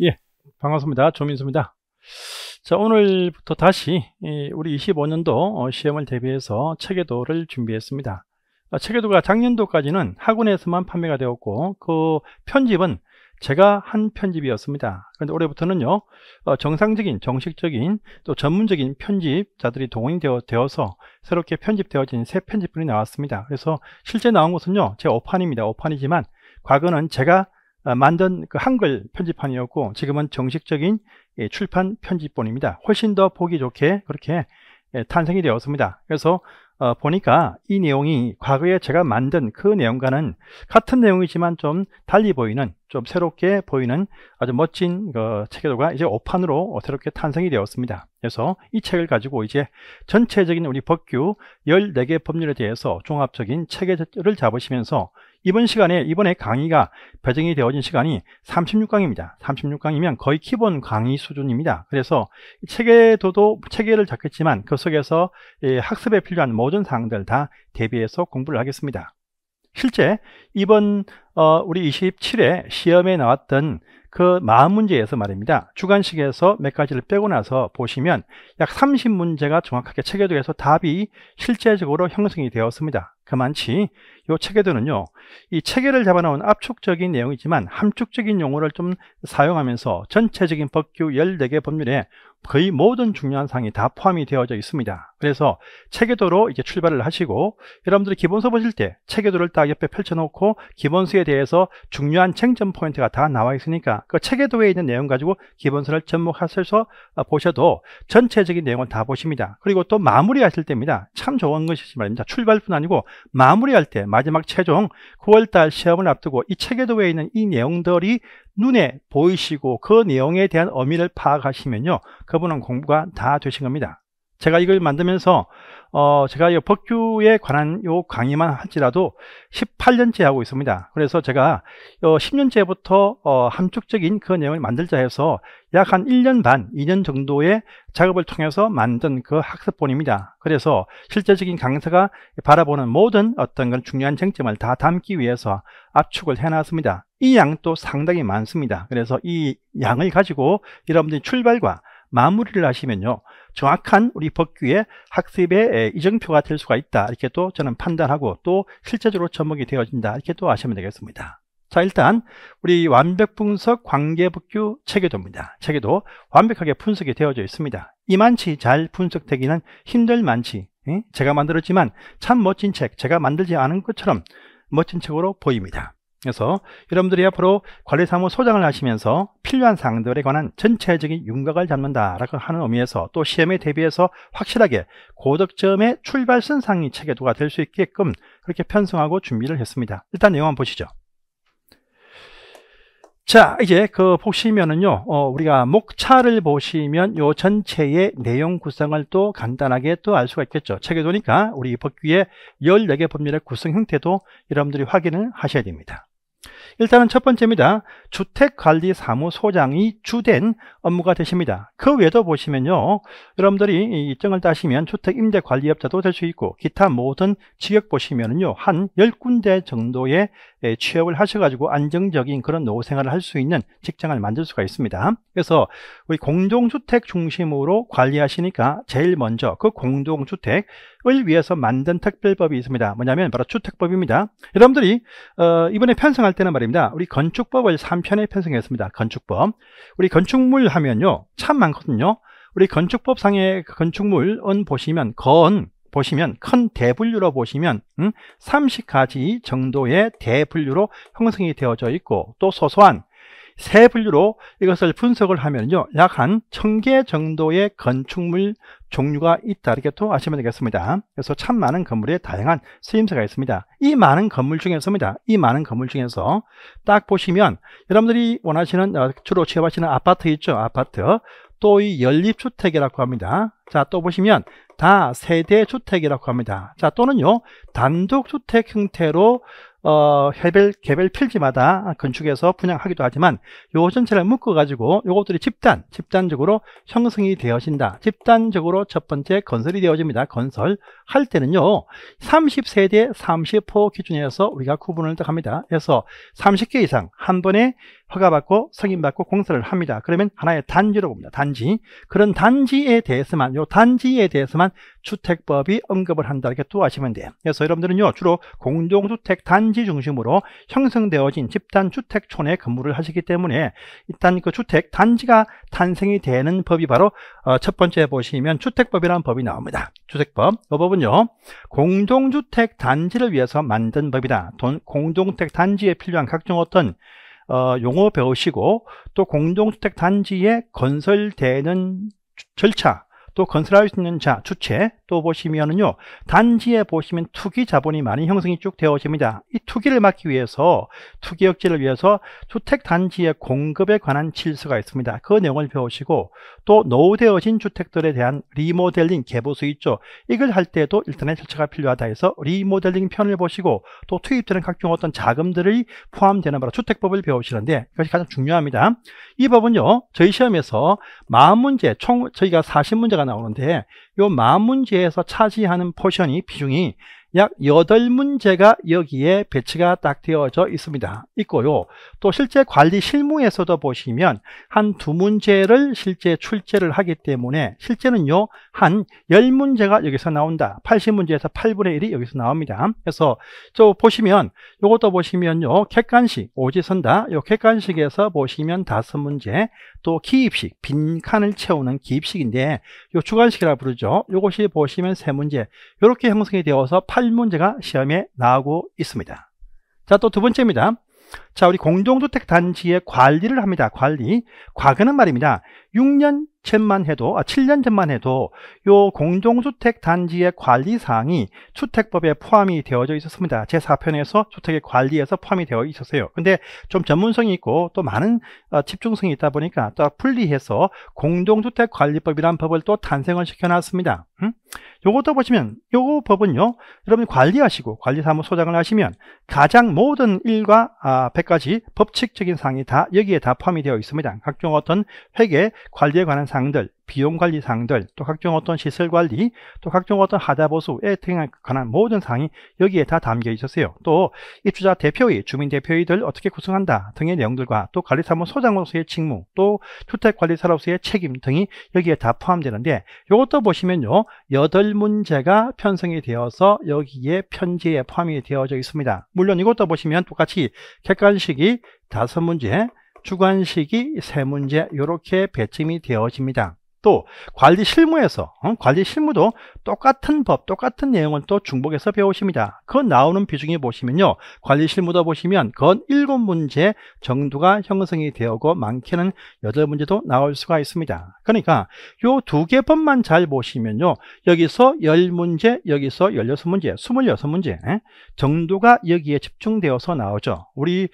예, 반갑습니다. 조민수입니다. 자, 오늘부터 다시 우리 25년도 어, 시험을 대비해서 체계도를 준비했습니다. 아, 체계도가 작년도까지는 학원에서만 판매가 되었고 그 편집은 제가 한 편집이었습니다. 그런데 올해부터는요. 어, 정상적인, 정식적인, 또 전문적인 편집자들이 동원되어서 새롭게 편집되어진 새 편집분이 나왔습니다. 그래서 실제 나온 것은요. 제오판입니다오판이지만 과거는 제가 어, 만든 그 한글 편집판이었고 지금은 정식적인 예, 출판 편집본입니다. 훨씬 더 보기 좋게 그렇게 예, 탄생이 되었습니다. 그래서 어, 보니까 이 내용이 과거에 제가 만든 그 내용과는 같은 내용이지만 좀 달리 보이는 좀 새롭게 보이는 아주 멋진 그 체계도가 이제 오판으로 새롭게 탄생이 되었습니다. 그래서 이 책을 가지고 이제 전체적인 우리 법규 14개 법률에 대해서 종합적인 체계를 잡으시면서 이번 시간에 이번에 강의가 배정이 되어진 시간이 36강입니다. 36강이면 거의 기본 강의 수준입니다. 그래서 체계도도 체계를 잡겠지만 그 속에서 예, 학습에 필요한 모든 사항들 다 대비해서 공부를 하겠습니다. 실제 이번 어, 우리 27회 시험에 나왔던 그 마음 문제에서 말입니다. 주관식에서 몇 가지를 빼고 나서 보시면 약 30문제가 정확하게 체계도에서 답이 실제적으로 형성이 되었습니다. 그만치 이 체계도는요. 이 체계를 잡아놓은 압축적인 내용이지만 함축적인 용어를 좀 사용하면서 전체적인 법규 14개 법률에 거의 모든 중요한 사항이 다 포함이 되어져 있습니다. 그래서 체계도로 이제 출발을 하시고 여러분들이 기본서 보실 때 체계도를 딱 옆에 펼쳐놓고 기본서에 대해서 중요한 쟁점 포인트가 다 나와 있으니까 그 체계도에 있는 내용 가지고 기본서를 접목하셔서 보셔도 전체적인 내용은 다 보십니다. 그리고 또 마무리하실 때입니다. 참 좋은 것이 지 말입니다. 출발뿐 아니고 마무리할 때 마지막 최종 9월달 시험을 앞두고 이 체계도에 있는 이 내용들이 눈에 보이시고 그 내용에 대한 의미를 파악하시면요. 그분은 공부가 다 되신 겁니다. 제가 이걸 만들면서 어 제가 이 법규에 관한 요 강의만 할지라도 18년째 하고 있습니다. 그래서 제가 어 10년째부터 어 함축적인 그 내용을 만들자 해서 약 한 1년 반, 2년 정도의 작업을 통해서 만든 그 학습본입니다. 그래서 실제적인 강사가 바라보는 모든 어떤 그런 중요한 쟁점을 다 담기 위해서 압축을 해놨습니다. 이 양도 상당히 많습니다. 그래서 이 양을 가지고 여러분들이 출발과 마무리를 하시면요. 정확한 우리 법규의 학습의 이정표가 될 수가 있다. 이렇게 또 저는 판단하고 또 실제적으로 접목이 되어진다. 이렇게 또 아시면 되겠습니다. 자 일단 우리 완벽 분석 관계법규 체계도입니다. 체계도 완벽하게 분석이 되어져 있습니다. 이만치 잘 분석되기는 힘들만치 제가 만들었지만 참 멋진 책 제가 만들지 않은 것처럼 멋진 책으로 보입니다. 그래서 여러분들이 앞으로 관리사무소장을 하시면서 필요한 사항들에 관한 전체적인 윤곽을 잡는다라고 하는 의미에서 또 시험에 대비해서 확실하게 고득점의 출발선 상위 체계도가 될 수 있게끔 그렇게 편성하고 준비를 했습니다. 일단 내용 한번 보시죠. 자 이제 그 보시면은요 어, 우리가 목차를 보시면 요 전체의 내용 구성을 또 간단하게 또 알 수가 있겠죠 체계도니까 우리 법규의 14개 법률의 구성 형태도 여러분들이 확인을 하셔야 됩니다 일단은 첫 번째입니다. 주택관리사무소장이 주된 업무가 되십니다. 그 외에도 보시면요. 여러분들이 입증을 따시면 주택임대관리업자도 될 수 있고 기타 모든 지역 보시면은요. 한 10군데 정도의 취업을 하셔가지고 안정적인 그런 노후생활을 할 수 있는 직장을 만들 수가 있습니다. 그래서 우리 공동주택 중심으로 관리하시니까 제일 먼저 그 공동주택 을 위해서 만든 특별법이 있습니다. 뭐냐면 바로 주택법입니다. 여러분들이 어, 이번에 편성할 때는 말이죠. 말입니다. 우리 건축법을 3편에 편성했습니다. 건축법. 우리 건축물 하면요. 참 많거든요. 우리 건축법상의 건축물은 보시면 건 보시면 큰 대분류로 보시면 음, 30가지 정도의 대분류로 형성이 되어져 있고 또 소소한 세 분류로 이것을 분석을 하면요. 약 한 천 개 정도의 건축물 종류가 있다. 이렇게 또 아시면 되겠습니다. 그래서 참 많은 건물에 다양한 쓰임새가 있습니다. 이 많은 건물 중에서입니다. 이 많은 건물 중에서 딱 보시면 여러분들이 원하시는 어, 주로 취업하시는 아파트 있죠. 아파트. 또 이 연립주택이라고 합니다. 자, 또 보시면 다 세대주택이라고 합니다. 자, 또는요. 단독주택 형태로 어, 개별, 개별 필지마다 건축해서 분양하기도 하지만 요 전체를 묶어가지고 요것들이 집단, 집단적으로 형성이 되어진다. 집단적으로 첫 번째 건설이 되어집니다. 건설. 할 때는요, 30세대 30호 기준에서 우리가 구분을 딱 합니다. 그래서 30개 이상 한 번에 허가받고 승인받고 공사를 합니다. 그러면 하나의 단지로 봅니다. 단지. 그런 단지에 대해서만, 요 단지에 대해서만 주택법이 언급을 한다. 이렇게 또 아시면 돼요. 그래서 여러분들은요, 주로 공동주택 단지 중심으로 형성되어진 집단주택촌에 근무를 하시기 때문에 일단 그 주택 단지가 탄생이 되는 법이 바로 어, 첫 번째 보시면 주택법이라는 법이 나옵니다. 주택법. 이 법은요, 공동주택 단지를 위해서 만든 법이다. 돈, 공동주택 단지에 필요한 각종 어떤 어, 용어 배우시고 또 공동주택 단지에 건설되는 절차 또 건설할 수 있는 자, 주체 또 보시면은요. 단지에 보시면 투기 자본이 많이 형성이 쭉 되어집니다. 이 투기를 막기 위해서 투기 억제를 위해서 주택 단지의 공급에 관한 질서가 있습니다. 그 내용을 배우시고 또 노후되어진 주택들에 대한 리모델링 개보수 있죠. 이걸 할 때도 일단의 절차가 필요하다 해서 리모델링 편을 보시고 또 투입되는 각종 어떤 자금들이 포함되는 바로 주택법을 배우시는데 이것이 가장 중요합니다. 이 법은요. 저희 시험에서 마음 문제 총 저희가 40문제가 문제가 나오는데 이 마음 문제에서 차지하는 포션이 비중이 약 8문제가 여기에 배치가 딱 되어져 있습니다. 있고요. 또 실제 관리 실무에서도 보시면 한 두 문제를 실제 출제를 하기 때문에 실제는요. 한 10문제가 여기서 나온다. 80문제에서 8분의 1이 여기서 나옵니다. 그래서 저 보시면 이것도 보시면요. 객관식 오지선다. 요 객관식에서 보시면 다섯 문제 또 기입식, 빈칸을 채우는 기입식인데 요 주관식이라 부르죠. 요것이 보시면 세 문제 이렇게 형성이 되어서 8문제가 시험에 나오고 있습니다. 자, 또 두 번째입니다. 자, 우리 공동주택 단지의 관리를 합니다. 관리. 과거는 말입니다. 6년 전만 해도 아, 7년 전만 해도 요 공동주택 단지의 관리 사항이 주택법에 포함이 되어져 있었습니다. 제 4편에서 주택의 관리에서 포함이 되어 있었어요. 근데 좀 전문성이 있고 또 많은 어, 집중성이 있다 보니까 또 분리해서 공동주택 관리법이란 법을 또 탄생을 시켜놨습니다. 음? 요것도 보시면 요거 법은요. 여러분이 관리하시고 관리사무소장을 하시면 가장 모든 일과 아, 100가지 법칙적인 사항이 다 여기에 다 포함이 되어 있습니다. 각종 어떤 회계 관리에 관한 사항들, 비용관리 사항들, 또 각종 어떤 시설관리, 또 각종 어떤 하자보수에 관한 모든 사항이 여기에 다 담겨 있었어요. 또 입주자 대표의, 주민대표의들 어떻게 구성한다 등의 내용들과 또 관리사무소장으로서의 직무, 또 주택관리사로서의 책임 등이 여기에 다 포함되는데 이것도 보시면요. 여덟 문제가 편성이 되어서 여기에 편지에 포함이 되어져 있습니다. 물론 이것도 보시면 똑같이 객관식이 다섯 문제, 주관식이 세 문제 이렇게 배점이 되어집니다. 또 관리 실무에서 어? 관리 실무도 똑같은 법 똑같은 내용을 또 중복해서 배우십니다 그 나오는 비중이 보시면요 관리 실무다 보시면 건 7문제 정도가 형성이 되고 많게는 8문제도 나올 수가 있습니다 그러니까 요 두개 번만 잘 보시면요. 여기서 10문제, 여기서 16문제, 26문제 정도가 여기에 집중되어서 나오죠. 우리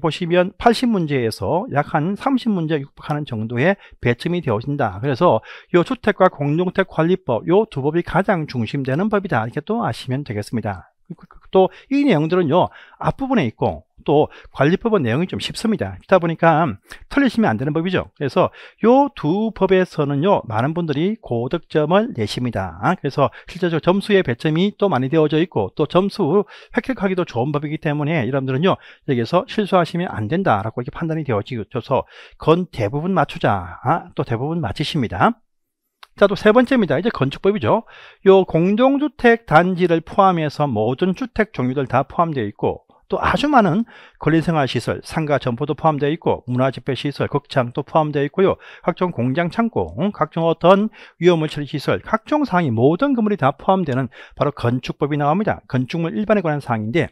보시면 80문제에서 약 한 30문제 육박하는 정도의 배점이 되어진다. 그래서 요 주택과 공동택 관리법 요 두 법이 가장 중심되는 법이다. 이렇게 또 아시면 되겠습니다. 그, 그, 그, 또이 내용들은요. 앞부분에 있고 이것도 관리법은 내용이 좀 쉽습니다. 그러다 보니까 틀리시면 안 되는 법이죠. 그래서 요 두 법에서는요, 많은 분들이 고득점을 내십니다. 그래서 실제적으로 점수의 배점이 또 많이 되어져 있고 또 점수 획득하기도 좋은 법이기 때문에 여러분들은요, 여기에서 실수하시면 안 된다라고 이렇게 판단이 되어져서 건 대부분 맞추자. 아, 또 대부분 맞히십니다. 자, 또 세 번째입니다. 이제 건축법이죠. 요 공동주택 단지를 포함해서 모든 주택 종류들 다 포함되어 있고 또 아주 많은 권리생활시설, 상가, 점포도 포함되어 있고 문화집회시설, 극장도 포함되어 있고요. 각종 공장, 창고, 각종 어떤 위험물처리시설, 각종 사항이 모든 건물이 다 포함되는 바로 건축법이 나옵니다. 건축물 일반에 관한 사항인데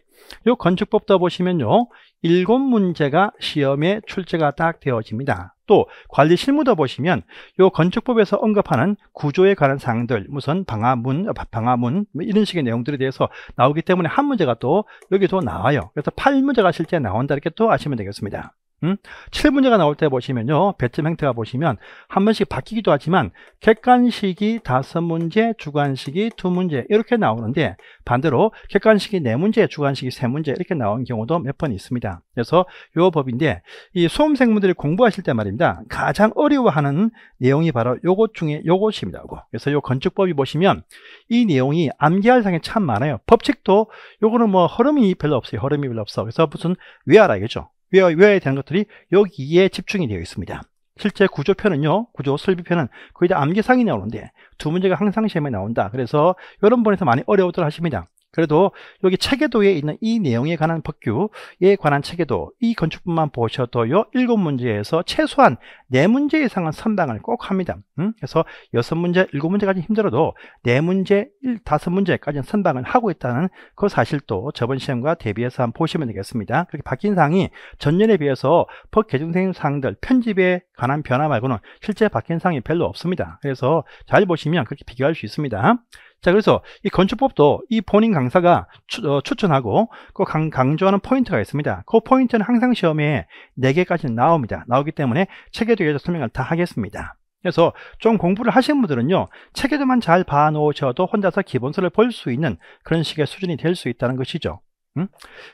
이 건축법 도 보시면요. 일곱 문제가 시험에 출제가 딱 되어집니다. 또 관리 실무도 보시면 요 건축법에서 언급하는 구조에 관한 사항들 무슨 방화문, 어, 방화문 뭐 이런 식의 내용들에 대해서 나오기 때문에 한 문제가 또 여기도 나와요. 그래서 8문제가 실제 나온다 이렇게 또 아시면 되겠습니다. 음? 7문제가 나올 때 보시면요. 배점 행태가 보시면 한 번씩 바뀌기도 하지만 객관식이 5 문제, 주관식이 2 문제 이렇게 나오는데 반대로 객관식이 4 문제, 주관식이 3 문제 이렇게 나온 경우도 몇 번 있습니다. 그래서 요 법인데 이 수험생분들이 공부하실 때 말입니다. 가장 어려워하는 내용이 바로 요것 중에 요것입니다. 그래서 요 건축법이 보시면 이 내용이 암기할 상이 참 많아요. 법칙도 요거는 뭐 흐름이 별로 없어요. 흐름이 별로 없어. 그래서 무슨 외알아겠죠 외화, 외화에 대한 것들이 여기에 집중이 되어 있습니다. 실제 구조편은요, 구조 설비편은 거의 다 암기상이 나오는데 두 문제가 항상 시험에 나온다. 그래서 여러분에서 많이 어려워들 하십니다. 그래도 여기 체계도에 있는 이 내용에 관한 법규에 관한 체계도 이 건축뿐만 보셔도요 일곱 문제에서 최소한 네 문제 이상은 선방을 꼭 합니다 음? 그래서 여섯 문제 일곱 문제까지 힘들어도 네 문제 다섯 문제까지는 선방을 하고 있다는 그 사실 도 저번 시험과 대비해서 한번 보시면 되겠습니다 그렇게 바뀐 사항이 전년에 비해서 법개정생 사항들 편집에 관한 변화 말고는 실제 바뀐 사항이 별로 없습니다 그래서 잘 보시면 그렇게 비교할 수 있습니다 자 그래서 이 건축법도 이 본인 강사가 추, 어, 추천하고 그 강, 강조하는 포인트가 있습니다. 그 포인트는 항상 시험에 4개까지 나옵니다. 나오기 때문에 체계도여기서 설명을 다 하겠습니다. 그래서 좀 공부를 하시는 분들은요 체계도만 잘 봐놓으셔도 혼자서 기본서를 볼 수 있는 그런 식의 수준이 될 수 있다는 것이죠 음?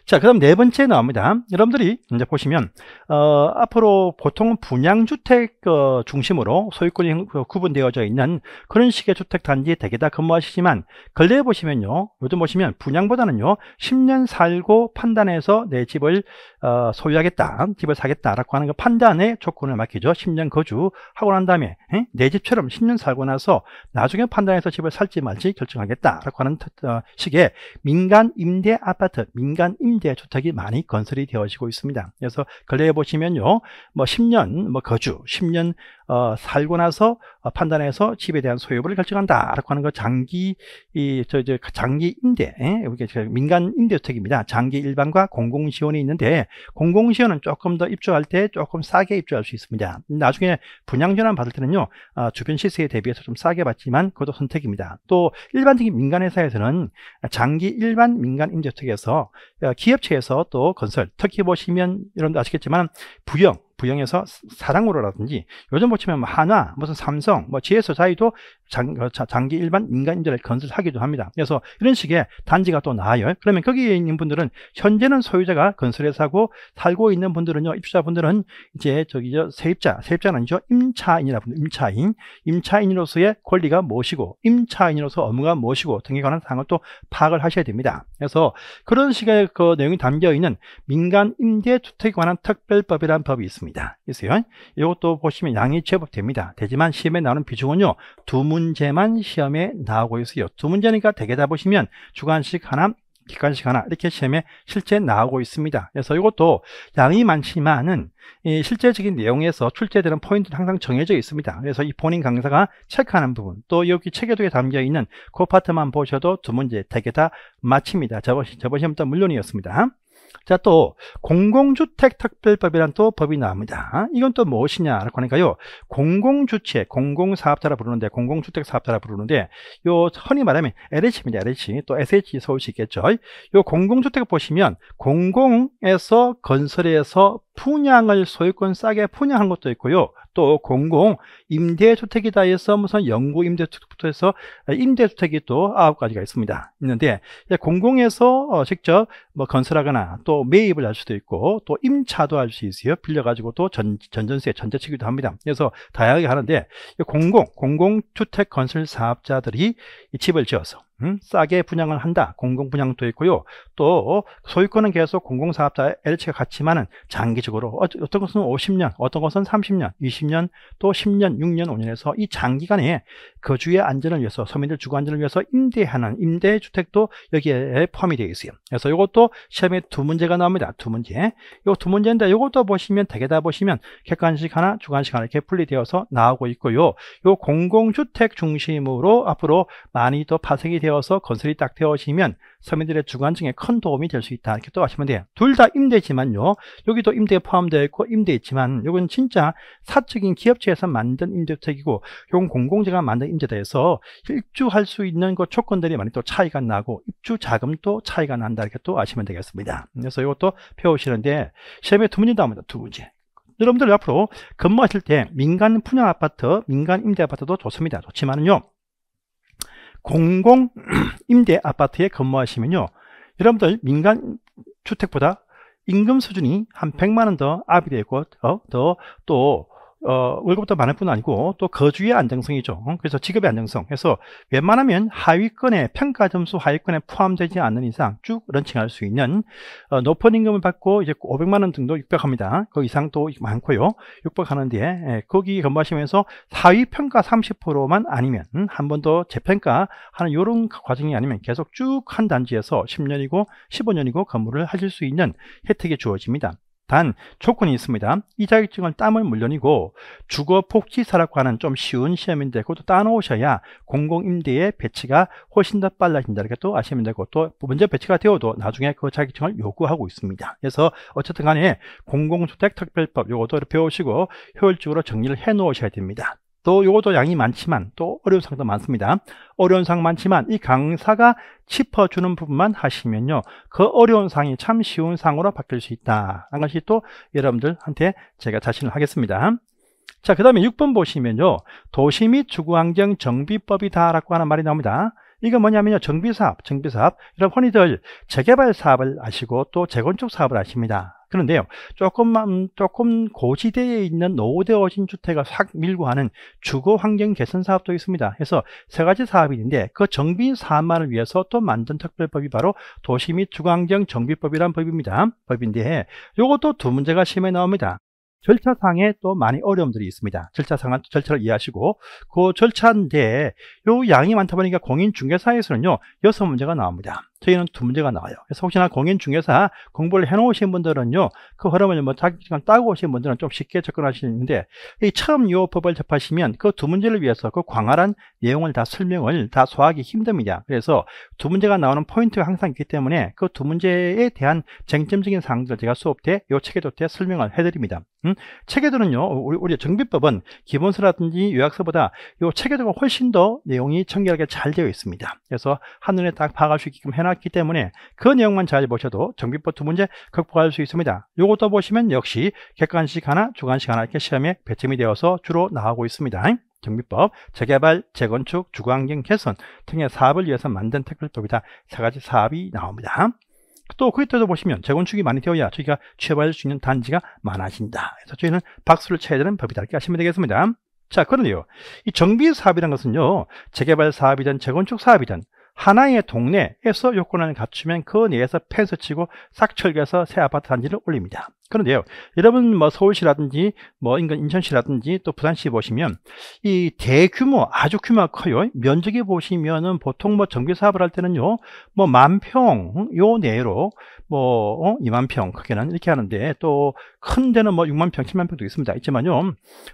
자, 그럼 네 번째 나옵니다. 여러분들이 이제 보시면 어, 앞으로 보통 분양주택 어, 중심으로 소유권이 그 구분되어져 있는 그런 식의 주택단지 에 대개다 근무하시지만 근래에 보시면요. 요즘 보시면 분양보다는요. 10년 살고 판단해서 내 집을 어, 소유하겠다, 집을 사겠다라고 하는 그 판단의 조건을 맡기죠. 10년 거주하고 난 다음에 에? 내 집처럼 10년 살고 나서 나중에 판단해서 집을 살지 말지 결정하겠다라고 하는 어, 식의 민간 임대 아파트 민간 임대 주택이 많이 건설이 되어지고 있습니다. 그래서 근래에 보시면요. 뭐 10년 뭐 거주, 10년 어, 살고 나서 어, 판단해서 집에 대한 소유를 결정한다라고 하는 거 장기 이저 저 장기 임대 예? 이게 민간 임대주택입니다. 장기 일반과 공공시원이 있는데 공공시원은 조금 더 입주할 때 조금 싸게 입주할 수 있습니다. 나중에 분양전환 받을 때는요 어, 주변 시세에 대비해서 좀 싸게 받지만 그것도 선택입니다. 또 일반적인 민간 회사에서는 장기 일반 민간 임대주택에서 어, 기업체에서 또 건설 특히 보시면 여러분도 아시겠지만 부영 부영에서 사랑으로라든지 요즘 보시면 뭐 한화, 무슨 삼성, 뭐 GS 사이도 장, 어, 장기 일반 민간 인재를 건설하기도 합니다. 그래서 이런 식의 단지가 또나아요 그러면 거기에 있는 분들은 현재는 소유자가 건설해사고 살고 있는 분들은요, 입주자분들은 이제 저기 저 세입자, 세입자는 아니죠. 임차인이라 분들, 임차인, 임차인으로서의 권리가 무엇이고 임차인으로서 업무가 무엇이고 등에 관한 사항을 또 파악을 하셔야 됩니다. 그래서 그런 식의 그 내용이 담겨 있는 민간 임대 주택에 관한 특별법이라는 법이 있습니다. 있어요. 이것도 보시면 양이 제법 됩니다. 되지만 시험에 나오는 비중은요, 두문 문제만 시험에 나오고 있어요. 두 문제니까 대개 다 보시면 주관식 하나, 기관식 하나 이렇게 시험에 실제 나오고 있습니다. 그래서 이것도 양이 많지만은 실제적인 내용에서 출제되는 포인트는 항상 정해져 있습니다. 그래서 이 본인 강사가 체크하는 부분 또 여기 체계도에 담겨 있는 그 파트만 보셔도 두 문제 대개 다 마칩니다. 저번, 저번 시험부터 물론이었습니다. 자, 또 공공주택특별법이란 또 법이 나옵니다. 이건 또 무엇이냐라고 하니까요. 공공주체, 공공사업자라 부르는데 공공주택사업자라 부르는데 요 흔히 말하면 LH입니다. LH. 또 SH 서울시 있겠죠. 요 공공주택 보시면 공공에서 건설해서 푸냥을 소유권 싸게 푸냥한 것도 있고요. 또 공공 임대주택이다 해서 무슨 영구 임대주택부터 해서 임대주택이 또 아홉 가지가 있습니다. 있는데 공공에서 어, 직접 뭐 건설하거나 또 매입을 할 수도 있고 또 임차도 할 수 있어요. 빌려가지고 또 전, 전전세 전제치기도 합니다. 그래서 다양하게 하는데 공공 공공주택 건설 사업자들이 집을 지어서 음? 싸게 분양을 한다. 공공 분양도 있고요. 또 소유권은 계속 공공사업자의 LH가 같지만은 장기적으로 어, 어떤 것은 50년, 어떤 것은 30년, 20년, 또 10년, 6년, 5년에서 이 장기간에 거주의 그 안전을 위해서 서민들 주거 안전을 위해서 임대하는 임대주택도 여기에 포함이 되어 있어요. 그래서 이것도 시험에 두 문제가 나옵니다. 두 문제. 요 두 문제인데 이것도 보시면 대개 다 보시면 객관식 하나, 주관식 하나 이렇게 분리되어서 나오고 있고요. 요 공공주택 중심으로 앞으로 많이 더 파생이 되어서 건설이 딱 되어지면 서민들의 주관안에큰 도움이 될 수 있다 이렇게 또 하시면 돼요 둘 다 임대지만요 여기도 임대에 포함되어 있고 임대 있지만 이건 진짜 사적인 기업체에서 만든 임대주택이고 이건 공공재가 만든 임대다 해서 입주할수 있는 그 조건들이 많이 또 차이가 나고 입주 자금도 차이가 난다 이렇게 또 아시면 되겠습니다 그래서 이것도 배우시는데 시험에 두 문제 나옵니다 두 문제 여러분들 앞으로 근무하실 때 민간 분양 아파트, 민간 임대 아파트도 좋습니다. 좋지만은요. 공공 임대 아파트에 근무하시면요. 여러분들 민간 주택보다 임금 수준이 한 100만 원더 압이 되고 더또 어, 월급부터 많을 뿐 아니고 또 거주의 안정성이죠. 어, 그래서 직업의 안정성. 그래서 웬만하면 하위권의 평가 점수 하위권에 포함되지 않는 이상 쭉 런칭할 수 있는 어, 높은 임금을 받고 이제 500만 원등도 육박합니다. 그 이상도 많고요. 육박하는 데 예, 거기 근무하시면서 하위 평가 30%만 아니면 음, 한번 더 재평가하는 이런 과정이 아니면 계속 쭉 한 단지에서 10년이고 15년이고 근무를 하실 수 있는 혜택이 주어집니다. 단 조건이 있습니다. 이 자격증을 땀을 물려이고 주거 복지사라고 하는 좀 쉬운 시험인데 그것도 따놓으셔야 공공임대의 배치가 훨씬 더 빨라진다. 이렇게 또 아시면 되고 또 먼저 배치가 되어도 나중에 그 자격증을 요구하고 있습니다. 그래서 어쨌든 간에 공공주택특별법 요것도 배우시고 효율적으로 정리를 해 놓으셔야 됩니다. 또 요것도 양이 많지만 또 어려운 상도 많습니다. 어려운 상 많지만 이 강사가 짚어주는 부분만 하시면요. 그 어려운 상이 참 쉬운 상으로 바뀔 수있다라 것이 또 여러분들한테 제가 자신을 하겠습니다. 자, 그 다음에 6번 보시면요. 도시 및 주거환경 정비법이다라고 하는 말이 나옵니다. 이거 뭐냐면요. 정비사업, 정비사업. 여러분 흔히들 재개발 사업을 아시고 또 재건축 사업을 아십니다. 그런데요, 조금만, 조금 고지대에 있는 노후되어진 주택을 확 밀고 하는 주거 환경 개선 사업도 있습니다. 해서세 가지 사업이 있는데 그 정비 사업만을 위해서 또 만든 특별법이 바로 도시 및 주거 환경 정비법이란 법입니다. 법인데 이것도 두 문제가 심해 나옵니다. 절차상에 또 많이 어려움들이 있습니다. 절차상은 절차를 이해하시고 그 절차인데 요 양이 많다 보니까 공인중개사에서는요 여섯 문제가 나옵니다. 저희는 두 문제가 나와요. 그래서 혹시나 공인 중개사 공부를 해놓으신 분들은요, 그 흐름을 뭐 자격증을 따고 오신 분들은 좀 쉽게 접근하시는데 이 처음 요 법을 접하시면 그 두 문제를 위해서 그 광활한 내용을 다 설명을 다 소화하기 힘듭니다. 그래서 두 문제가 나오는 포인트가 항상 있기 때문에 그 두 문제에 대한 쟁점적인 사항들 제가 수업 때요책에도때 설명을 해드립니다. 음? 체계도는요, 우리, 우리 정비법은 기본서라든지 요약서보다 요책에도가 훨씬 더 내용이 청결하게 잘 되어 있습니다. 그래서 한눈에 딱 파악할 수 있게끔 해놔 나왔기 때문에 그 내용만 잘 보셔도 정비포트 문제 극복할 수 있습니다. 요것도 보시면 역시 객관식 하나, 주관식 하나 이렇게 시험에 배점이 되어서 주로 나오고 있습니다. 정비법, 재개발, 재건축, 주거환경 개선 등의 사업을 위해서 만든 특별법이다. 세 가지 사업이 나옵니다. 또 그때도 보시면 재건축이 많이 되어야 저희가 취업할 수 있는 단지가 많아진다. 그래서 저희는 박수를 쳐야 되는 법이다. 이렇게 하시면 되겠습니다. 자, 그런데요. 이 정비 사업이란 것은요. 재개발 사업이든 재건축 사업이든 하나의 동네에서 요건을 갖추면 그 내에서 펜스 치고 싹 철거해서 새 아파트 단지를 올립니다. 그런데요, 여러분 뭐 서울시라든지 뭐 인근 인천시라든지 또 부산시 보시면 이 대규모 아주 규모가 커요. 면적이 보시면은 보통 뭐정규 사업을 할 때는요, 뭐 만평 요 내로 뭐 2만 뭐, 어? 평 크게는 이렇게 하는데 또 큰 데는 뭐 6만 평, 7만 평도 있습니다. 있지만요,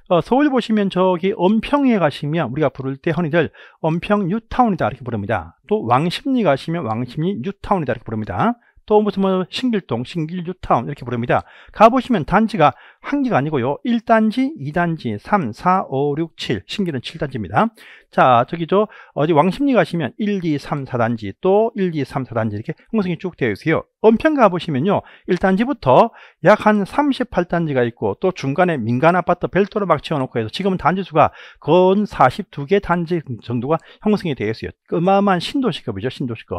어, 서울 보시면 저기 은평에 가시면 우리가 부를 때 흔히들 은평 뉴타운이다 이렇게 부릅니다. 또 왕십리 가시면 왕십리 뉴타운이다 이렇게 부릅니다. 또 무슨 뭐 신길동, 신길뉴타운 이렇게 부릅니다. 가보시면 단지가 한 기가 아니고요. 1단지, 2단지, 3, 4, 5, 6, 7. 신기는 7단지입니다. 자, 저기죠. 어디 왕십리 가시면 1, 2, 3, 4단지 또 1, 2, 3, 4단지 이렇게 형성이 쭉 되어 있어요. 은평 가보시면요. 1단지부터 약 한 38단지가 있고 또 중간에 민간 아파트 별도로 막채워놓고 해서 지금 은 단지수가 건 42개 단지 정도가 형성이 되어 있어요. 그마어마한 신도시급이죠. 신도시급.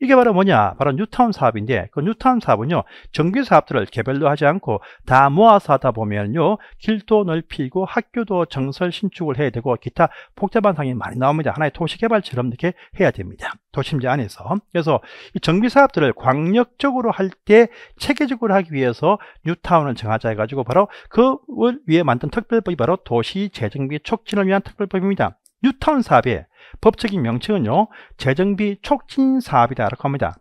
이게 바로 뭐냐. 바로 뉴타운 사업인데 그 뉴타운 사업은요. 정규 사업들을 개별로 하지 않고 다 모아서 하다 보면요 길도 넓히고 학교도 정설 신축을 해야 되고 기타 복잡한 상황이 많이 나옵니다 하나의 도시개발처럼 이렇게 해야 됩니다 도심지 안에서 그래서 이 정비사업들을 광역적으로 할 때 체계적으로 하기 위해서 뉴타운을 정하자 해가지고 바로 그걸 위해 만든 특별법이 바로 도시재정비 촉진을 위한 특별법입니다 뉴타운 사업의 법적인 명칭은요 재정비 촉진 사업이다 라고 합니다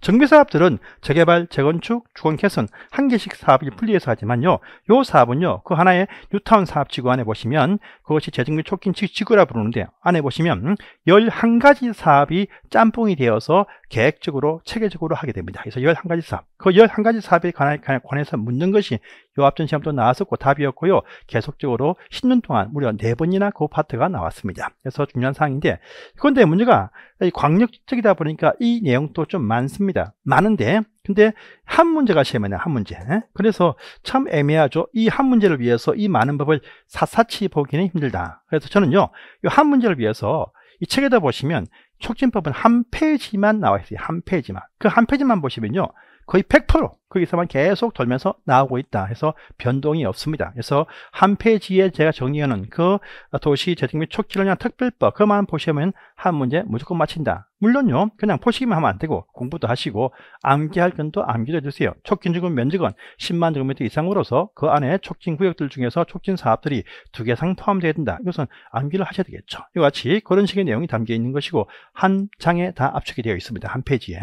정비사업들은 재개발, 재건축, 주건 개선 한 개씩 사업이 분리해서 하지만요. 요 사업은요. 그 하나의 뉴타운 사업지구 안에 보시면 그것이 재정비 촉진 지구라 부르는데 안에 보시면 11가지 음, 사업이 짬뽕이 되어서 계획적으로 체계적으로 하게 됩니다. 그래서 11가지 사업. 그 11가지 사업에 관해서 한 묻는 것이 요 앞전 시험도 나왔었고 답이었고요. 계속적으로 10년 동안 무려 4번이나 그 파트가 나왔습니다. 그래서 중요한 사항인데 그런데 문제가 광역적이다 보니까 이 내용도 좀 많습니다. 많은데 근데 한 문제가 시험에 나한 문제. 그래서 참 애매하죠. 이 한 문제를 위해서 이 많은 법을 샅샅이 보기는 힘들다. 그래서 저는요. 이 한 문제를 위해서 이 책에다 보시면 촉진법은 한 페이지만 나와 있어요. 한 페이지만. 그 한 페이지만 보시면요. 거의 100% 거기서만 계속 돌면서 나오고 있다 해서 변동이 없습니다 그래서 한 페이지에 제가 정리하는 그 도시 재정 및 촉진을 특별법 그만 보시면 한 문제 무조건 마친다 물론요 그냥 보시기만 하면 안 되고 공부도 하시고 암기할 건도 암기도 해주세요 촉진주금 면적은 10만 제곱미터 이상으로서 그 안에 촉진구역들 중에서 촉진사업들이 두개상 포함되어야 된다 이것은 암기를 하셔야 되겠죠 이와 같이 그런 식의 내용이 담겨 있는 것이고 한 장에 다 압축이 되어 있습니다 한 페이지에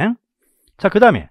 자그 다음에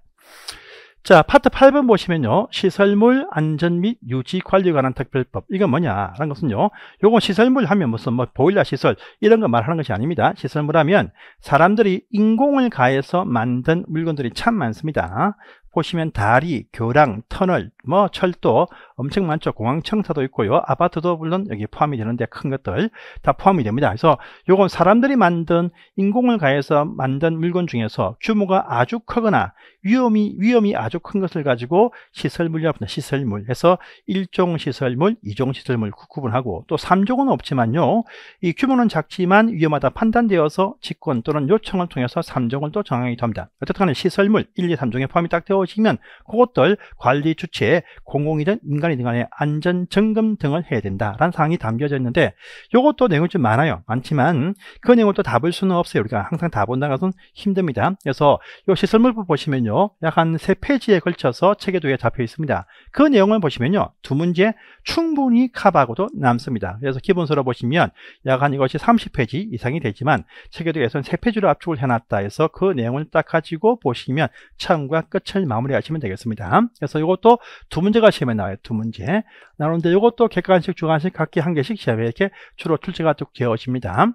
자, 파트 8번 보시면요. 시설물 안전 및 유지 관리 관한 특별법. 이건 뭐냐라는 것은요. 요건 시설물 하면 무슨 뭐 보일러 시설 이런 거 말하는 것이 아닙니다. 시설물 하면 사람들이 인공을 가해서 만든 물건들이 참 많습니다. 보시면 다리, 교량, 터널, 뭐 철도, 엄청 많죠. 공항청사도 있고요. 아파트도 물론 여기 포함이 되는데 큰 것들 다 포함이 됩니다. 그래서 요건 사람들이 만든 인공을 가해서 만든 물건 중에서 규모가 아주 크거나 위험이 위험이 아주 큰 것을 가지고 시설물이라고 합 시설물 해서 1종 시설물, 2종 시설물 구분하고 또 3종은 없지만요. 이 규모는 작지만 위험하다 판단되어서 직권 또는 요청을 통해서 3종을 또 정하기도 합니다. 어쨌든 간에 시설물 1, 2, 3종에 포함이 딱 되어지면 그것들 관리 주체에 공공이든 인간 민간인 등간의 안전 점검 등을 해야 된다라는 사항이 담겨져 있는데 이것도 내용이 좀 많아요. 많지만 그 내용을 또 답을 수는 없어요. 우리가 항상 다 본다는 것 힘듭니다. 그래서 이 시설물부 보시면요. 약한세 페이지에 걸쳐서 책에 도에 예, 잡혀 있습니다. 그 내용을 보시면요. 두 문제 충분히 카바하고도 남습니다. 그래서 기본서로 보시면 약 한 이것이 30페이지 이상이 되지만 책에 도에서는 세페이지로 압축을 해놨다 해서 그 내용을 딱 가지고 보시면 처음과 끝을 마무리하시면 되겠습니다. 그래서 이것도 두 문제가 시험에 나와요. 두 문제 나오는데 이것도 객관식, 주관식 각기 한 개씩 제외 에 이렇게 주로 출제가 쭉 되어집니다.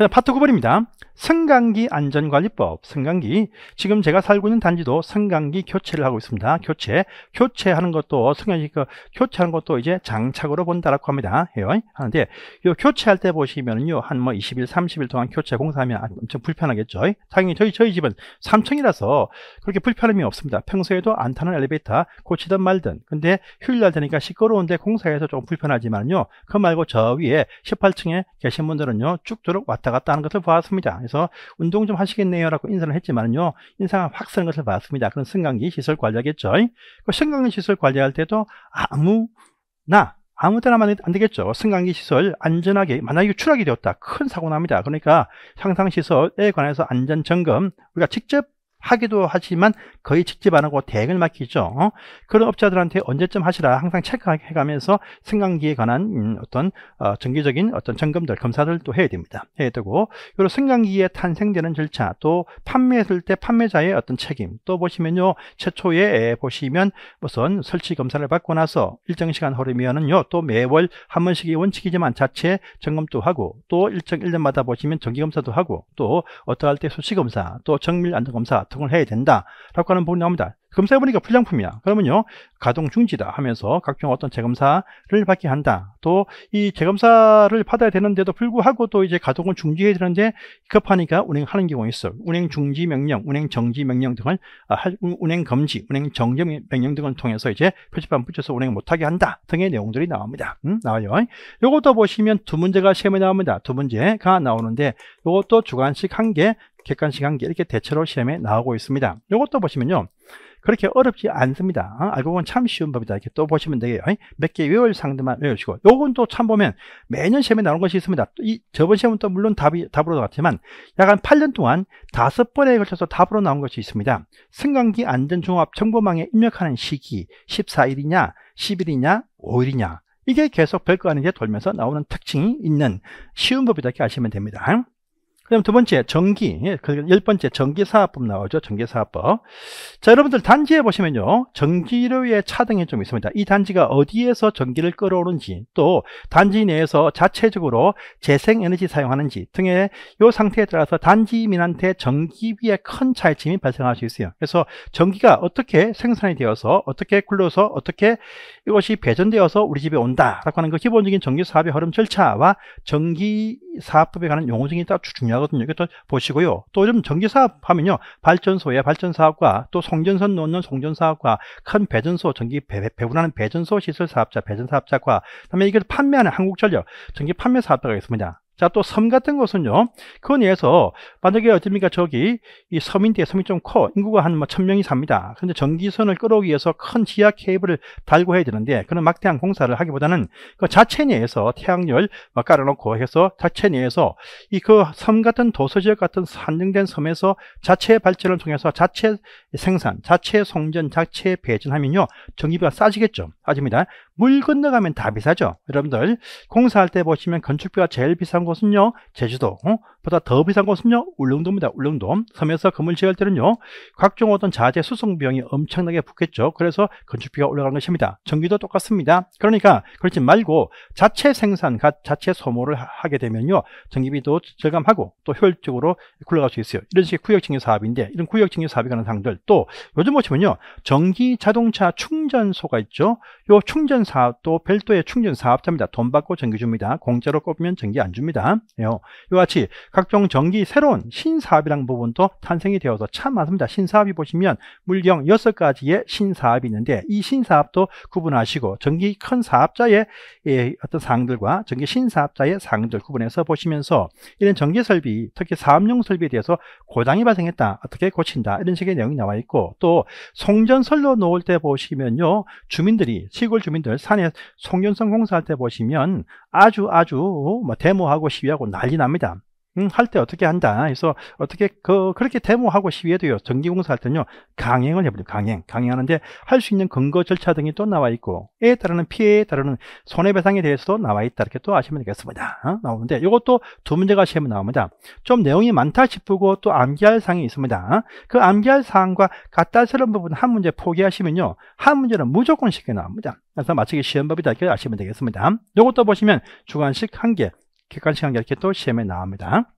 그다 파트 9번입니다. 승강기 안전관리법. 승강기. 지금 제가 살고 있는 단지도 승강기 교체를 하고 있습니다. 교체. 교체하는 것도 승강기 그 교체하는 것도 이제 장착으로 본다라고 합니다. 해요. 하는데 요 교체할 때 보시면요. 은한뭐 20일, 30일 동안 교체 공사하면 아, 엄청 불편하겠죠. 당연히 저희 저희 집은 3층이라서 그렇게 불편함이 없습니다. 평소에도 안 타는 엘리베이터 고치든 말든. 근데 휴일날 되니까 시끄러운데 공사해서 조금 불편하지만요. 그 말고 저 위에 18층에 계신 분들은요. 쭉 들어 왔다 왔다 갔다 하는 것을 보았습니다. 그래서 운동 좀 하시겠네요라고 인사를 했지만요. 인사가 확 쓰는 것을 봤습니다. 그런 승강기 시설 관리하겠죠. 그 승강기 시설 관리할 때도 아무나 아무 때나 안 되겠죠. 승강기 시설 안전하게 만약에 추락이 되었다. 큰 사고 납니다. 그러니까 향상시설에 관해서 안전점검 우리가 직접 하기도 하지만 거의 직접 안 하고 대행을 맡기죠. 어? 그런 업자들한테 언제쯤 하시라 항상 체크해가면서 승강기에 관한 음, 어떤 어, 정기적인 어떤 점검들, 검사를 또 해야 됩니다. 해야 되고 그리고 승강기에 탄생되는 절차, 또 판매했을 때 판매자의 어떤 책임, 또 보시면요 최초에 보시면 우선 설치 검사를 받고 나서 일정 시간 흐르면은요 또 매월 한 번씩이 원칙이지만 자체 점검도 하고 또 일정 1년마다 보시면 정기 검사도 하고 또 어떠할 때 수시 검사, 또 정밀 안전 검사 납품을 해야 된다라고 하는 부분이 나옵니다. 검사해보니까 불량품이야. 그러면요, 가동 중지다 하면서 각종 어떤 재검사를 받게 한다. 또 이 재검사를 받아야 되는데도 불구하고 또 이제 가동을 중지해야 되는데 급하니까 운행하는 경우가 있어. 운행 중지 명령, 운행 정지 명령 등을, 아, 운행 금지 운행 정지 명령 등을 통해서 이제 표지판 붙여서 운행 못하게 한다. 등의 내용들이 나옵니다. 음, 나와요. 요것도 보시면 두 문제가 시험에 나옵니다. 두 문제가 나오는데 요것도 주관식 한 개, 객관식 한계 이렇게 대체로 시험에 나오고 있습니다. 이것도 보시면요. 그렇게 어렵지 않습니다. 어? 알고 보면 참 쉬운 법이다. 이렇게 또 보시면 되게요. 어? 몇개 외울 상대만 외우시고 요건 또 참 보면 매년 시험에 나오는 것이 있습니다. 이 저번 시험은 또 물론 답이, 답으로 나왔지만 약간 8년 동안 다섯 번에 걸쳐서 답으로 나온 것이 있습니다. 승강기 안전종합정보망에 입력하는 시기 14일이냐 10일이냐 5일이냐 이게 계속 별거 아닌게 돌면서 나오는 특징이 있는 쉬운 법이다 이렇게 아시면 됩니다. 그럼 두 번째 전기 예, 그 열 번째 전기사업법 나오죠 전기사업법 자 여러분들 단지에 보시면요 전기료 의 차등이 좀 있습니다 이 단지가 어디에서 전기를 끌어오는지 또 단지 내에서 자체적으로 재생에너지 사용하는지 등의 요 상태에 따라서 단지민한테 전기비의큰 차이점이 발생할 수 있어요 그래서 전기가 어떻게 생산이 되어서 어떻게 굴러서 어떻게 이것이 배전되어서 우리 집에 온다라고 하는 그 기본적인 전기사업의 흐름 절차와 전기사업법에 관한 용어 중에 따라 중요하거든요. 이것도 보시고요. 또 좀 전기사업 하면요. 발전소의 발전사업과 또 송전선 놓는 송전사업과 큰 배전소, 전기 배, 배분하는 배전소 시설사업자, 배전사업자과 그다음에 이걸 판매하는 한국전력, 전기 판매사업자가 있습니다. 자, 또 섬 같은 곳은요. 그원에서 만약에 어딥니까 저기 이 섬인데 섬이 좀 커. 인구가 한뭐 천명이 삽니다. 그런데 전기선을 끌어오기 위해서 큰 지하 케이블을 달고 해야 되는데 그런 막대한 공사를 하기보다는 그 자체 내에서 태양열 막 뭐 깔아놓고 해서 자체 내에서 이 그 섬 같은 도서 지역 같은 산정된 섬에서 자체 발전을 통해서 자체 생산, 자체 송전, 자체 배전하면요. 정비비가 싸지겠죠. 싸집니다. 물 건너가면 다 비싸죠. 여러분들 공사할 때 보시면 건축비가 제일 비싼 곳은요. 제주도, 어? 보다 더 비싼 곳은요 울릉도입니다 울릉도 섬에서 건물 지을 때는요 각종 어떤 자재 수송 비용이 엄청나게 붙겠죠 그래서 건축비가 올라가는 것입니다 전기도 똑같습니다 그러니까 그렇지 말고 자체 생산 자체 소모를 하게 되면요 전기비도 절감하고 또 효율적으로 굴러갈 수 있어요 이런 식의 구역증유 사업인데 이런 구역증유 사업이 가는 사항들 또 요즘 보시면요 전기 자동차 충전소가 있죠 요 충전 사업도 별도의 충전 사업자입니다 돈 받고 전기 줍니다 공짜로 꼽으면 전기 안 줍니다 요, 요 같이 각종 전기 새로운 신사업이라는 부분도 탄생이 되어서 참 많습니다. 신사업이 보시면 물경 6가지의 신사업이 있는데 이 신사업도 구분하시고 전기 큰 사업자의 예, 어떤 사항들과 전기 신사업자의 사항들 구분해서 보시면서 이런 전기 설비 특히 사업용 설비에 대해서 고장이 발생했다. 어떻게 고친다. 이런 식의 내용이 나와 있고 또 송전설로 놓을 때 보시면요. 주민들이 시골 주민들 산에 송전선 공사할 때 보시면 아주 아주 뭐 데모하고 시위하고 난리 납니다. 음, 할때 어떻게 한다. 그래서 어떻게 그 그렇게 데모하고 시위해도요. 전기공사 할 때는요. 강행을 해버려요. 강행. 강행하는데 할 수 있는 근거 절차 등이 또 나와 있고 에 따르는 피해에 따르는 손해배상에 대해서도 나와 있다. 이렇게 또 아시면 되겠습니다. 어? 나오는데 이것도 두 문제가 시험에 나옵니다. 좀 내용이 많다 싶고 또 암기할 사항이 있습니다. 어? 그 암기할 사항과 같다 스러운 부분 한 문제 포기하시면요. 한 문제는 무조건 쉽게 나옵니다. 그래서 마치기 시험법이다. 이렇게 아시면 되겠습니다. 이것도 보시면 주관식 한 개, 객관식은 이렇게 또 시험에 나옵니다.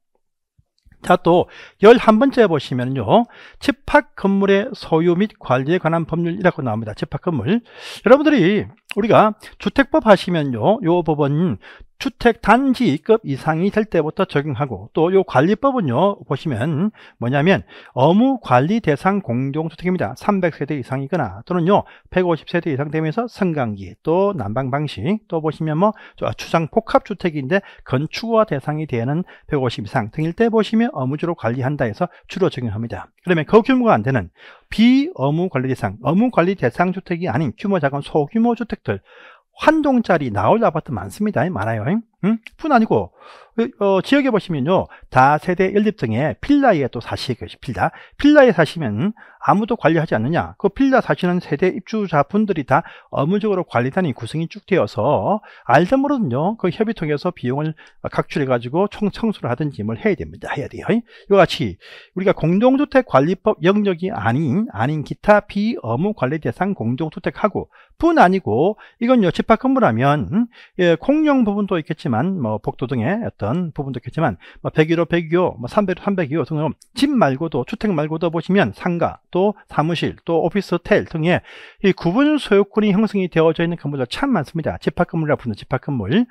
자, 또 11번째 보시면요. 집합 건물의 소유 및 관리에 관한 법률이라고 나옵니다. 집합 건물. 여러분들이 우리가 주택법 하시면요. 요 법은 주택 단지급 이상이 될 때부터 적용하고 또 요 관리법은요 보시면 뭐냐면 어무 관리 대상 공동 주택입니다. 300세대 이상이거나 또는요 150세대 이상 되면서 성강기 또 난방 방식 또 보시면 뭐 추상 복합 주택인데 건축과 대상이 되는 150 이상 등일 때 보시면 어무주로 관리한다 해서 주로 적용합니다. 그러면 그 규모가 안 되는 비어무 관리 대상 어무 관리 대상 주택이 아닌 규모 작은 소규모 주택들 한 동짜리 나올 아파트 많습니다. 많아요. 응? 뿐 아니고 그, 어, 지역에 보시면요. 다세대 1, 2등에 필라에 또 사시고요. 니다 필라에 사시면 아무도 관리하지 않느냐 그 필라 사시는 세대 입주자분들이 다 업무적으로 관리단이 구성이 쭉 되어서 알다모르는요 그 협의 통해서 비용을 각출해 가지고 총청소를 하든지 뭘 해야 됩니다 해야 돼요 이와 같이 우리가 공동주택관리법 영역이 아닌 아닌 기타 비업무 관리 대상 공동주택하고 뿐 아니고 이건 요 집합 건물하면 예, 공용 부분도 있겠지만 뭐 복도 등의 어떤 부분도 있겠지만 뭐 101호 102호 뭐 300호 302호 등으로 집 말고도 주택 말고도 보시면 상가 또 사무실, 또 오피스 호텔 등의 이 구분 소유권이 형성이 되어져 있는 건물도참 많습니다. 집합건물이라 부르는 집합건물.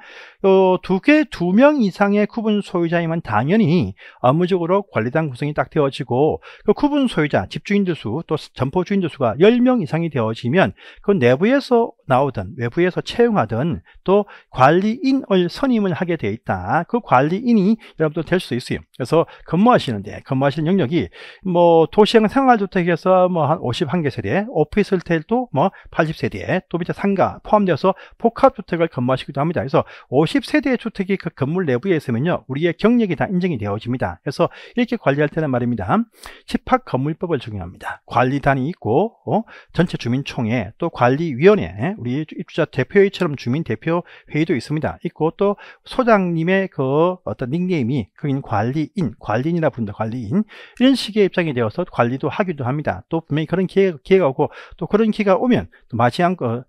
요두 어, 개, 두 명 이상의 구분 소유자이면 당연히 업무적으로 관리단 구성이 딱 되어지고 그 구분 소유자, 집주인들 수, 또 점포 주인들 수가 10명 이상이 되어지면 그 내부에서 나오든 외부에서 채용하든 또 관리인을 선임을 하게 돼 있다. 그 관리인이 여러분도 될 수 있어요. 그래서 근무하시는데 근무하시는 영역이 뭐 도시형 생활주택 주식에서 뭐한 51개 세대, 오피스 텔도 뭐 80세대, 또 밑에 상가 포함되어서 복합주택을 근무하시기도 합니다. 그래서 50세대의 주택이 그 건물 내부에 있으면요. 우리의 경력이 다 인정이 되어집니다. 그래서 이렇게 관리할 때는 말입니다. 집합 건물법을 적용합니다. 관리단이 있고 어? 전체 주민총회 또 관리위원회 우리 입주자 대표회의처럼 주민 대표 회의도 있습니다. 있고 또 소장님의 그 어떤 닉네임이 거기 관리인, 관리인이라 부른다. 관리인 이런 식의 입장이 되어서 관리도 하기도 합니다. 합니다. 또 분명히 그런 기회, 기회가 오고 또 그런 기회가 오면 마치 않고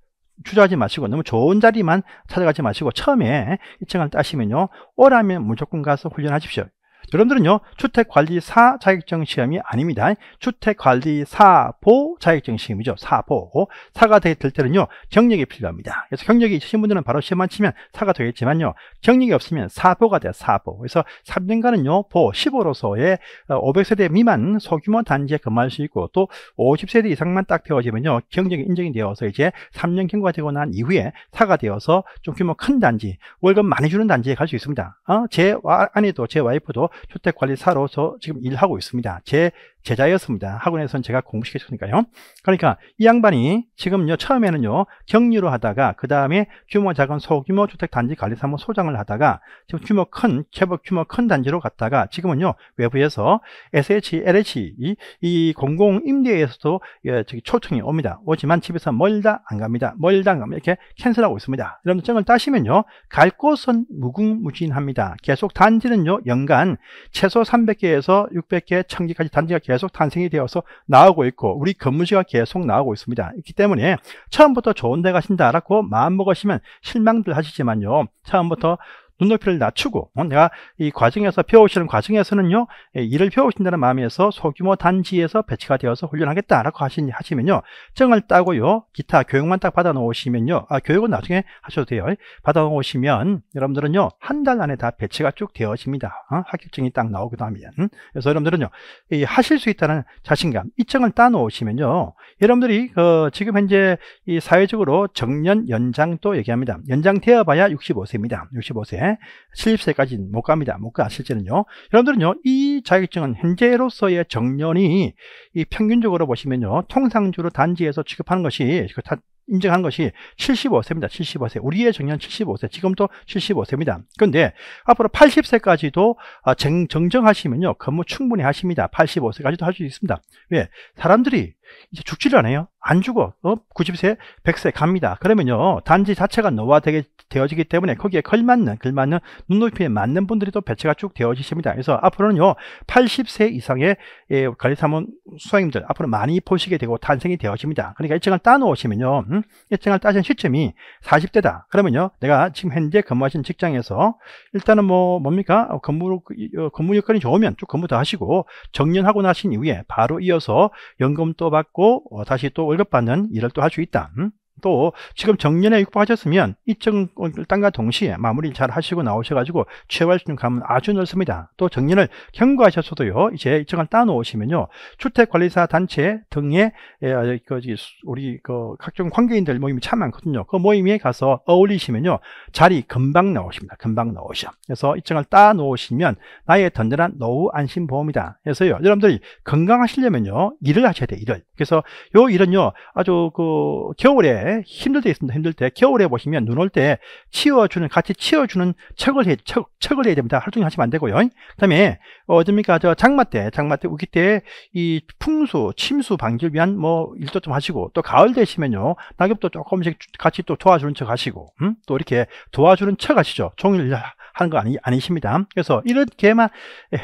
주저하지 마시고 너무 좋은 자리만 찾아가지 마시고 처음에 이청을 따시면요. 오라면 무조건 가서 훈련하십시오. 여러분들은요 주택관리사 자격증 시험이 아닙니다 주택관리사 보 자격증 시험이죠 사보 사가 될 때는요 경력이 필요합니다 그래서 경력이 있으신 분들은 바로 시험만 치면 사가 되겠지만요 경력이 없으면 사보가 돼요 사보 그래서 3년간은요 보 15로서의 500세대 어, 미만 소규모 단지에 근무할 수 있고 또 50세대 이상만 딱 되어지면요 경력이 인정이 되어서 이제 3년 경과 되고 난 이후에 사가 되어서 좀 규모 큰 단지 월급 많이 주는 단지에 갈 수 있습니다 어? 제 아내도 제 와이프도 주택관리사로 서 지금 일하고 있습니다. 제 제자였습니다. 학원에선 제가 공부시켰으니까요. 그러니까 이 양반이 지금요 처음에는요 경리로 하다가 그 다음에 규모 작은 소규모 주택 단지 관리사무 소장을 하다가 지금 규모 큰 제법 규모 큰 단지로 갔다가 지금은요 외부에서 SH, LH 이, 이 공공 임대에서도 예, 저기 초청이 옵니다. 오지만 집에서 멀다 안 갑니다. 멀다 안 갑니다. 이렇게 캔슬하고 있습니다. 이런 분을 따시면요 갈 곳은 무궁무진합니다. 계속 단지는요 연간 최소 300개에서 600개, 1000개까지 단지가 계속 계속 탄생이 되어서 나오고 있고 우리 근무지가 계속 나오고 있습니다. 있기 때문에 처음부터 좋은 데 가신다라고 마음먹으시면 실망들 하시지만요. 처음부터 눈높이를 낮추고 어, 내가 이 과정에서 배우시는 과정에서는요 예, 일을 배우신다는 마음에서 소규모 단지에서 배치가 되어서 훈련하겠다라고 하시, 하시면요 정을 따고요 기타 교육만 딱 받아 놓으시면요 아 교육은 나중에 하셔도 돼요 예, 받아 놓으시면 여러분들은요 한 달 안에 다 배치가 쭉 되어집니다 어? 합격증이 딱 나오기도 하면 그래서 여러분들은요 이, 하실 수 있다는 자신감 이 정을 따 놓으시면요 여러분들이 그 지금 현재 이 사회적으로 정년 연장도 얘기합니다 연장되어봐야 65세입니다 65세 7 0세까지는못 갑니다. 못 가, 실제는요. 여러분들은요, 이 자격증은 현재로서의 정년이 이 평균적으로 보시면요, 통상주로 단지에서 취급하는 것이, 그 인정한 것이 75세입니다. 75세. 우리의 정년 75세. 지금도 75세입니다. 그런데 앞으로 80세까지도 아, 정정하시면요. 근무 충분히 하십니다. 85세까지도 할 수 있습니다. 왜? 사람들이 이제 죽지를 않아요. 안 죽어. 어? 90세, 100세 갑니다. 그러면요. 단지 자체가 노화되게 되어지기 때문에 거기에 걸맞는, 걸맞는 눈높이에 맞는 분들이 또 배치가 쭉 되어지십니다. 그래서 앞으로는요. 80세 이상의 예, 관리사무원 수행님들 앞으로 많이 보시게 되고 탄생이 되어집니다. 그러니까 1층을 따놓으시면요. 음? 일정을 따진 시점이 40대다. 그러면요. 내가 지금 현재 근무하신 직장에서 일단은 뭐 뭡니까? 어, 근무, 어, 근무 여건이 좋으면 쭉 근무 다 하시고 정년하고 나신 이후에 바로 이어서 연금 또박 받고 어, 다시 또 월급 받는 일을 또 할 수 있다. 음? 또 지금 정년에 육박하셨으면 이쪽 땅과 동시에 마무리 잘 하시고 나오셔가지고 취업할수있는 감은 아주 넓습니다. 또 정년을 경과하셨어도요. 이제 이쪽을 따놓으시면요. 주택관리사 단체 등의 아, 그, 우리 그 각종 관계인들 모임이 참 많거든요. 그 모임에 가서 어울리시면요. 자리 금방 나오십니다. 금방 나오셔. 그래서 이쪽을 따놓으시면 나의 든든한 노후 안심보험이다. 그래서요. 여러분들이 건강하시려면요. 일을 하셔야 돼요. 일을. 그래서 요 일은요. 아주 그 겨울에 힘들 때 있습니다. 힘들 때 겨울에 보시면 눈 올 때 치워주는 같이 치워주는 척을 해 척, 척을 해야 됩니다. 하루 종일 하시면 안 되고요. 그다음에 어, 어딥니까 저 장마 때 장마 때 우기 때 이 풍수 침수 방지를 위한 뭐 일도 좀 하시고 또 가을 되시면요 낙엽도 조금씩 같이 또 도와주는 척 하시고 음? 또 이렇게 도와주는 척 하시죠. 종일 하는 거 아니, 아니십니다. 그래서 이렇게만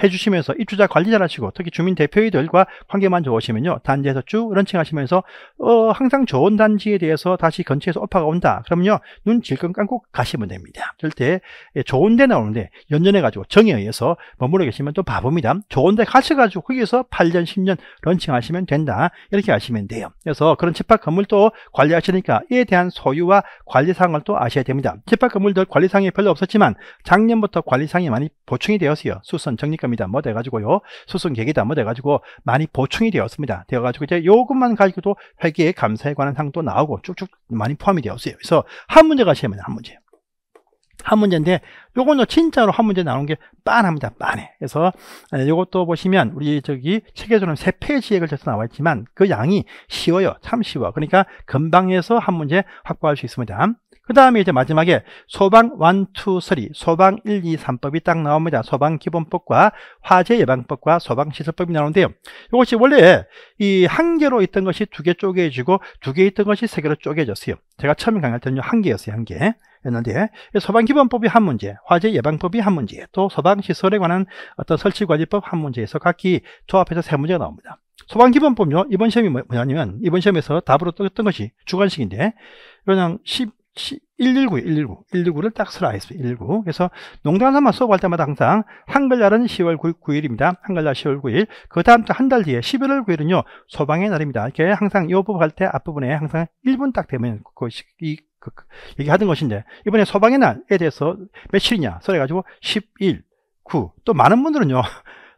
해주시면서 입주자 관리자라시고 특히 주민 대표이들과 관계만 좋으시면요. 단지에서 쭉 런칭하시면서 어, 항상 좋은 단지에 대해서 다시 건축에서 오빠가 온다. 그럼요. 눈 질끈 감고 가시면 됩니다. 절대 예, 좋은 데 나오는데 연연해가지고 정에 의해서 머물러 계시면 또바쁩니다 좋은 데 가셔가지고 거기에서 8년, 10년 런칭하시면 된다. 이렇게 하시면 돼요. 그래서 그런 집합 건물도 관리하시니까 이에 대한 소유와 관리 사항을 또 아셔야 됩니다. 집합 건물들 관리 사항이 별로 없었지만 장 작년부터 관리상이 많이 보충이 되었어요. 수선 정리금이다 뭐 돼가지고요. 수선 계기다 뭐 돼가지고 많이 보충이 되었습니다. 되어가지고 이제 요것만 가지고도 회계의 감사에 관한 상도 나오고 쭉쭉 많이 포함이 되었어요. 그래서 한 문제가 시험에는 한 문제. 한 문제인데 요거는 진짜로 한 문제 나온 게 빤합니다 빤해 그래서 예, 요것도 보시면 우리 저기 책에서는 세 페이지에 걸쳐서 나와 있지만 그 양이 쉬워요 참 쉬워 그러니까 금방 해서 한 문제 확보할 수 있습니다 그 다음에 이제 마지막에 소방 1, 2, 3, 소방 1, 2, 3법이 딱 나옵니다. 소방 기본법과 화재 예방법과 소방 시설법이 나오는데요. 이것이 원래 이 한 개로 있던 것이 두 개 쪼개지고 두 개 있던 것이 세 개로 쪼개졌어요. 제가 처음에 강의할 때는요, 한 개였어요, 한 개. 였는데 소방기본법이 한 문제, 화재 예방법이 한 문제, 또 소방시설에 관한 어떤 설치관리법 한 문제에서 각기 조합해서 세 문제가 나옵니다. 소방기본법요 이번 시험이 뭐, 뭐냐면 이번 시험에서 답으로 떴던 것이 주관식인데 그냥 10, 119, 119, 119를 딱 쓰라 했어요 119. 그래서 농담 삼아 수업할 때마다 항상 한글날은 10월 9, 일입니다 한글날 10월 9일. 그 다음 주한달 뒤에 11월 9일은요, 소방의 날입니다. 이렇게 항상 이 부분 할때 앞부분에 항상 1분 딱 되면 그것이 그, 그, 얘기하던 것인데 이번에 소방의 날에 대해서 며칠이냐 써가지고 11, 9. 또 많은 분들은요.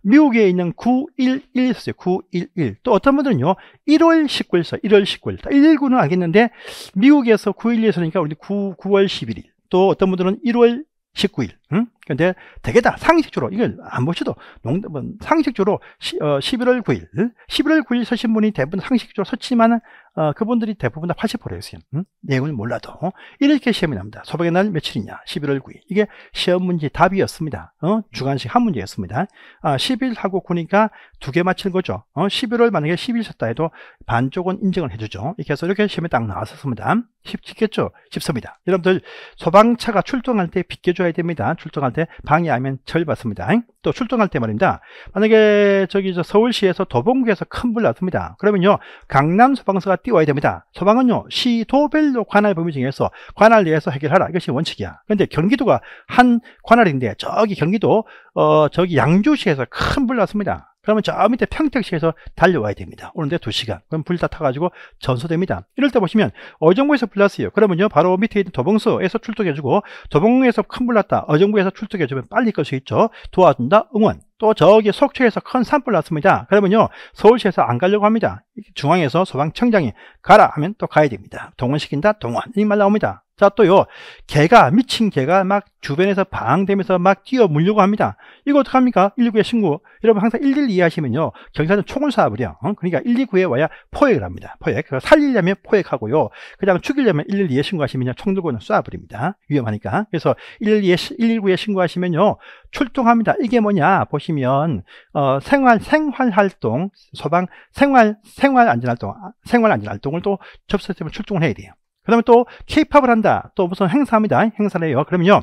미국에 있는 911 쓰세요. 911. 또 어떤 분들은요, 1월 19일 써 1월 19일. 119는 알겠는데, 미국에서 911 쓰니까 우리 9, 9월 11일. 또 어떤 분들은 1월 19일. 응? 근데 되게 다 상식적으로, 이걸 안 보셔도 농담은 뭐 상식적으로 시, 어, 11월 9일. 11월 9일 서신 분이 대부분 상식적으로 섰지만 어, 그분들이 대부분 다 80%예요, 선생님. 응? 내용을 몰라도. 어? 이렇게 시험이 납니다. 소박의 날 며칠이냐? 11월 9일. 이게 시험 문제 답이었습니다. 어? 주간식 한 문제였습니다. 아, 10일하고 9니까 두 개맞힌 거죠. 어? 11월 만약에 10일 썼다 해도 반쪽은 인정을 해주죠. 이렇게 해서 이렇게 시험에 딱 나왔었습니다. 쉽겠죠? 쉽습니다. 여러분들 소방차가 출동할 때 비껴줘야 됩니다. 출동할 때 방해하면 절받습니다 또 출동할 때 말입니다. 만약에 저기 저 서울시에서 도봉구에서 큰 불 났습니다. 그러면요 강남 소방서가 뛰어와야 됩니다. 소방은요 시도별로 관할 범위 중에서 관할 내에서 해결하라 이것이 원칙이야. 그런데 경기도가 한 관할인데 저기 경기도 어 저기 양주시에서 큰 불 났습니다. 그러면 저 밑에 평택시에서 달려와야 됩니다. 오는데 2시간. 그럼 불 다 타가지고 전소됩니다. 이럴 때 보시면 어정부에서 불났어요. 그러면요. 바로 밑에 있는 도봉서에서 출동해주고 도봉에서 큰 불났다. 어정부에서 출동해주면 빨리 끌 수 있죠. 도와준다. 응원. 또 저기 속초에서 큰 산불 났습니다. 그러면요 서울시에서 안 가려고 합니다. 중앙에서 소방청장이 가라 하면 또 가야 됩니다. 동원시킨다 동원 이 말 나옵니다. 자, 또요. 개가, 미친 개가 막 주변에서 방황되면서 막 뛰어 물려고 합니다. 이거 어떡합니까? 119에 신고. 여러분 항상 112 하시면요. 경찰은 총을 쏴버려. 어? 그러니까 119에 와야 포획을 합니다. 포획. 그래서 살리려면 포획하고요. 그 다음 죽이려면 112에 신고하시면 총 들고 는 쏴버립니다. 위험하니까. 그래서 112에, 119에 신고하시면요. 출동합니다. 이게 뭐냐? 보시면, 어, 생활, 생활활동, 소방, 생활, 생활안전활동, 아, 생활안전활동을 또 접수했으면 출동을 해야 돼요. 그 다음에 또 케이팝을 한다. 또 무슨 행사합니다. 행사를 해요. 그러면요.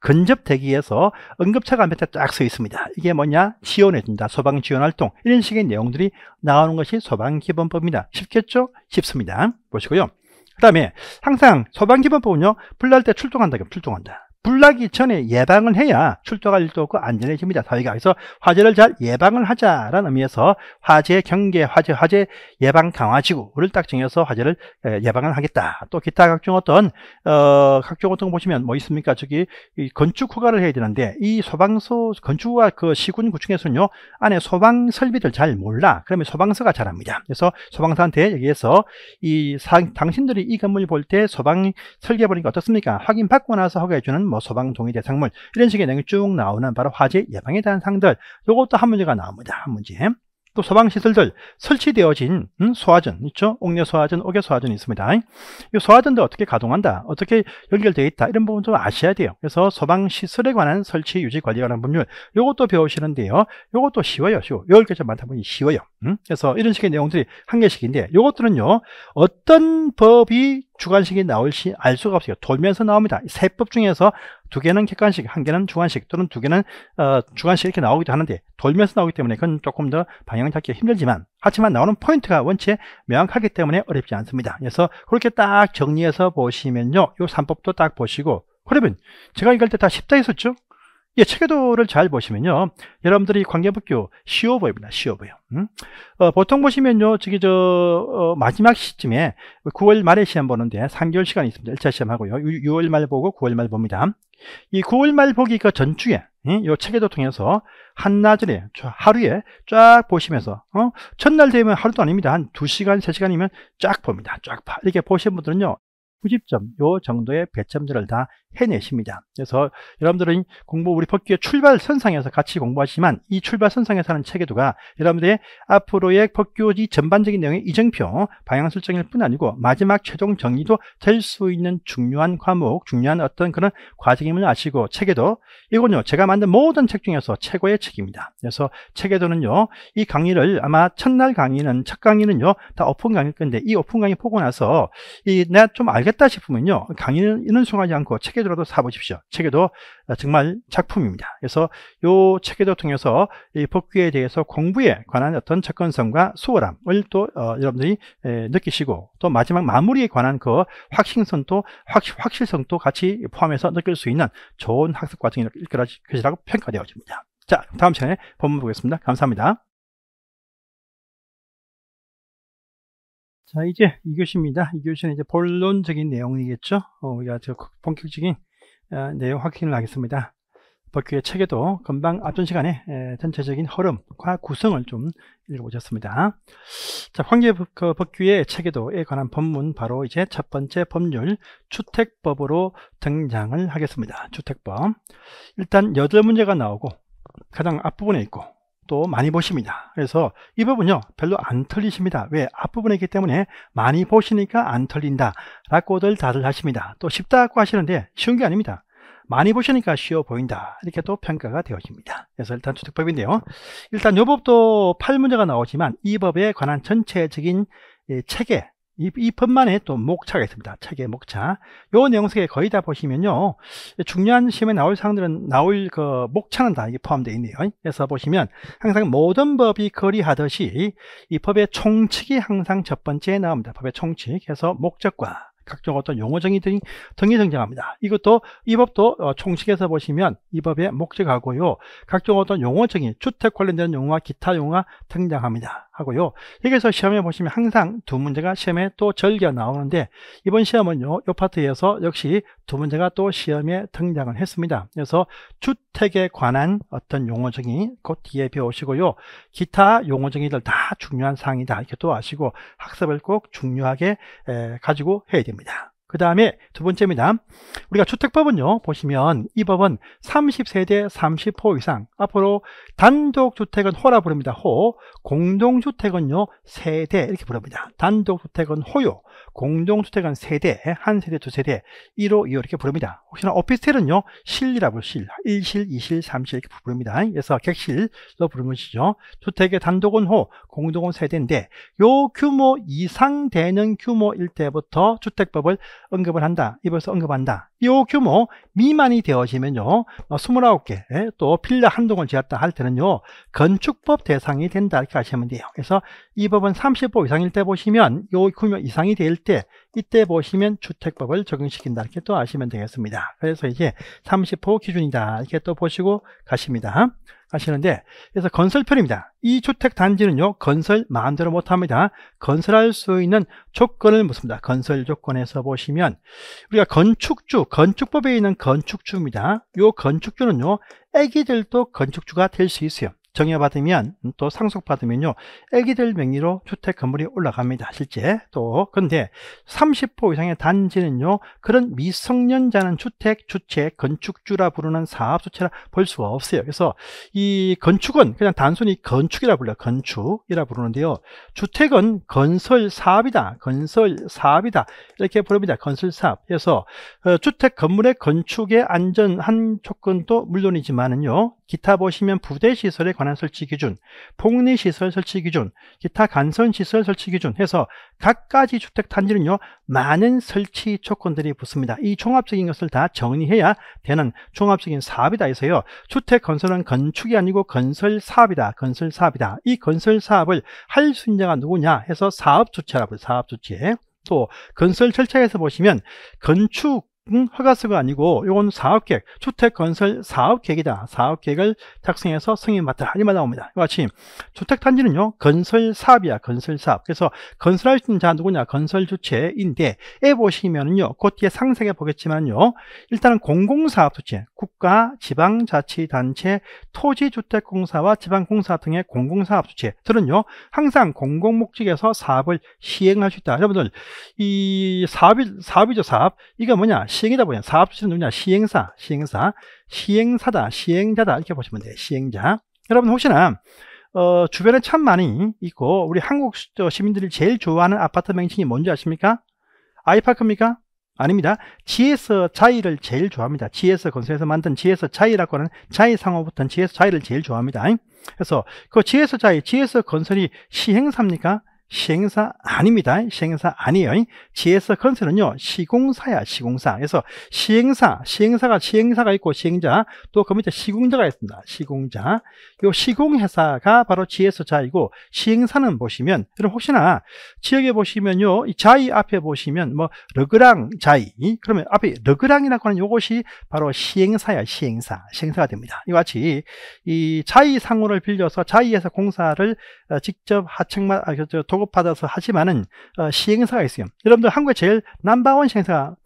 근접 대기에서 응급차가 몇대딱서 있습니다. 이게 뭐냐? 지원해준다. 소방 지원 활동. 이런 식의 내용들이 나오는 것이 소방 기본법입니다. 쉽겠죠? 쉽습니다. 보시고요. 그 다음에 항상 소방 기본법은요. 불날 때 출동한다. 출동한다. 불나기 전에 예방을 해야 출동할 일도 없고 안전해집니다. 사회가 그래서 화재를 잘 예방을 하자라는 의미에서 화재 경계, 화재 화재 예방 강화 지구를 딱 정해서 화재를 예방을 하겠다. 또 기타 각종 어떤 어, 각종 어떤 거 보시면 뭐 있습니까? 저기 건축 허가를 해야 되는데 이 소방서 건축과 그 시군 구청에서는요 안에 소방 설비를 잘 몰라. 그러면 소방서가 잘합니다. 그래서 소방서한테 얘기해서 이 사, 당신들이 이 건물 볼 때 소방 설계 보니까 어떻습니까? 확인 받고 나서 허가해 주는 뭐뭐 소방 동의 대상물 이런 식의 내용이 쭉 나오는 바로 화재 예방에 대한 상들 요것도 한 문제가 나옵니다. 한 문제. 또 소방시설들 설치되어진 음, 소화전 있죠? 옥녀 소화전, 옥외 소화전이 있습니다. 이 소화전도 어떻게 가동한다, 어떻게 연결되어 있다 이런 부분 좀 아셔야 돼요. 그래서 소방시설에 관한 설치 유지 관리에 관한 법률 이것도 배우시는데요. 요것도 쉬워요. 쉬워. 외울 게좀 많다 보니 쉬워요. 음? 그래서 이런 식의 내용들이 한 개씩인데 요것들은요 어떤 법이 주관식이 나올지 알 수가 없어요. 돌면서 나옵니다. 세법 중에서 두 개는 객관식, 한 개는 주관식 또는 두 개는 어, 주관식 이렇게 나오기도 하는데 돌면서 나오기 때문에 그건 조금 더 방향을 잡기가 힘들지만 하지만 나오는 포인트가 원체 명확하기 때문에 어렵지 않습니다. 그래서 그렇게 딱 정리해서 보시면요. 요 3법도 딱 보시고 그러면 제가 이걸 때다쉽다 했었죠? 예, 체계도를 잘 보시면요. 여러분들이 관계법규 쉬워 보입니다. 쉬워 보여. 음? 어, 보통 보시면요. 저기 저 어, 마지막 시점에 9월 말에 시험 보는데 3개월 시간이 있습니다. 1차 시험하고요. 6월 말 보고 9월 말 봅니다. 이 9월 말 보기 그 전주에 이 체계도 통해서 한나절에 하루에 쫙 보시면서 어? 첫날 되면 하루도 아닙니다. 한 2시간, 3시간이면 쫙 봅니다. 쫙 봐. 이렇게 보시는 분들은요. 90점 요 정도의 배점들을 다 해내십니다. 그래서 여러분들은 공부 우리 법규의 출발선상에서 같이 공부하시지만 이 출발선상에서 하는 체계도가 여러분들의 앞으로의 법규의 전반적인 내용의 이정표 방향 설정일 뿐 아니고 마지막 최종 정리도 될 수 있는 중요한 과목 중요한 어떤 그런 과정임을 아시고 체계도 이건요 제가 만든 모든 책 중에서 최고의 책입니다. 그래서 체계도는요 이 강의를 아마 첫날 강의는 첫 강의는요 다 오픈 강의일 건데 이 오픈 강의 보고 나서 이 내가 좀 알게 되겠다 싶으면요. 강의는 순간이 않고 책에도라도 사보십시오. 책에도 어, 정말 작품입니다. 그래서 이 책에도 통해서 이 법규에 대해서 공부에 관한 어떤 접근성과 수월함을 또 어, 여러분들이 에, 느끼시고 또 마지막 마무리에 관한 그 확신성도 확, 확실성도 같이 포함해서 느낄 수 있는 좋은 학습 과정이 일질것이라고 평가되어집니다. 자, 다음 시간에 본문 보겠습니다. 감사합니다. 자, 이제 2교시입니다. 2교시는 이제 본론적인 내용이겠죠? 어, 우리가 저 그 본격적인 어, 내용 확인을 하겠습니다. 버큐의 책에도 금방 앞전 시간에 에, 전체적인 흐름과 구성을 좀 읽어보셨습니다. 자, 황제 그 버큐의 책에도에 관한 법문 바로 이제 첫 번째 법률 주택법으로 등장을 하겠습니다. 주택법. 일단 여덟 문제가 나오고 가장 앞부분에 있고 또 많이 보십니다. 그래서 이 부분요 별로 안 틀리십니다. 왜? 앞부분에 있기 때문에 많이 보시니까 안 틀린다 라고들 다들 하십니다. 또 쉽다고 하시는데 쉬운 게 아닙니다. 많이 보시니까 쉬워 보인다 이렇게 또 평가가 되어집니다. 그래서 일단 주택법인데요. 일단 요 법도 8문제가 나오지만 이 법에 관한 전체적인 체계 예, 이, 이 편만에 또 목차가 있습니다. 책의 목차. 요 내용석에 거의 다 보시면요. 중요한 시험에 나올 사항들은, 나올 그 목차는 다 포함되어 있네요. 그래서 보시면 항상 모든 법이 거리하듯이 이 법의 총칙이 항상 첫 번째에 나옵니다. 법의 총칙. 해서 목적과 각종 어떤 용어 정의 등이 등장합니다. 이것도 이 법도 어, 총칙에서 보시면 이 법의 목적하고요. 각종 어떤 용어 정의, 주택 관련된 용어와 기타 용어가 등장합니다. 하고요. 여기서 시험에 보시면 항상 두 문제가 시험에 또 절겨 나오는데 이번 시험은요. 이 파트에서 역시 두 문제가 또 시험에 등장을 했습니다. 그래서 주택에 관한 어떤 용어정의 곧 뒤에 배우시고요. 기타 용어정의들 다 중요한 사항이다. 이렇게 또 아시고 학습을 꼭 중요하게 가지고 해야 됩니다. 그 다음에 두 번째입니다. 우리가 주택법은요. 보시면 이 법은 30세대 30호 이상 앞으로 단독주택은 호라 부릅니다. 호 공동주택은요. 세대 이렇게 부릅니다. 단독주택은 호요 공동주택 은 세대, 한 세대, 두 세대, 1호, 2호 이렇게 부릅니다. 혹시나 오피스텔은요, 실이라고 실, 1실, 2실, 3실 이렇게 부릅니다. 그래서 객실로 부르는 것이죠. 주택의 단독은호공동은 세대인데, 요 규모 이상 되는 규모일 때부터 주택법을 언급을 한다. 입에서 언급한다. 요 규모 미만이 되어지면요 29개 어, 예, 또 필라 한동을 지었다 할 때는요 건축법 대상이 된다 이렇게 하시면 돼요 그래서 이 법은 30호 이상일 때 보시면 요 규모 이상이 될 때 이때 보시면 주택법을 적용시킨다 이렇게 또 아시면 되겠습니다 그래서 이제 30호 기준이다 이렇게 또 보시고 가십니다 하시는데 그래서 건설편입니다. 이 주택단지는요. 건설 마음대로 못합니다. 건설할 수 있는 조건을 묻습니다. 건설 조건에서 보시면 우리가 건축주, 건축법에 있는 건축주입니다. 이 건축주는요. 애기들도 건축주가 될 수 있어요. 정여받으면 또 상속받으면요. 애기들 명의로 주택 건물이 올라갑니다. 실제 또 근데 30호 이상의 단지는요. 그런 미성년자는 주택, 주체, 건축주라 부르는 사업주체라 볼 수가 없어요. 그래서 이 건축은 그냥 단순히 건축이라 불러요. 건축이라 부르는데요. 주택은 건설 사업이다. 건설 사업이다. 이렇게 부릅니다. 건설 사업. 그래서 어, 주택 건물의 건축의 안전한 조건도 물론이지만은요. 기타 보시면 부대 시설에 관한 관한 설치 기준, 폭리시설 설치 기준, 기타 간선시설 설치 기준 해서 각 가지 주택단지는요. 많은 설치 조건들이 붙습니다. 이 종합적인 것을 다 정리해야 되는 종합적인 사업이다 해서요. 주택 건설은 건축이 아니고 건설 사업이다. 건설 사업이다. 이 건설 사업을 할 수 있는 자가 누구냐 해서 사업주체라고 사업주체. 또 건설 절차에서 보시면 건축 음, 허가서가 아니고 이건 사업계획, 주택건설 사업계획이다. 사업계획을 작성해서 승인받다. 이말 나옵니다. 마와 주택단지는요. 건설사업이야. 건설사업. 그래서 건설할 수 있는 자 누구냐. 건설주체인데 에 보시면은요. 그 뒤에 상세하게 보겠지만요. 일단은 공공사업주체, 국가, 지방자치단체, 토지주택공사와 지방공사 등의 공공사업주체들은요. 항상 공공목적에서 사업을 시행할 수 있다. 여러분들 이 사업이, 사업이죠. 사업. 이게 뭐냐. 시행이다 보니 사업주는 누구냐? 시행사, 시행사, 시행사다, 시행자다 이렇게 보시면 돼요. 시행자. 여러분 혹시나 어, 주변에 참 많이 있고 우리 한국 시민들이 제일 좋아하는 아파트 명칭이 뭔지 아십니까? 아이파크입니까? 아닙니다. GS 자이를 제일 좋아합니다. GS 건설에서 만든 GS 자이라고 하는 자이 상호부터는 GS 자이를 제일 좋아합니다. 그래서 그 GS 자이, GS 건설이 시행사입니까? 시행사 아닙니다. 시행사 아니에요. 지에서 건설은요, 시공사야, 시공사. 그래서 시행사, 시행사가, 시행사가 있고, 시행자, 또 그 밑에 시공자가 있습니다. 시공자. 요 시공회사가 바로 지에서 자이고, 시행사는 보시면, 그럼 혹시나 지역에 보시면요, 이 자이 앞에 보시면, 뭐, 르그랑 자이. 그러면 앞에 르그랑이라고 하는 요것이 바로 시행사야, 시행사. 시행사가 됩니다. 이와 같이, 이 자이 상호를 빌려서 자이에서 공사를 어, 직접 하청만, 아, 저, 보고받아서 하지만은 어, 시행사가 있어요. 여러분들 한국의 제일 남바원 시행사가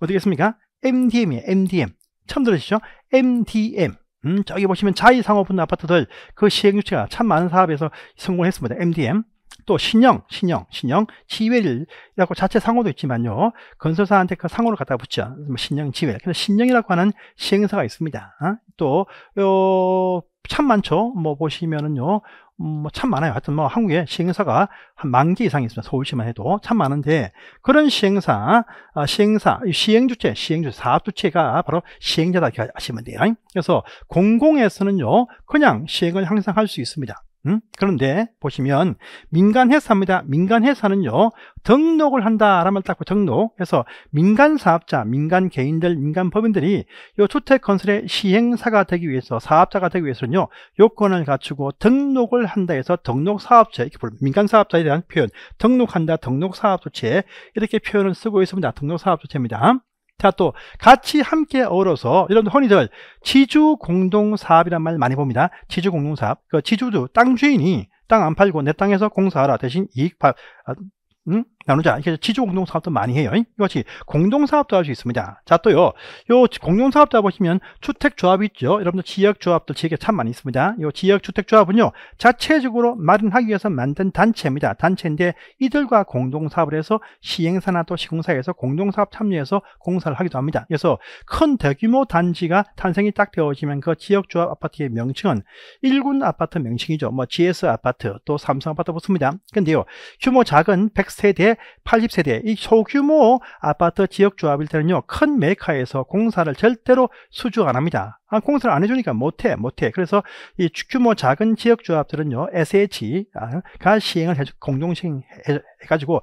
어디겠습니까? MDM이에요. MDM. 처음 들으시죠? MDM. 음, 저기 보시면 자이상업분 아파트들 그 시행유치가 참 많은 사업에서 성공했습니다. MDM. 또 신형, 신형, 신형, 지웰이라고 자체 상호도 있지만요. 건설사한테 그 상호를 갖다 붙죠. 뭐 신형, 지웰. 그래서 신형이라고 하는 시행사가 있습니다. 어? 또, 어, 참 많죠. 뭐 보시면은요. 뭐참 많아요. 하여튼 뭐 한국에 시행사가 한 만 개 이상 있습니다. 서울시만 해도 참 많은데 그런 시행사, 아, 시행사, 시행주체, 시행주체, 사업주체가 바로 시행자다 이렇게 아시면 돼요. 그래서 공공에서는요 그냥 시행을 항상 할 수 있습니다. 음? 그런데 보시면 민간회사입니다. 민간회사는요 등록을 한다라면 딱 등록해서 민간사업자, 민간개인들, 민간법인들이 요 주택건설의 시행사가 되기 위해서 사업자가 되기 위해서는요 요건을 갖추고 등록을 한다 해서 등록사업체 이렇게 부릅 민간사업자에 대한 표현 등록한다, 등록사업조체 이렇게 표현을 쓰고 있습니다. 등록사업조체입니다. 자, 또 같이 함께 얼어서 이런 허니들 지주 공동 사업이란 말 많이 봅니다. 지주 공동 사업. 그지주도땅 주인이 땅 안 팔고 내 땅에서 공사하라 대신 이익 파 아, 음? 나누자. 이렇게 지주 공동 사업도 많이 해요. 이것이 공동 사업도 할 수 있습니다. 자, 또요. 요 공동 사업자 보시면 주택 조합이 있죠. 여러분들 지역 조합도 지역에 참 많이 있습니다. 요 지역 주택 조합은요. 자체적으로 마련하기 위해서 만든 단체입니다. 단체인데 이들과 공동 사업을 해서 시행사나 또 시공사에서 공동 사업 참여해서 공사를 하기도 합니다. 그래서 큰 대규모 단지가 탄생이 딱 되어지면 그 지역 조합 아파트의 명칭은 1군 아파트 명칭이죠. 뭐 GS 아파트 또 삼성 아파트 붙습니다. 근데요. 규모 작은 100세대 80세대 이 소규모 아파트 지역 조합일 때는요 큰 메카에서 공사를 절대로 수주 안 합니다. 아, 공사를 안 해주니까 못해 못해. 그래서 이 규모 작은 지역 조합들은요 SH가 아, 시행을 해주, 공동 시행해가지고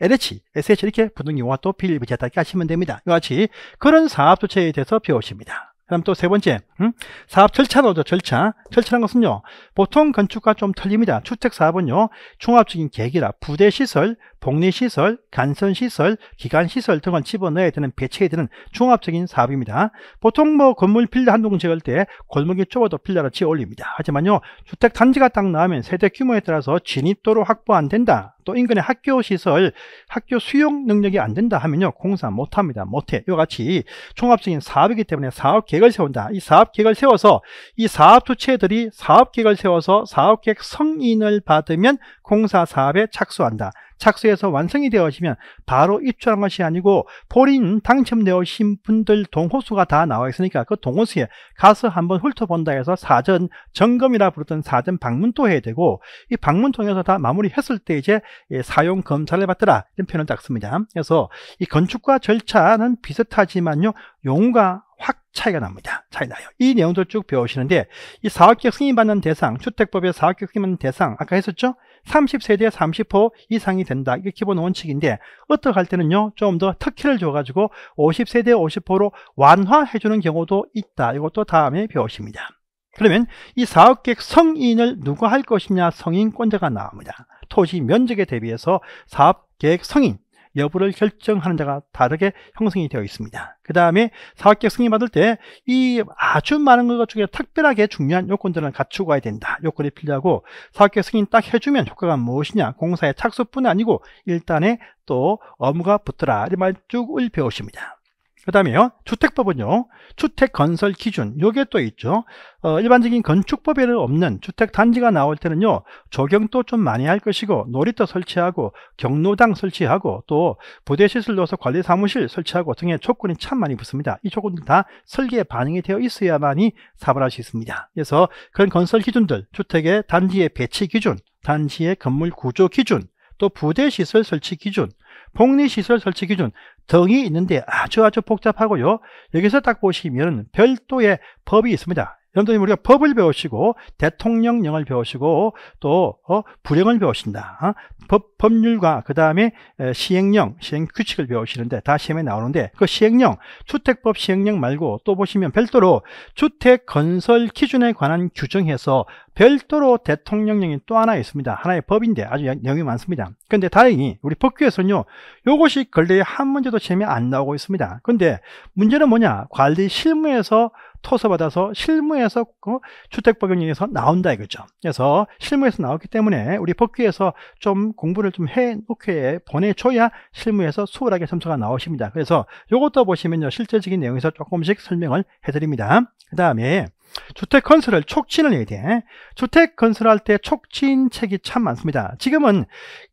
LH, SH 이렇게 부동 이용화 또 빌리비자다 이 하시면 됩니다. 이와 같이 그런 사업 조치에 대해서 배우십니다. 그다음 또세 번째 음? 사업 절차로죠 절차 절차란 것은요 보통 건축과 좀 틀립니다 주택 사업은요 종합적인 계기라 부대 시설 복리시설, 간선시설, 기간시설 등을 집어넣어야 되는 배치해야 되는 종합적인 사업입니다. 보통 뭐 건물 필라 한동 지을 때 골목이 좁아도 필라를 지어 올립니다. 하지만요. 주택 단지가 딱 나오면 세대 규모에 따라서 진입도로 확보 안 된다. 또 인근의 학교 시설, 학교 수용 능력이 안 된다 하면요. 공사 못합니다. 못해. 이와 같이 종합적인 사업이기 때문에 사업계획을 세운다. 이 사업계획을 세워서 이 사업주체들이 사업계획을 세워서 사업계획 성인을 받으면 공사사업에 착수한다. 착수해서 완성이 되어지면 바로 입출한 것이 아니고 본인 당첨되어신 분들 동호수가 다 나와 있으니까 그 동호수에 가서 한번 훑어본다 해서 사전 점검이라 부르던 사전 방문도 해야 되고 이 방문 통해서 다 마무리했을 때 이제 예, 사용 검사를 받더라 이런 표현을 딱습니다 그래서 이 건축과 절차는 비슷하지만요 용어가 확 차이가 납니다. 차이 나요. 이 내용도 쭉 배우시는데 이 사업계획 승인받는 대상, 주택법의 사업계획 승인받는 대상 아까 했었죠? 30세대 30% 이상이 된다. 이게 기본 원칙인데 어떡할 때는요. 좀 더 특혜를 줘가지고 50세대 50%로 완화해주는 경우도 있다. 이것도 다음에 배우십니다. 그러면 이 사업계획 성인을 누가 할 것이냐 성인권자가 나옵니다. 토지 면적에 대비해서 사업계획 성인 여부를 결정하는 자가 다르게 형성이 되어 있습니다. 그 다음에 사업계획 승인받을 때 이 아주 많은 것 중에 특별하게 중요한 요건들을 갖추고 와야 된다. 요건이 필요하고 사업계획 승인 딱 해주면 효과가 무엇이냐. 공사의 착수뿐 아니고 일단에 또 업무가 붙더라. 이 말 쭉을 배우십니다. 그 다음에요 주택법은요 주택건설 기준 요게 또 있죠 어, 일반적인 건축법에는 없는 주택단지가 나올 때는요 조경도좀 많이 할 것이고 놀이터 설치하고 경로당 설치하고 또 부대시설 넣어서 관리사무실 설치하고 등의 조건이 참 많이 붙습니다 이 조건들 다 설계에 반영이 되어 있어야만이 사업을 할 수 있습니다 그래서 그런 건설 기준들 주택의 단지의 배치 기준 단지의 건물 구조 기준 또 부대시설 설치 기준, 복리시설 설치 기준 등이 있는데 아주 아주 복잡하고요. 여기서 딱 보시면 별도의 법이 있습니다. 여러분들이 우리가 법을 배우시고 대통령령을 배우시고 또 어, 불행을 배우신다. 어? 법, 법률과 그 다음에 시행령, 시행규칙을 배우시는데 다 시험에 나오는데 그 시행령, 주택법 시행령 말고 또 보시면 별도로 주택건설 기준에 관한 규정에서 별도로 대통령령이 또 하나 있습니다. 하나의 법인데 아주 영이 많습니다. 근데 다행히 우리 법규에서는요. 요것이 근래에 한 문제도 재미안 나오고 있습니다. 근데 문제는 뭐냐? 관리 실무에서 토서받아서 실무에서 그 주택법령에서 나온다 이거죠. 그래서 실무에서 나왔기 때문에 우리 법규에서 좀 공부를 좀 해놓게 보내줘야 실무에서 수월하게 점수가 나오십니다. 그래서 요것도 보시면요. 실제적인 내용에서 조금씩 설명을 해드립니다. 그 다음에 주택 건설을 촉진을 위해 주택 건설할 때 촉진책이 참 많습니다. 지금은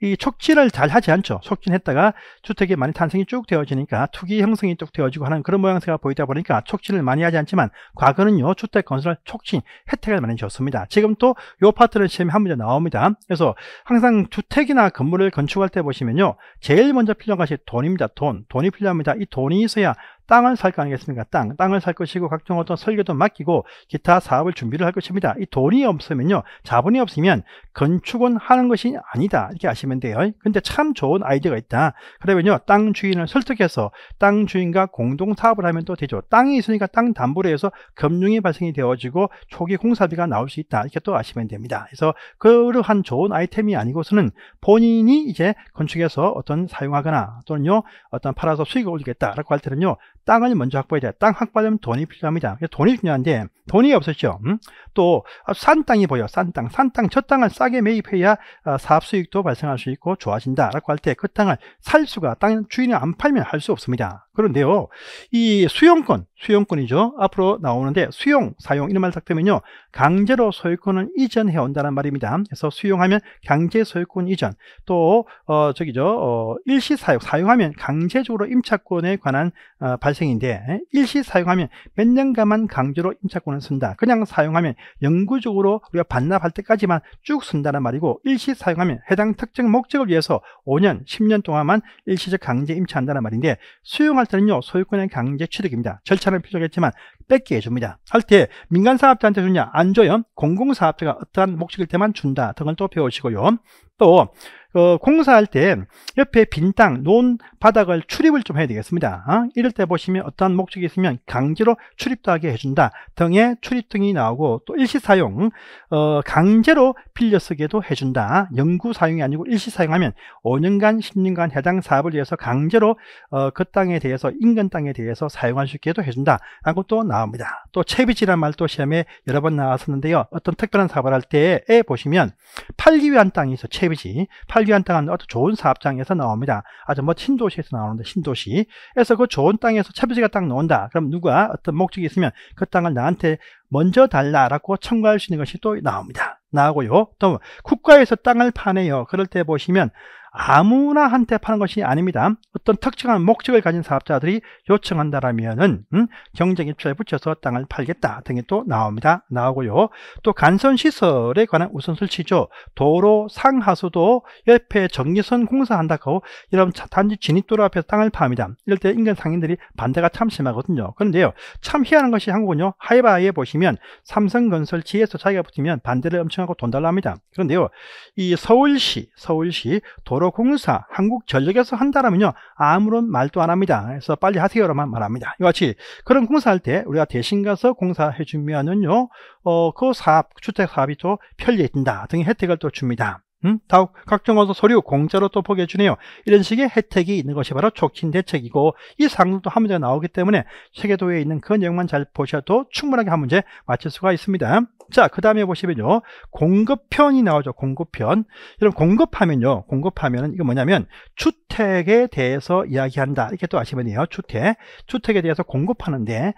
이 촉진을 잘 하지 않죠. 촉진했다가 주택이 많이 탄생이 쭉 되어지니까 투기 형성이 쭉 되어지고 하는 그런 모양새가 보이다 보니까 촉진을 많이 하지 않지만 과거는요 주택 건설 촉진 혜택을 많이 줬습니다. 지금 또요 파트를 시험한 에 문제 나옵니다. 그래서 항상 주택이나 건물을 건축할 때 보시면요 제일 먼저 필요한 것이 돈입니다. 돈 돈이 필요합니다. 이 돈이 있어야 땅을 살 거 아니겠습니까? 땅, 땅을 살 것이고 각종 어떤 설계도 맡기고 기타 사업을 준비를 할 것입니다. 이 돈이 없으면요, 자본이 없으면 건축은 하는 것이 아니다 이렇게 아시면 돼요. 근데 참 좋은 아이디어가 있다. 그러면요, 땅 주인을 설득해서 땅 주인과 공동 사업을 하면 또 되죠. 땅이 있으니까 땅 담보로 해서 금융이 발생이 되어지고 초기 공사비가 나올 수 있다 이렇게 또 아시면 됩니다. 그래서 그러한 좋은 아이템이 아니고서는 본인이 이제 건축에서 어떤 사용하거나 또는요 어떤 팔아서 수익을 올리겠다라고 할 때는요 땅을 먼저 확보해야 돼요. 땅 확보하려면 돈이 필요합니다. 돈이 중요한데 돈이 없었죠. 음? 또산 아, 땅이 보여. 산 땅. 산 땅, 저 땅을 싸게 매입해야 어, 사업 수익도 발생할 수 있고 좋아진다라고 할 때 그 땅을 살 수가 땅주인을안 팔면 할 수 없습니다. 그런데요, 이 수용권, 수용권이죠. 앞으로 나오는데 수용, 사용 이런 말딱 되면요. 강제로 소유권을 이전해 온다는 말입니다. 그래서 수용하면 강제 소유권 이전, 또 어, 저기죠. 어, 일시 사용, 사용하면 강제적으로 임차권에 관한 어, 발생인데 일시 사용하면 몇 년간만 강제로 임차권을 쓴다. 그냥 사용하면 영구적으로 우리가 반납할 때까지만 쭉 쓴다는 말이고 일시 사용하면 해당 특정 목적을 위해서 5년, 10년 동안만 일시적 강제 임차한다는 말인데 수용할 카드는요 소유권의 강제 취득입니다. 절차는 필요하겠지만 뺏게 해줍니다. 할 때 민간사업자한테 주냐? 안 줘요. 공공사업자가 어떠한 목적일 때만 준다. 등을 또 배우시고요. 또 어, 공사할 때 옆에 빈 땅, 논 바닥을 출입을 좀 해야 되겠습니다. 어? 이럴 때 보시면 어떠한 목적이 있으면 강제로 출입도 하게 해준다. 등의 출입 등이 나오고 또 일시사용, 어, 강제로 빌려쓰게도 해준다. 연구사용이 아니고 일시사용하면 5년간, 10년간 해당 사업을 위해서 강제로 어, 그 땅에 대해서 인근 땅에 대해서 사용할 수 있게도 해준다. 라고 또 나와 나옵니다. 또 채비지란 말도 시험에 여러 번 나왔었는데요. 어떤 특별한 사업을 할 때에 보시면 팔기위한 땅에서 채비지, 팔기위한 땅은 어떤 좋은 사업장에서 나옵니다. 아주 뭐 신도시에서 나오는데 신도시. 그래서 그 좋은 땅에서 채비지가 딱 나온다. 그럼 누가 어떤 목적이 있으면 그 땅을 나한테 먼저 달라라고 청구할 수 있는 것이 또 나옵니다. 나오고요. 또 국가에서 땅을 파네요. 그럴 때 보시면 아무나 한테 파는 것이 아닙니다. 어떤 특정한 목적을 가진 사업자들이 요청한다라면은 음, 경쟁 입찰에 붙여서 땅을 팔겠다 등이 또 나옵니다. 나오고요. 또 간선 시설에 관한 우선 설치죠. 도로 상하수도 옆에 정리선 공사한다고 이런 단지 진입도로 앞에서 땅을 파합니다 이럴 때 인근 상인들이 반대가 참 심하거든요. 그런데요. 참 희한한 것이 한국은요. 하이바이에 보시면 삼성건설 지에서 자기가 붙으면 반대를 엄청 하고 돈 달라 합니다. 그런데요. 이 서울시 서울시 도로 여로 공사 한국 전력에서 한다라면요 아무런 말도 안 합니다. 그래서 빨리 하세요라만 말합니다. 이와 같이 그런 공사할 때 우리가 대신 가서 공사해 주면은요 어, 그 사업 주택 사업이 또 편리해진다 등의 혜택을 또 줍니다. 음? 더욱 각종 어서 서류 공짜로 또 보게 해주네요. 이런 식의 혜택이 있는 것이 바로 촉진 대책이고 이 상도 한 문제 나오기 때문에 세계도에 있는 그 내용만 잘 보셔도 충분하게 한 문제 맞출 수가 있습니다. 자, 그 다음에 보시면요. 공급편이 나오죠. 공급편. 여러분, 공급하면요. 공급하면은 이거 뭐냐면 주택에 대해서 이야기한다. 이렇게 또 아시면 돼요. 주택. 주택에 대해서 공급하는데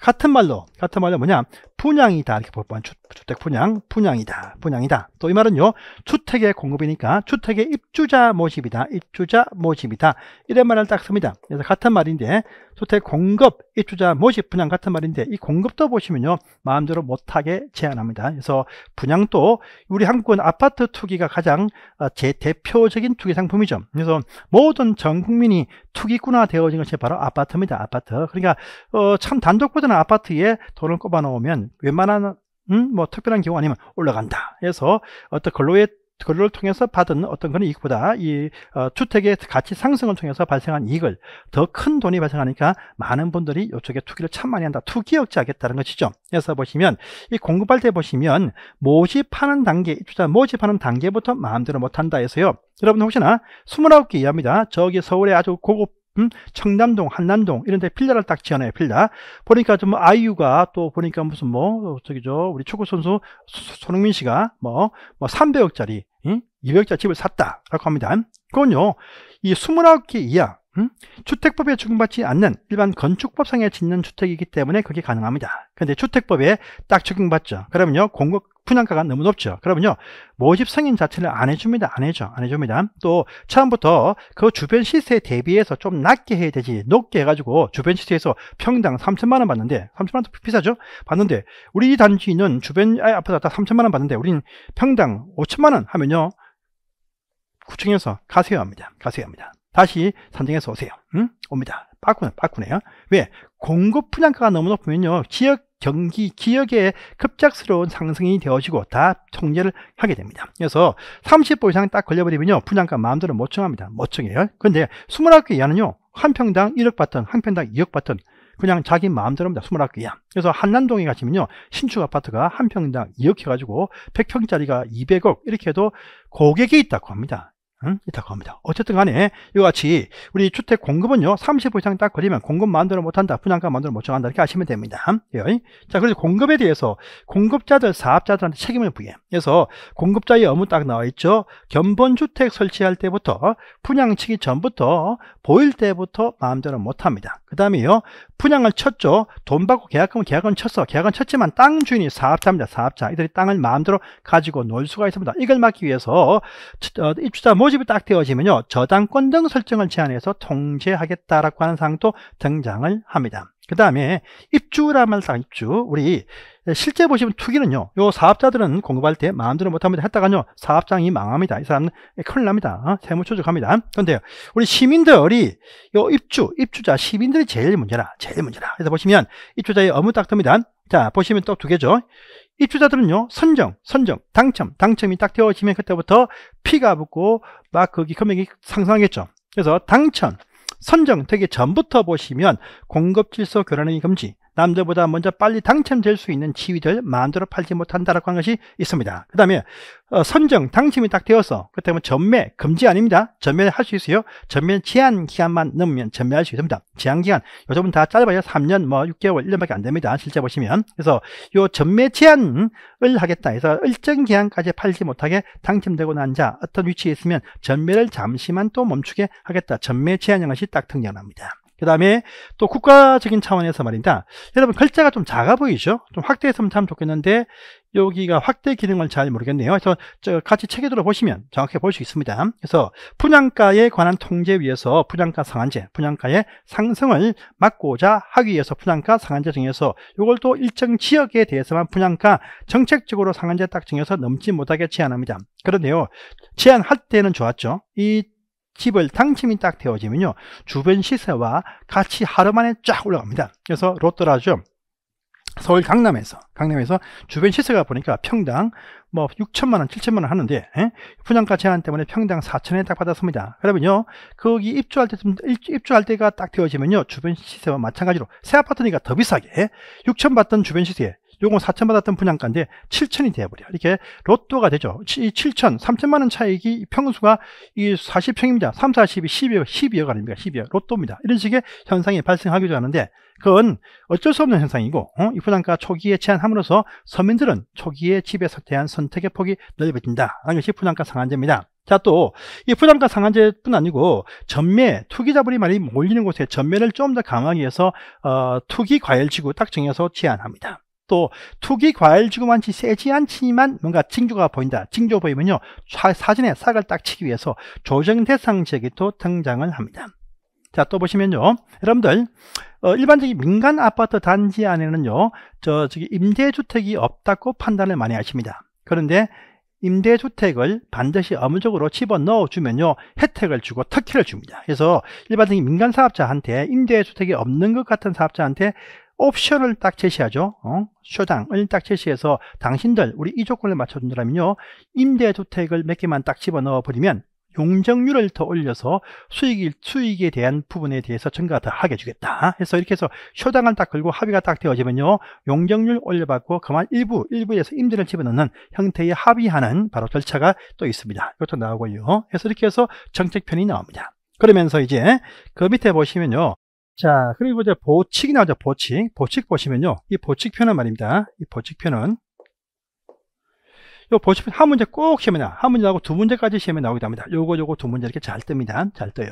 같은 말로 같은 말로 뭐냐 분양이다 이렇게 보면 주, 택 분양 분양이다 분양이다 또 이 말은요 주택의 공급이니까 주택의 입주자 모집이다 입주자 모집이다 이런 말을 딱 씁니다 그래서 같은 말인데 주택 공급, 입주자 모집, 분양 같은 말인데 이 공급도 보시면요. 마음대로 못하게 제한합니다. 그래서 분양도 우리 한국은 아파트 투기가 가장 제 어, 대표적인 투기 상품이죠. 그래서 모든 전 국민이 투기꾼화 되어진 것이 바로 아파트입니다. 아파트. 그러니까 어, 참 단독보다는 아파트에 돈을 꼽아 놓으면 웬만한 음, 뭐 특별한 경우 아니면 올라간다. 해서 어떤 근로의 그를 통해서 받은 어떤 그런 이익보다 이 어, 주택의 가치 상승을 통해서 발생한 이익을 더 큰 돈이 발생하니까 많은 분들이 이쪽에 투기를 참 많이 한다. 투기 억제 하겠다는 것이죠. 그래서 보시면 이 공급할 때 보시면 모집하는 단계, 입주자 모집하는 단계부터 마음대로 못한다 해서요. 여러분 혹시나 29개 이합니다 저기 서울에 아주 고급 음? 청담동, 한남동 이런 데 필라를 딱 지어놔요. 필라. 보니까 좀 아이유가 또 보니까 무슨 뭐 어, 저기 죠 우리 축구 선수 손흥민 씨가 뭐 뭐 300억짜리 뭐 응? 200억짜리 집을 샀다라고 합니다. 그건요. 이 29개 이하 음? 주택법에 적용받지 않는 일반 건축법상에 짓는 주택이기 때문에 그게 가능합니다. 그런데 주택법에 딱 적용받죠. 그러면요 공급 분양가가 너무 높죠. 그러면요 모집 승인 자체를 안 해줍니다. 안 해줘, 안 해줍니다. 또 처음부터 그 주변 시세에 대비해서 좀 낮게 해야 되지 높게 해가지고 주변 시세에서 평당 3천만 원 받는데 3천만 원도 비싸죠. 받는데 우리 단지는 주변 아파트 다 3천만 원 받는데 우리는 평당 5천만 원 하면요 구청에서 가세요합니다. 가세요합니다. 다시 산정해서 오세요. 응? 옵니다. 바꾸네, 바꾸네요. 왜? 공급 분양가가 너무 높으면요. 지역 경기 기역의 급작스러운 상승이 되어지고 다 통제를 하게 됩니다. 그래서 30% 이상 딱 걸려버리면요. 분양가 마음대로 못 정합니다. 못 정해요. 근데 29개 이하는요. 한 평당 1억 받던, 한 평당 2억 받던 그냥 자기 마음대로입니다. 29개 이하. 그래서 한남동에 가시면요. 신축 아파트가 한 평당 2억 해가지고 100평짜리가 200억 이렇게 해도 고객이 있다고 합니다. 응? 있다고 합니다. 어쨌든 간에 이와 같이 우리 주택 공급은요 30% 이상 딱 걸리면 공급 만들어 못한다 분양가 만들어 못 정한다 이렇게 아시면 됩니다. 예. 자 그래서 공급에 대해서 공급자들 사업자들한테 책임을 부여해 그래서 공급자의 업무 딱 나와 있죠. 견본주택 설치할 때부터 분양 치기 전부터 보일 때부터 마음대로 못합니다. 그 다음에요 분양을 쳤죠. 돈 받고 계약금은 계약은 쳤어. 계약은 쳤지만 땅 주인이 사업자입니다. 사업자. 이들이 땅을 마음대로 가지고 놀 수가 있습니다. 이걸 막기 위해서 입주자 어, 모집이 딱 되어지면요. 저당권 등 설정을 제한해서 통제하겠다라고 하는 사항도 등장을 합니다. 그 다음에 입주란 말상 입주 우리 실제 보시면 투기는요 요 사업자들은 공급할 때 마음대로 못합니다 했다가요 사업장이 망합니다 이 사람은 큰일 납니다 어? 세무 추적합니다 그런데 우리 시민들이 요 입주 입주자 시민들이 제일 문제라 제일 문제라 그래서 보시면 입주자의 업무딱입니다자 보시면 또 두 개죠 입주자들은요 선정 선정 당첨 당첨이 딱 되어지면 그때부터 피가 붙고 막 거기 금액이 상승하겠죠 그래서 당첨 선정 되기 전부터 보시면 공급 질서 교란의 금지, 남들보다 먼저 빨리 당첨될 수 있는 지위를 마음대로 팔지 못한다라고 한 것이 있습니다. 그 다음에 어, 선정, 당첨이 딱 되어서 그렇다면 전매 금지 아닙니다. 전매를 할 수 있어요. 전매 제한 기간만 넘으면 전매할 수 있습니다. 제한 기간 요즘은 다 짧아요. 3년, 뭐 6개월, 1년밖에 안 됩니다. 실제 보시면 그래서 요 전매 제한을 하겠다 해서 일정 기한까지 팔지 못하게 당첨되고 난 자 어떤 위치에 있으면 전매를 잠시만 또 멈추게 하겠다. 전매 제한이라는 것이 딱 등장합니다. 그 다음에 또 국가적인 차원에서 말입니다. 여러분 글자가 좀 작아 보이죠? 좀 확대했으면 참 좋겠는데 여기가 확대 기능을 잘 모르겠네요. 그래서 같이 책에 들어보시면 정확히 볼 수 있습니다. 그래서 분양가에 관한 통제 위해서 분양가 상한제, 분양가의 상승을 막고자 하기 위해서 분양가 상한제 정해서 이걸 또 일정 지역에 대해서만 분양가 정책적으로 상한제 딱 정해서 넘지 못하게 제한합니다. 그런데요. 제한할 때는 좋았죠. 이 집을당첨이딱 되어지면요. 주변 시세와 같이 하루 만에 쫙 올라갑니다. 그래서 로또라죠. 서울 강남에서 강남에서 주변 시세가 보니까 평당 뭐 6천만 원, 7천만 원 하는데 예? 분양가 제한 때문에 평당 4천에 원딱 받았습니다. 그러면요 거기 입주할 때 입주할 때가 딱 되어지면요 주변 시세와 마찬가지로 새 아파트니까 더 비싸게 6천 받던 주변 시세 요건 4천 받았던 분양가인데 7천이 돼버려 이렇게 로또가 되죠 7천 3천만 원 차익이 평수가 이 40평입니다 3, 40이 12억 12억 아닙니까 12억 로또입니다 이런 식의 현상이 발생하기도 하는데 그건 어쩔 수 없는 현상이고 어? 이 분양가 초기에 제한함으로써 서민들은 초기에 집에 서 대한 선택의 폭이 넓어진다라는 것이 분양가 상한제입니다 자, 또, 이 부담가 상한제뿐 아니고, 전매, 투기 자분이 많이 몰리는 곳에 전매를 좀 더 강화하기 위해서, 어, 투기 과열 지구 딱 정해서 제한합니다. 또 투기 과일 지구만지 세지 않지만 뭔가 징조가 보인다. 징조 보이면요. 사진에 싹을 딱 치기 위해서 조정 대상 지역이 또 등장을 합니다. 자, 또 보시면요. 여러분들, 어, 일반적인 민간 아파트 단지 안에는요, 저, 저기, 임대주택이 없다고 판단을 많이 하십니다. 그런데, 임대주택을 반드시 업무적으로 집어 넣어주면요 혜택을 주고 특혜를 줍니다 그래서 일반적인 민간 사업자한테 임대주택이 없는 것 같은 사업자한테 옵션을 딱 제시하죠. 어? 쇼당을 딱 제시해서 당신들 우리 이 조건을 맞춰준다면요. 임대주택을 몇 개만 딱 집어넣어 버리면 용적률을 더 올려서 수익이, 수익에 대한 부분에 대해서 증가 더 하게 주겠다. 해서 이렇게 해서 쇼당을 딱 걸고 합의가 딱 되어지면요. 용적률 올려받고 그만 일부, 일부에서 임대를 집어넣는 형태의 합의하는 바로 절차가 또 있습니다. 이것도 나오고요. 해서 이렇게 해서 정책편이 나옵니다. 그러면서 이제 그 밑에 보시면요. 자, 그리고 이제 보칙이 나오죠. 보칙. 보칙 보시면요. 이 보칙표는 말입니다. 이 보칙표는 요 보시면 한 문제 꼭 시험에 나. 한 문제 나오고 두 문제까지 시험에 나오기도 합니다. 요거 요거 두 문제 이렇게 잘 뜹니다. 잘 떠요.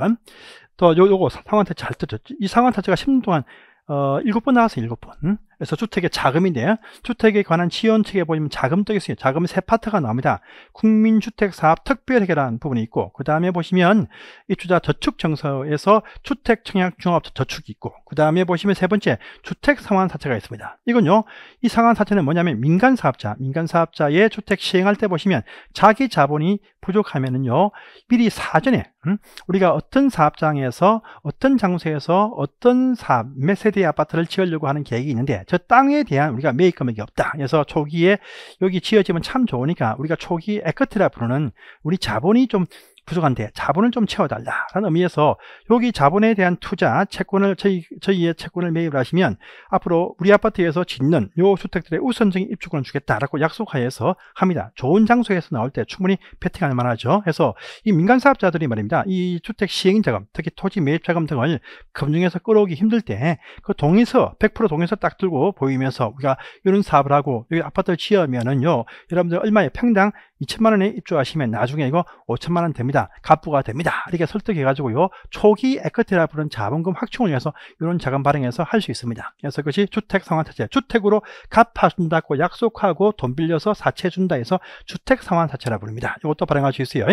또 요, 요거 상황 타잘 뜨죠. 이 상황 타체가 10년 동안 어 7번 나왔어요. 7번. 그래서 주택의 자금인데요. 주택에 관한 지원책에 보면 자금도 있어요. 자금 세 파트가 나옵니다. 국민주택사업 특별회계라는 부분이 있고 그 다음에 보시면 입주자 저축증서에서 주택청약종합 저축이 있고 그 다음에 보시면 세 번째 주택상환사채가 있습니다. 이건요. 이 상환사채는 뭐냐면 민간사업자, 민간사업자의 주택 시행할 때 보시면 자기 자본이 부족하면은요. 미리 사전에 음, 우리가 어떤 사업장에서 어떤 장소에서 어떤 사업, 몇 세대의 아파트를 지으려고 하는 계획이 있는데 저 땅에 대한 우리가 메이금액이 없다. 그래서 초기에 여기 지어지면 참 좋으니까 우리가 초기 에커트라 부르는 우리 자본이 좀 부족한데 자본을 좀 채워달라라는 의미에서 여기 자본에 대한 투자 채권을 저희, 저희의 채권을 매입을 하시면 앞으로 우리 아파트에서 짓는 요 주택들의 우선적인 입주권을 주겠다라고 약속하여서 합니다. 좋은 장소에서 나올 때 충분히 베팅할 만하죠. 해서이 민간 사업자들이 말입니다. 이 주택 시행 자금, 특히 토지 매입 자금 등을 금융에서 끌어오기 힘들 때 그 동의서 100% 동의서 딱 들고 보이면서 우리가 이런 사업을 하고 여기 아파트를 지으면은요 여러분들 얼마에 평당 2천만 원에 입주하시면 나중에 이거 5천만 원 됩니다. 갑부가 됩니다. 이렇게 설득해가지고요. 초기 에쿼티라 부른 자본금 확충을 위해서 이런 자금 발행해서 할 수 있습니다. 그래서 그것이 주택 상환사채, 주택으로 갚아준다고 약속하고 돈 빌려서 사채준다 해서 주택 상환사채라 부릅니다. 이것도 발행할 수 있어요.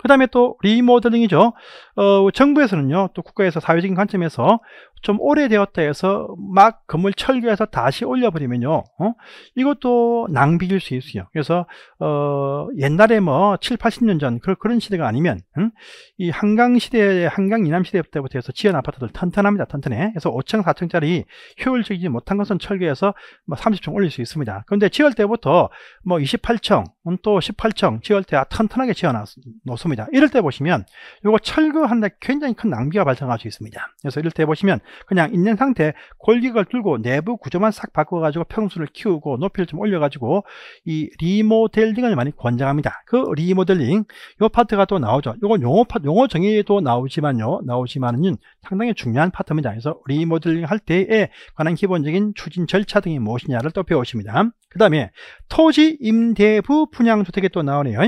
그 다음에 또 리모델링이죠. 어, 정부에서는요, 또 국가에서 사회적인 관점에서 좀 오래되었다 해서 막 건물 철거해서 다시 올려버리면요, 어? 이것도 낭비일 수 있어요. 그래서, 어, 옛날에 뭐, 7, 80년 전, 그, 그런 시대가 아니면, 응? 이 한강 시대, 한강 이남 시대 때부터 해서 지은 아파트들 튼튼합니다튼튼해 그래서 5층, 4층짜리 효율적이지 못한 것은 철거해서 뭐 30층 올릴 수 있습니다. 그런데 지을 때부터 뭐 28층, 또 18층 지을 때튼튼하게 아, 지어 놓습니다. 이럴 때 보시면, 요거 철거 하는데 굉장히 큰 낭비가 발생할 수 있습니다. 그래서 이를테 보시면 그냥 있는 상태 골격을 뚫고 내부 구조만 싹 바꿔가지고 평수를 키우고 높이를 좀 올려가지고 이 리모델링을 많이 권장합니다. 그 리모델링 요 파트가 또 나오죠. 요건 용어 파, 용어 정의도 나오지만요, 나오지만은 상당히 중요한 파트입니다. 그래서 리모델링 할 때에 관한 기본적인 추진 절차 등이 무엇이냐를 또 배우십니다. 그 다음에 토지 임대부 분양 주택에또 나오네요.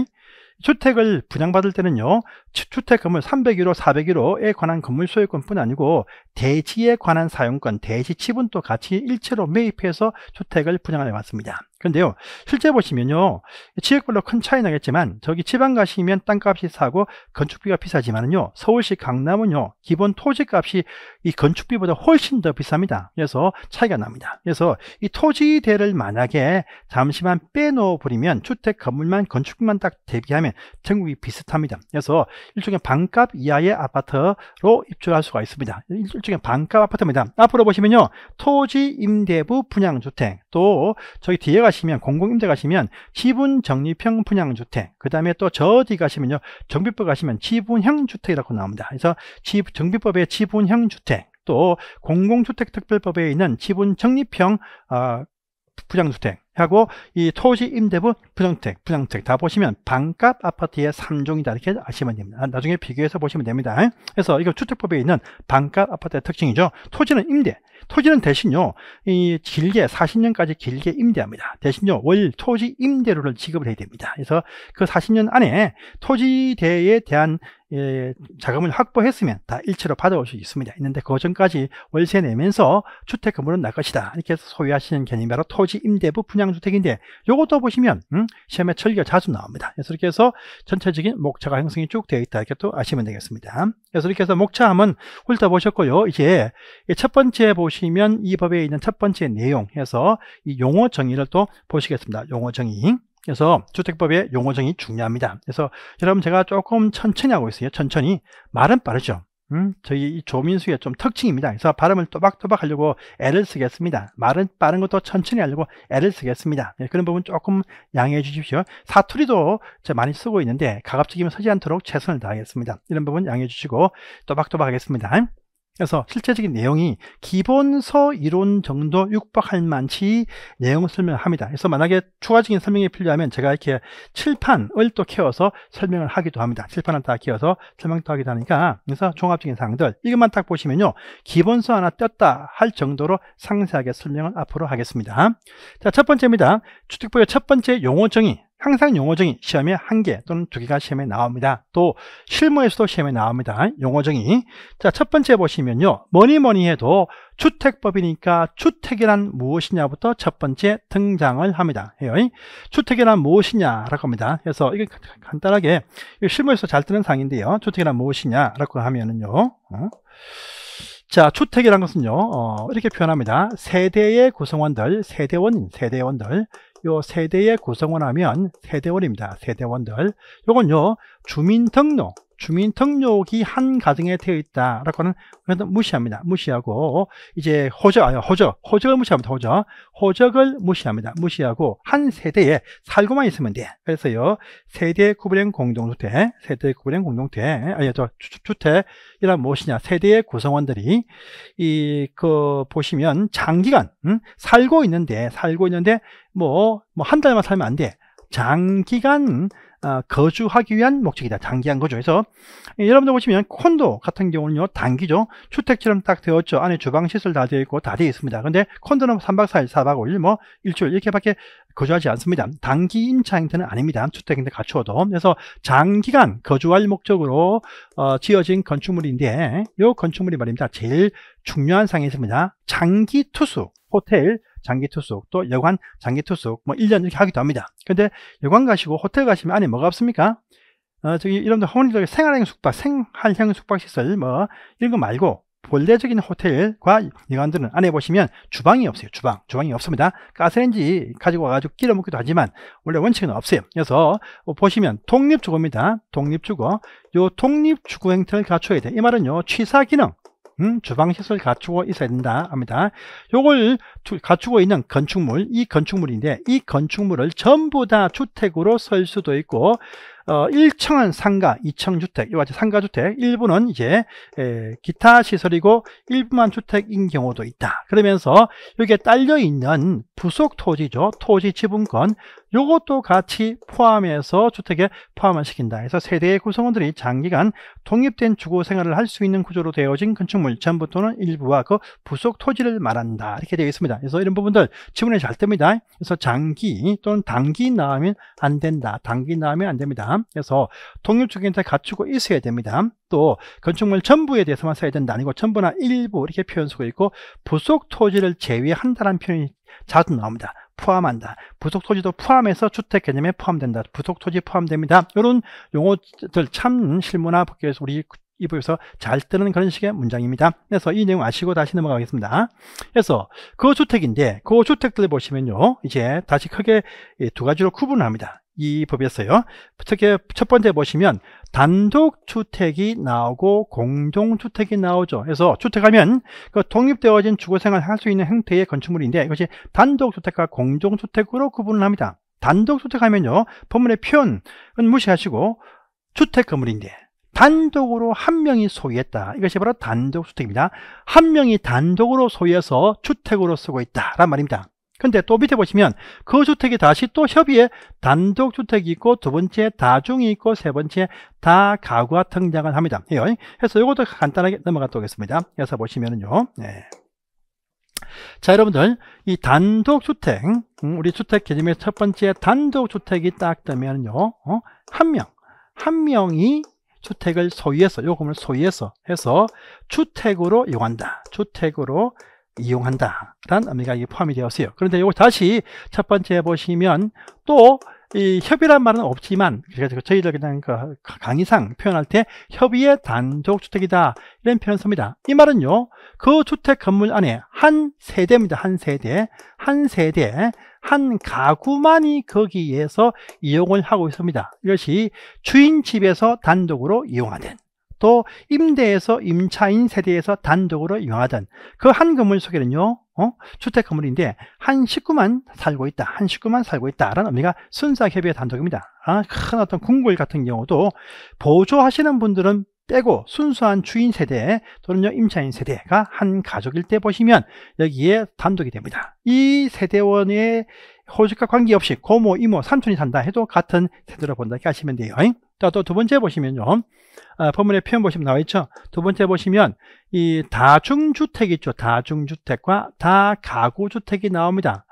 주택을 분양받을 때는요. 주택 건물 301호, 401호에 관한 건물 소유권뿐 아니고 대지에 관한 사용권, 대지 치분도 같이 일체로 매입해서 주택을 분양해 왔습니다. 그런데요 실제 보시면요 지역별로 큰 차이 나겠지만 저기 지방 가시면 땅값이 싸고 건축비가 비싸지만요 서울시 강남은요 기본 토지값이 이 건축비보다 훨씬 더 비쌉니다 그래서 차이가 납니다 그래서 이 토지대를 만약에 잠시만 빼놓아 버리면 주택 건물만 건축만 비딱 대비하면 전국이 비슷합니다 그래서 일종의 반값 이하의 아파트로 입주할 수가 있습니다 일종의 반값 아파트입니다 앞으로 보시면요 토지 임대부 분양주택 또 저기 뒤에 가시면 공공임대 가시면 지분 정리 평분양 주택 그 다음에 또 저기 가시면요 정비법 가시면 지분형 주택이라고 나옵니다 그래서 정비법의 지분형 주택 또 공공주택특별법에 있는 지분 정리형 어, 아, 부장주택 하고 이 토지 임대부 부정택 부정택 다 보시면 반값 아파트의 3종이다 이렇게 아시면 됩니다. 아, 나중에 비교해서 보시면 됩니다. 그래서 이거 주택법에 있는 반값 아파트의 특징이죠. 토지는 임대 토지는 대신요 이 길게 40년까지 길게 임대합니다. 대신요 월 토지 임대료를 지급을 해야 됩니다. 그래서 그 40년 안에 토지대에 대한 예, 예, 자금을 확보했으면 다 일체로 받아올 수 있습니다. 있는데 그 전까지 월세 내면서 주택 건물은 날 것이다. 이렇게 해서 소유하시는 개념이 바로 토지 임대부 분양주택인데 요것도 보시면 음, 시험에 철겨 자주 나옵니다. 그래서 이렇게 해서 전체적인 목차가 형성이 쭉 되어 있다. 이렇게 또 아시면 되겠습니다. 그래서 이렇게 해서 목차 한번 훑어보셨고요. 이제 첫 번째 보시면 이 법에 있는 첫 번째 내용 해서 이 용어 정의를 또 보시겠습니다. 용어 정의. 그래서 주택법의 용어정이 중요합니다. 그래서 여러분 제가 조금 천천히 하고 있어요. 천천히. 말은 빠르죠. 음, 저희 조민수의 좀 특징입니다. 그래서 발음을 또박또박 하려고 애를 쓰겠습니다. 말은 빠른 것도 천천히 하려고 애를 쓰겠습니다. 네, 그런 부분 조금 양해해 주십시오. 사투리도 제가 많이 쓰고 있는데 가급적이면 서지 않도록 최선을 다하겠습니다. 이런 부분 양해해 주시고 또박또박 하겠습니다. 그래서 실제적인 내용이 기본서 이론 정도 육박할 만치 내용을 설명합니다. 그래서 만약에 추가적인 설명이 필요하면 제가 이렇게 칠판을 또 키워서 설명을 하기도 합니다. 칠판을 다 키워서 설명도 하기도 하니까 그래서 종합적인 사항들 이것만 딱 보시면요. 기본서 하나 뗐다 할 정도로 상세하게 설명을 앞으로 하겠습니다. 자, 첫 번째입니다. 주택부의 첫 번째 용어 정의 항상 용어적인 시험에 한 개 또는 두 개가 시험에 나옵니다. 또 실무에서도 시험에 나옵니다. 용어적인. 자, 첫 번째 보시면요. 뭐니 뭐니 해도 주택법이니까 주택이란 무엇이냐부터 첫 번째 등장을 합니다. 해요. 주택이란 무엇이냐라고 합니다. 그래서 이게 간단하게 실무에서 잘 뜨는 상인데요. 주택이란 무엇이냐라고 하면은요. 어? 자, 주택이란 것은요, 어, 이렇게 표현합니다. 세대의 구성원들, 세대원 세대원들, 요 세대의 구성원 하면 세대원입니다. 세대원들. 요건요, 주민등록, 주민 등록이 한 가정에 되어 있다라고는 무시합니다. 무시하고 이제 호적 아니 호적 호적을 무시합니다. 호적 호적을 무시합니다. 무시하고 한 세대에 살고만 있으면 돼. 그래서요 세대 구분행 공동주택 세대 구분행 공동주택 아니 저 주택이란 무엇이냐 세대의 구성원들이 이 그 보시면 장기간 음? 살고 있는데 살고 있는데 뭐 뭐 한 달만 살면 안 돼. 장기간 아, 거주하기 위한 목적이다. 단기한 거죠. 그래서 여러분들 보시면 콘도 같은 경우는요. 단기죠. 주택처럼 딱 되었죠. 안에 주방시설 다 되어 있고 다 되어 있습니다. 근데 콘도는 3박 4일, 4박 5일, 뭐 일주일 이렇게밖에 거주하지 않습니다. 단기 임차 형태는 아닙니다. 주택 인데 갖추어도. 그래서 장기간 거주할 목적으로 어, 지어진 건축물인데 이 건축물이 말입니다. 제일 중요한 상이 있습니다. 장기 투수, 호텔, 장기 투숙, 또 여관 장기 투숙, 뭐 1년 이렇게 하기도 합니다. 근데 여관 가시고 호텔 가시면 안에 뭐가 없습니까? 어, 저기 이런 허니들 생활형 숙박, 생활형 숙박시설 뭐 이런 거 말고 본래적인 호텔과 여관들은 안에 보시면 주방이 없어요. 주방. 주방이 없습니다. 가스레인지 가지고 와가지고 끼려 먹기도 하지만 원래 원칙은 없어요. 그래서 보시면 독립주거입니다. 독립주거. 요 독립주거 행태를 갖춰야 돼. 이 말은요. 취사 기능. 음, 주방시설 갖추고 있어야 된다 합니다. 요걸 갖추고 있는 건축물, 이 건축물인데 이 건축물을 전부 다 주택으로 쓸 수도 있고 어, 1층은 상가, 2층 주택, 이와 같이 상가 주택, 일부는 이제 에, 기타 시설이고 일부만 주택인 경우도 있다. 그러면서 여기에 딸려 있는 부속 토지죠. 토지 지분권 요것도 같이 포함해서 주택에 포함을 시킨다. 해서 세대의 구성원들이 장기간 독립된 주거 생활을 할 수 있는 구조로 되어진 건축물 전부터는 일부와 그 부속 토지를 말한다. 이렇게 되어 있습니다. 그래서 이런 부분들 지문에 잘 뜹니다. 그래서 장기 또는 단기 나오면 안 된다. 단기 나오면 안 됩니다. 그래서 독립적인데 갖추고 있어야 됩니다. 또 건축물 전부에 대해서만 써야 된다 아니고 전부나 일부 이렇게 표현 쓰고 있고 부속 토지를 제외한다는 표현이 자주 나옵니다. 포함한다. 부속 토지도 포함해서 주택 개념에 포함된다. 부속 토지 포함됩니다. 이런 용어들 참 실무나 법규에서 우리 이부에서 잘 뜨는 그런 식의 문장입니다. 그래서 이 내용 아시고 다시 넘어가겠습니다. 그래서 그 주택인데 그 주택들 보시면요. 이제 다시 크게 두 가지로 구분합니다. 이 법이었어요. 특히 첫 번째 보시면 단독주택이 나오고 공동주택이 나오죠. 그래서 주택하면 그 독립되어진 주거생활 을할 수 있는 형태의 건축물인데 이것이 단독주택과 공동주택으로 구분을 합니다. 단독주택하면요. 법문의 표현은 무시하시고 주택건물인데 단독으로 한 명이 소유했다. 이것이 바로 단독주택입니다. 한 명이 단독으로 소유해서 주택으로 쓰고 있다란 말입니다. 근데 또 밑에 보시면 그 주택이 다시 또 협의에 단독주택이 있고 두 번째 다중이 있고 세 번째 다가구가 등장을 합니다. 그래서 예, 이것도 간단하게 넘어갔다 오겠습니다. 그래서 보시면은요. 네. 자 여러분들 이 단독주택 음, 우리 주택 개념의 첫 번째 단독주택이 딱 되면요 어, 한명 한 명이 주택을 소유해서 요금을 소유해서 해서 주택으로 이용한다 주택으로 이용한다라는 의미가 포함이 되었어요. 그런데 이거 다시 첫 번째 보시면 또 이 협의란 말은 없지만 저희들 그냥 그 강의상 표현할 때 협의의 단독 주택이다 이런 표현 을 씁니다. 이 말은요 그 주택 건물 안에 한 세대입니다. 한 세대, 한 세대, 한 가구만이 거기에서 이용을 하고 있습니다. 이것이 주인 집에서 단독으로 이용하는 또 임대에서 임차인 세대에서 단독으로 이용하던 그 한 건물 속에는요 어? 주택 건물인데 한 식구만 살고 있다 한 식구만 살고 있다라는 의미가 순사협의의 단독입니다 아, 큰 어떤 궁궐 같은 경우도 보조하시는 분들은 빼고 순수한 주인 세대 또는 임차인 세대가 한 가족일 때 보시면 여기에 단독이 됩니다. 이 세대원의 호주과 관계없이 고모, 이모, 삼촌이 산다 해도 같은 세대로 본다 이렇게 하시면 돼요. 자, 또 두 번째 보시면요. 아, 본문의 표현 보시면 나와 있죠. 두 번째 보시면 이 다중주택 있죠. 다중주택과 다가구주택이 나옵니다.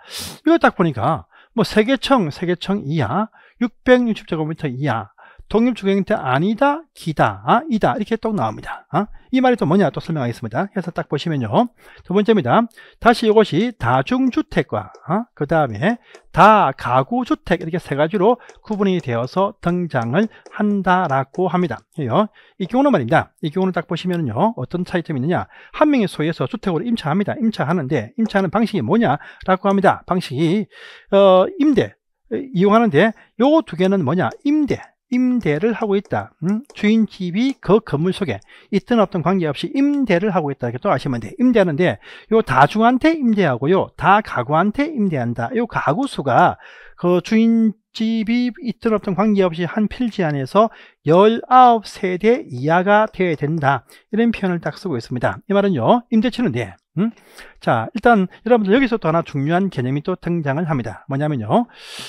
이거 딱 보니까 뭐 세계청, 세계청 이하, 660제곱미터 이하, 독립주객한테 아니다, 기다, 아, 이다 이렇게 또 나옵니다. 아? 이 말이 또 뭐냐 또 설명하겠습니다. 해서 딱 보시면요. 두 번째입니다. 다시 이것이 다중주택과 아? 그 다음에 다가구주택 이렇게 세 가지로 구분이 되어서 등장을 한다라고 합니다. 이 경우는 말입니다. 이 경우는 딱 보시면요. 어떤 차이점이 있느냐. 한 명이 소유해서 주택으로 임차합니다. 임차하는데 임차하는 방식이 뭐냐라고 합니다. 방식이 어, 임대 어, 이용하는데 요 두 개는 뭐냐 임대 임대를 하고 있다. 음? 주인 집이 그 건물 속에 있든 없든 관계없이 임대를 하고 있다. 이렇게 또 아시면 돼. 임대하는데 요 다중한테 임대하고요. 다 가구한테 임대한다. 요 가구 수가 그 주인 집이 있든 없든 관계없이 한 필지 안에서 19세대 이하가 되어야 된다. 이런 표현을 딱 쓰고 있습니다. 이 말은요. 임대치는 데 음? 자 일단 여러분들 여기서 또 하나 중요한 개념이 또 등장을 합니다 뭐냐면요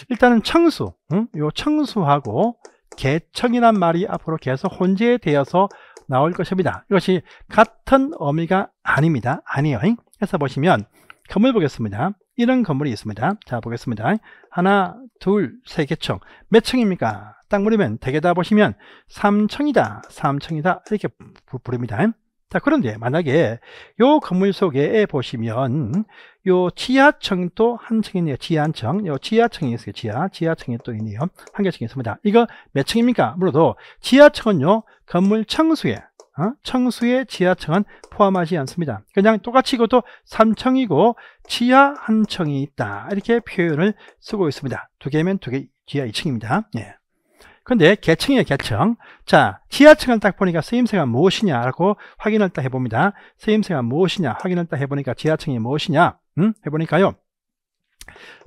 일단은 청수 음? 요 청수하고 개청이란 말이 앞으로 계속 혼재되어서 나올 것입니다. 이것이 같은 어미가 아닙니다. 아니에요. 해서 보시면 건물 보겠습니다. 이런 건물이 있습니다. 자 보겠습니다. 하나, 둘, 세 개청. 몇 층입니까? 딱 물으면 대개다 네 보시면 3층이다, 3층이다 이렇게 부릅니다. 자 그런데 만약에 요 건물 속에 보시면 요 지하층 또한 층이네요. 지하층. 요 지하층이 있어요. 지하. 지하층이 또 있네요. 한 개층이 있습니다. 이거 몇 층입니까? 물어도 지하층은요. 건물 청수에 어? 청수에 지하층은 포함하지 않습니다. 그냥 똑같이 이것도 3층이고 지하 한 층이 있다. 이렇게 표현을 쓰고 있습니다. 두 개면 두 개, 지하 2층입니다. 예. 근데 계층이에요 계층 자 지하층을 딱 보니까 쓰임새가 무엇이냐라고 확인을 딱 해봅니다 쓰임새가 무엇이냐 확인을 딱 해보니까 지하층이 무엇이냐 음? 해보니까요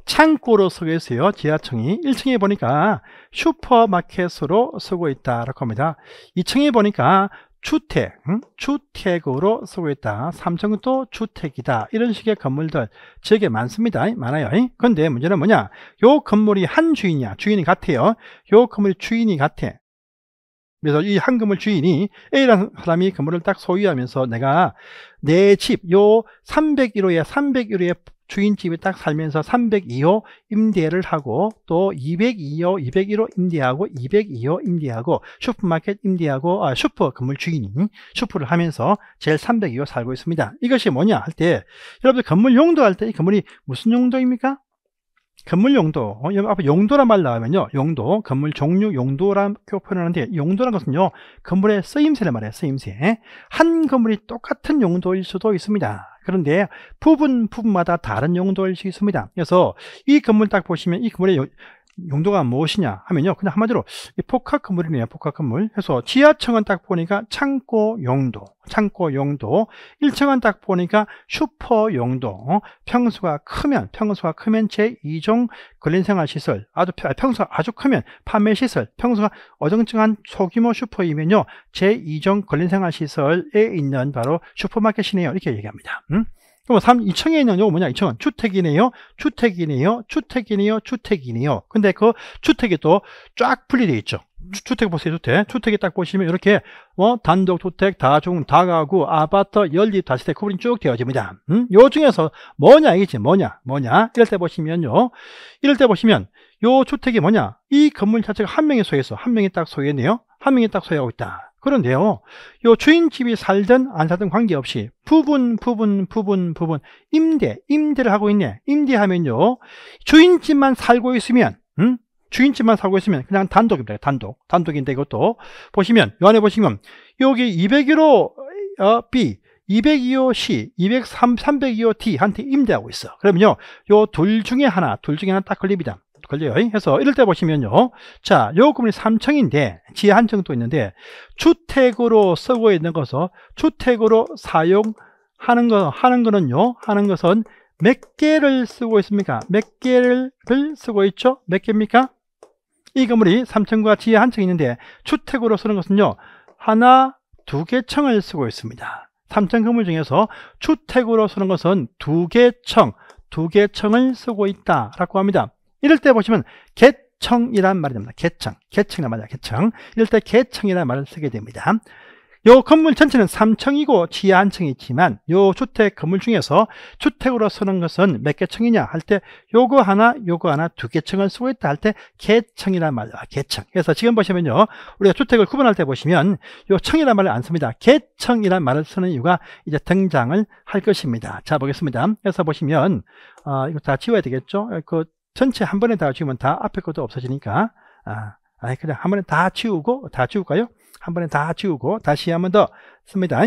창고로 쓰고 있어요 지하층이 1층에 보니까 슈퍼마켓으로 쓰고 있다라고 합니다 2층에 보니까 주택, 주택으로 쓰고 있다. 3층도 주택이다. 이런 식의 건물들 지역에 많습니다. 많아요. 근데 문제는 뭐냐? 요 건물이 한 주인이야. 주인이 같아요. 요 건물이 주인이 같아. 그래서 이 한 건물 주인이 A라는 사람이 건물을 딱 소유하면서 내가 내 집, 요 301호에 301호에 주인집에 딱 살면서 302호 임대를 하고 또 202호, 201호 임대하고 202호 임대하고 슈퍼마켓 임대하고 아, 슈퍼 건물 주인이 슈퍼를 하면서 제일 302호 살고 있습니다. 이것이 뭐냐 할 때 여러분들 건물 용도 할 때 이 건물이 무슨 용도입니까? 건물 용도, 어, 앞에 용도란 말 나오면요. 용도, 건물 종류, 용도란 표현하는데 용도란 것은요. 건물의 쓰임새를 말해요. 쓰임새. 한 건물이 똑같은 용도일 수도 있습니다. 그런데 부분 부분마다 다른 용도일 수 있습니다. 그래서 이 건물 딱 보시면 이 건물의 용도가 무엇이냐 하면요. 그냥 한마디로 포카건물이네요. 포카건물. 해서 지하층은 딱 보니까 창고 용도, 창고 용도. 1층은 딱 보니까 슈퍼 용도. 어? 평수가 크면 평수가 크면 제 2종 근린생활 시설. 아주 평수가 아주 크면 판매 시설. 평수가 어정쩡한 소규모 슈퍼이면요. 제 2종 근린생활 시설에 있는 바로 슈퍼마켓이네요. 이렇게 얘기합니다. 음? 그럼 3, 2층에 있는 요거 뭐냐? 2층은 주택이네요. 주택이네요. 주택이네요. 주택이네요. 근데 그 주택이 또 쫙 분리되어 있죠. 주, 택 보세요. 주택. 주택이 딱 보시면 이렇게 어, 단독 주택, 다중, 다가구, 아파트, 연립, 다시택 구분이 쭉 되어집니다. 음? 요 중에서 뭐냐 이게지 뭐냐 뭐냐 이럴 때 보시면요. 이럴 때 보시면 요 주택이 뭐냐? 이 건물 자체가 한 명이 소유해서 한 명이 딱 소유했네요. 한 명이 딱 소유하고 있다. 그런데요, 요 주인집이 살든 안 살든 관계없이 부분, 부분, 부분, 부분, 임대, 임대를 하고 있네. 임대하면요, 주인집만 살고 있으면, 음? 주인집만 살고 있으면 그냥 단독입니다. 단독. 단독인데 이것도 보시면, 요 안에 보시면, 여기 201호 어, B, 202호 C, 203, 302호 D한테 임대하고 있어. 그러면요, 요 둘 중에 하나, 둘 중에 하나 딱 걸립니다. 걸려요. 그래서 이럴 때 보시면요. 자, 요금리 3층인데 지하 한 층도 있는데 주택으로 쓰고 있는 것은 주택으로 사용하는 거 하는 거는요. 하는 것은 몇 개를 쓰고 있습니까? 몇 개를 쓰고 있죠? 몇 개입니까? 이 건물이 3층과 지하 한층 있는데 주택으로 쓰는 것은요. 하나, 두 개 층을 쓰고 있습니다. 3층 건물 중에서 주택으로 쓰는 것은 두 개 층, 두 개 층을 쓰고 있다라고 합니다. 이럴 때 보시면 개청이란 말이 됩니다. 개청, 개청이란 말이야, 개청. 이럴 때 개청이란 말을 쓰게 됩니다. 요 건물 전체는 3층이고 지하 한 층이 있지만 요 주택 건물 중에서 주택으로 쓰는 것은 몇개 층이냐 할 때 요거 하나 요거 하나 두개 층을 쓰고 있다 할 때 개층이란 말이야 개층 그래서 지금 보시면요 우리가 주택을 구분할 때 보시면 요 층이란 말을 안 씁니다 개층이란 말을 쓰는 이유가 이제 등장을 할 것입니다 자 보겠습니다 그래서 보시면 어, 이거 다 지워야 되겠죠 그 전체 한 번에 다 지우면 다 앞에 것도 없어지니까 아, 아니 그냥 한 번에 다 지우고 다 지울까요? 한 번에 다 지우고 다시 한 번 더 씁니다.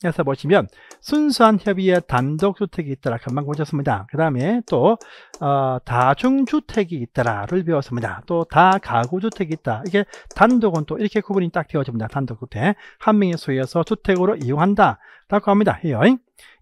그래서 보시면 순수한 협의의 단독주택이 있더라 금방 보셨습니다. 그 다음에 또 어, 다중주택이 있더라를 배웠습니다. 또 다가구주택이 있다. 이게 단독은 또 이렇게 구분이 딱 되어집니다. 단독주택 한 명의 소유에서 주택으로 이용한다 라고 합니다.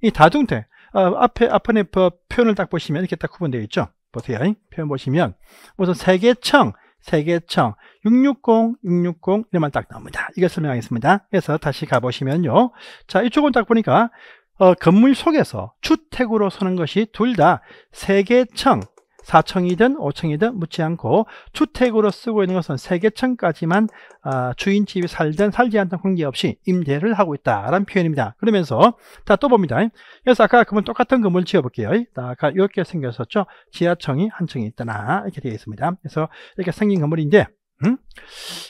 이 다중주택 어, 앞에 아 앞에 표현을 딱 보시면 이렇게 딱 구분되어 있죠. 보세요. 표현 보시면 우선 세계청, 세계청 660, 660 이름만 딱 나옵니다. 이걸 설명하겠습니다. 그래서 다시 가보시면요. 자 이쪽은 딱 보니까 어, 건물 속에서 주택으로 서는 것이 둘 다 세계청, 4층이든 5층이든 묻지 않고 주택으로 쓰고 있는 것은 세계층까지만 아, 주인집이 살든 살지 않든 관계없이 임대를 하고 있다라는 표현입니다. 그러면서 자또 봅니다. 그래서 아까 그건 똑같은 건물 지어볼게요. 아까 이렇게 생겼었죠. 지하층이 한 층이 있다나 이렇게 되어 있습니다. 그래서 이렇게 생긴 건물인데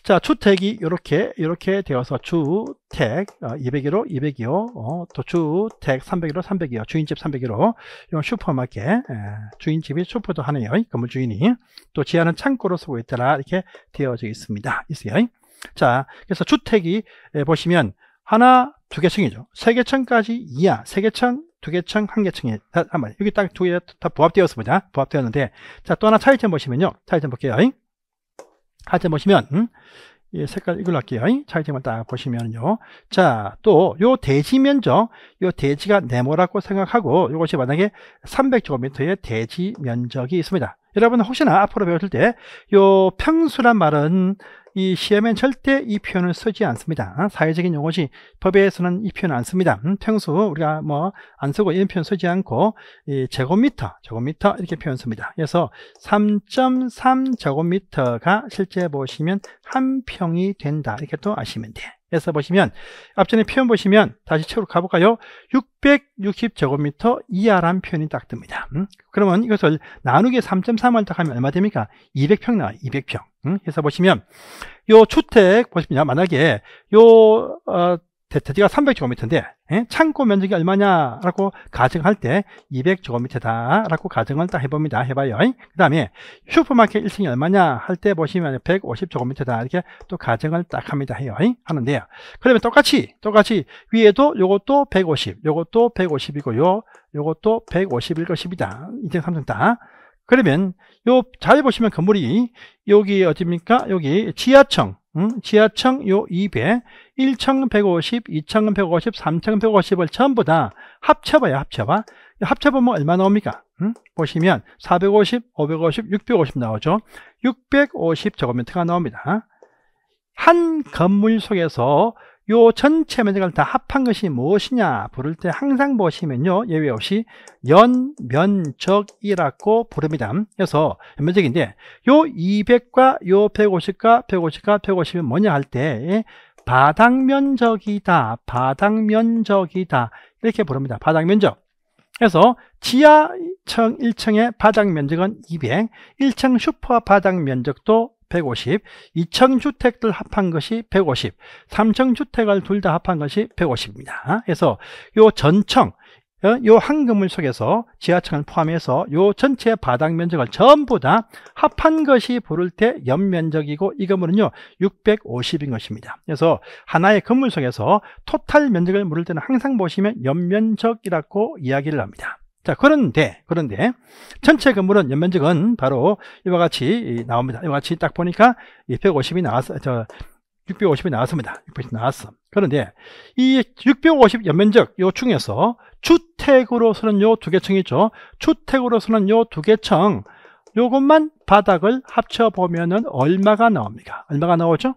자, 주택이 이렇게 이렇게 되어서 주택 201호 어, 202호 어, 또 주택 301호 302호 주인집 301호 이런 슈퍼마켓 에, 예, 주인집이 슈퍼도 하네요 건물 주인이 또 지하는 창고로 쓰고 있더라 이렇게 되어져 있습니다 있어요 자 그래서 주택이 에, 보시면 하나 두 개층이죠 세 개층까지 이하 세 개층 두 개층, 한 개층에 한 말. 여기 딱 두 개 다 부합되었습니다. 부합되었는데 자 또 하나 차이점 보시면요. 차이점 볼게요. 잉? 하여튼 보시면 음? 예, 색깔 이걸로 할게요. 차이점을 딱 보시면요. 자, 또 요 대지 면적, 요 대지가 네모라고 생각하고 이것이 만약에 300제곱미터의 대지 면적이 있습니다. 여러분 혹시나 앞으로 배우실 때요 평수란 말은 이 시험엔 절대 이 표현을 쓰지 않습니다. 사회적인 용어지 법에서는 이 표현 안 씁니다. 평소 우리가 뭐 안 쓰고 이런 표현 쓰지 않고 이 제곱미터, 제곱미터 이렇게 표현 씁니다. 그래서 3.3 제곱미터가 실제 보시면 한 평이 된다. 이렇게 또 아시면 돼요. 해서 보시면 앞전에 표현 보시면 다시 책으로 가볼까요? 660제곱미터 이하란 표현이 딱 뜹니다. 음? 그러면 이것을 나누기 3.3을 딱 하면 얼마 됩니까? 200평 나와요. 200평. 음? 해서 보시면 요 주택 보시면 만약에 요 어, 대지가 300제곱미터인데 예? 창고 면적이 얼마냐라고 가정할 때 200제곱미터다라고 가정을 딱 해봅니다. 해봐요. 그 다음에 슈퍼마켓 1층이 얼마냐 할 때 보시면 150제곱미터다 이렇게 또 가정을 딱 합니다. 해요. 하는데요. 그러면 똑같이 똑같이 위에도 요것도 150, 요것도 150이고요. 요것도 151 것입니다. 2.3층 다. 그러면 요 잘 보시면 건물이 여기 어딥니까? 여기 지하층 음, 지하층 요 200, 1층은 150, 2층은 150, 3층은 150을 전부 다 합쳐봐요, 합쳐봐. 합쳐보면 얼마 나옵니까? 음? 보시면 450, 550, 650 나오죠. 650저거면트가 나옵니다. 한 건물 속에서 요 전체 면적을 다 합한 것이 무엇이냐 부를 때 항상 보시면요 예외 없이 연면적이라고 부릅니다 그래서 연면적인데 요 200과 요 150과 150과 150이 뭐냐 할 때 바닥면적이다 바닥면적이다 이렇게 부릅니다 바닥면적 그래서 지하층 1층의 바닥면적은 200 1층 슈퍼 바닥면적도 150, 2층 주택들 합한 것이 150, 3층 주택을 둘 다 합한 것이 150입니다. 그래서 요 전청, 어, 요한금물 속에서 지하층을 포함해서 요 전체 바닥 면적을 전부 다 합한 것이 부를 때 연면적이고 이 건물은요 650인 것입니다. 그래서 하나의 건물 속에서 토탈 면적을 물을 때는 항상 보시면 연면적이라고 이야기를 합니다. 자, 그런데, 그런데, 전체 건물은 연면적은 바로 이와 같이 나옵니다. 이와 같이 딱 보니까 150이 나왔어, 저, 650이 나왔습니다. 650이 나왔어. 그런데 이 650 연면적 요 중에서 주택으로서는 요 두 개층 있죠. 주택으로서는 요 두 개 층 요것만 바닥을 합쳐보면은 얼마가 나옵니까? 얼마가 나오죠?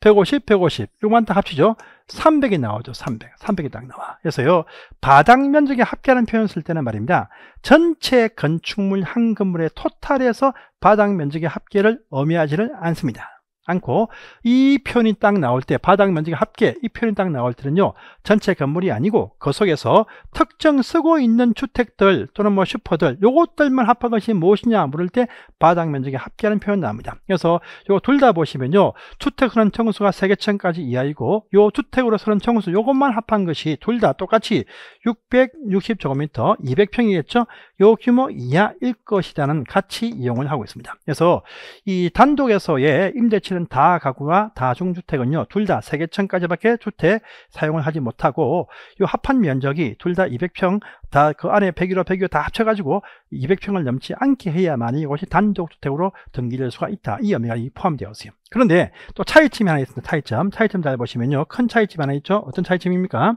150, 150 이것만 다 합치죠. 300이 나오죠. 300. 300이 딱 나와. 그래서요. 바닥 면적에 합계라는 표현 을쓸 때는 말입니다. 전체 건축물 한 건물의 토탈에서 바닥 면적의 합계를 의미하지를 않습니다. 않고 이편이딱 나올 때 바닥 면적이 합계 이편이딱 나올 때는요 전체 건물이 아니고 그 속에서 특정 쓰고 있는 주택들 또는 뭐 슈퍼들 요것들만 합한 것이 무엇이냐 물을 때 바닥 면적이 합계하는 표현 나옵니다 그래서 요거 둘 다 보시면요 주택수는 청수가 3개층까지 이하이고 요 주택으로서는 청수 요것만 합한 것이 둘 다 똑같이 660제곱미터 200평이겠죠 요 규모 이하일 것이라는 같이 이용을 하고 있습니다 그래서 이 단독에서의 임대 사실은 다 가구와 다중주택은요 둘 다세계층까지밖에 주택 사용을 하지 못하고 이 합한 면적이 둘 다 200평 다 그 안에 1 0 0 1로1 0 0 2로다 합쳐가지고 200평을 넘지 않게 해야만 이것이 단독주택으로 등기될 수가 있다 이 의미가 포함되어 있어요 그런데 또 차이점이 하나 있습니다 차이점 차이점 잘 보시면요 큰 차이점이 하나 있죠 어떤 차이점입니까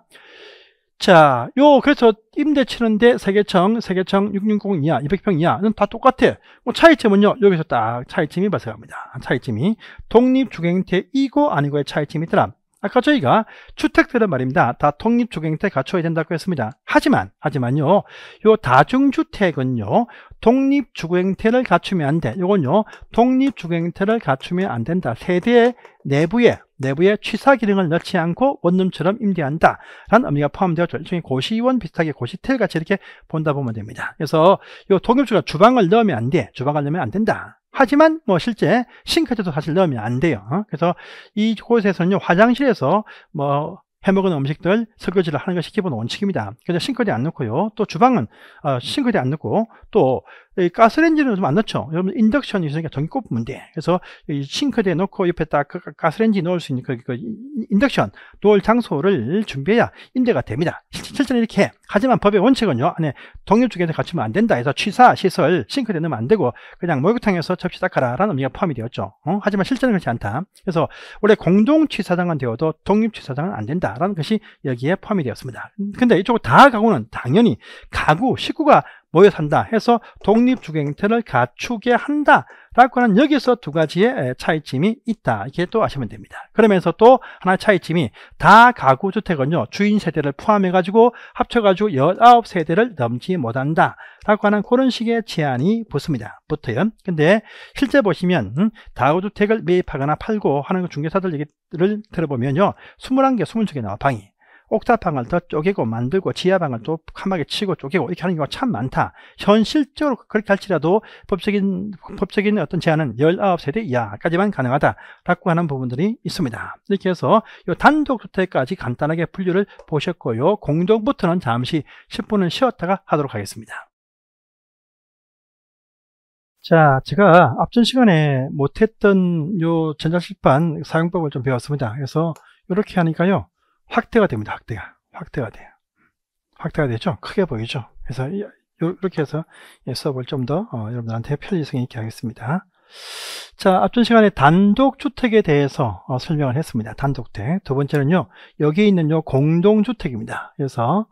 자, 요, 그래서 임대 치는데 세계청, 세계청 660 이하, 200평 이하는 다 똑같아. 뭐 차이점은요, 여기서 딱 차이점이 발생합니다. 차이점이 독립주행태이고 아니고의 차이점이 있더라. 아까 저희가 주택들은 말입니다. 다 독립주행태 갖춰야 된다고 했습니다. 하지만, 하지만요, 요 다중주택은요, 독립주행태를 갖추면 안 돼. 요건요, 독립주행태를 갖추면 안 된다. 세대 내부에 내부에 취사 기능을 넣지 않고 원룸처럼 임대한다 라는 의미가 포함되어져 일종의 고시원 비슷하게 고시텔 같이 이렇게 본다 보면 됩니다 그래서 이독일주가 주방을 넣으면 안돼 주방을 넣으면 안 된다 하지만 뭐 실제 싱크대도 사실 넣으면 안 돼요 어? 그래서 이곳에서는 화장실에서 뭐 해먹은 음식들 설거지를 하는 것이 기본 원칙입니다 그래서 싱크대 안 넣고요 또 주방은 어, 싱크대 안 넣고 또 가스레인지는 좀안 넣죠. 여러분 인덕션이 있으니까 전기 꼽으면 돼. 그래서 싱크대에 놓고 옆에 딱 그 가스레인지 넣을 수 있는 그, 그 인덕션 놓을 장소를 준비해야 임대가 됩니다. 실제는 이렇게 하지만 법의 원칙은요. 안에 동립 쪽에서 갖추면 안 된다 해서 취사, 시설, 싱크대 넣으면 안 되고 그냥 목욕탕에서 접시 닦아라라는 의미가 포함이 되었죠. 어? 하지만 실제는 그렇지 않다. 그래서 원래 공동 취사장은 되어도 독립 취사장은 안 된다라는 것이 여기에 포함이 되었습니다. 근데 이쪽 다 가구는 당연히 가구 식구가 모여 산다 해서 독립주행태를 갖추게 한다라고 하는 여기서 두 가지의 차이점이 있다 이렇게 또 아시면 됩니다. 그러면서 또 하나 의 차이점이 다 가구주택은요 주인 세대를 포함해 가지고 합쳐 가지고 19세대를 넘지 못한다 라고 하는 그런 식의 제한이 붙습니다. 붙어요. 근데 실제 보시면 음, 다구주택을 매입하거나 팔고 하는 중개사들 얘기를 들어보면요 21개 2 2개 나와 방이 옥탑방을 더 쪼개고 만들고 지하방을 또 캄하게 치고 쪼개고 이렇게 하는 경우가 참 많다. 현실적으로 그렇게 할지라도 법적인, 법적인 어떤 제한은 19세대 이하까지만 가능하다라고 하는 부분들이 있습니다. 이렇게 해서 이 단독주택까지 간단하게 분류를 보셨고요. 공동부터는 잠시 10분을 쉬었다가 하도록 하겠습니다. 자, 제가 앞전 시간에 못했던 요 전자칠판 사용법을 좀 배웠습니다. 그래서 이렇게 하니까요. 확대가 됩니다. 확대가. 확대가 돼요. 확대가 되죠? 크게 보이죠? 그래서 이렇게 해서 수업을 좀더 어, 여러분들한테 편리성 있게 하겠습니다. 자, 앞전 시간에 단독주택에 대해서 어, 설명을 했습니다. 단독주택. 두 번째는요, 여기에 있는 요 공동주택입니다. 그래서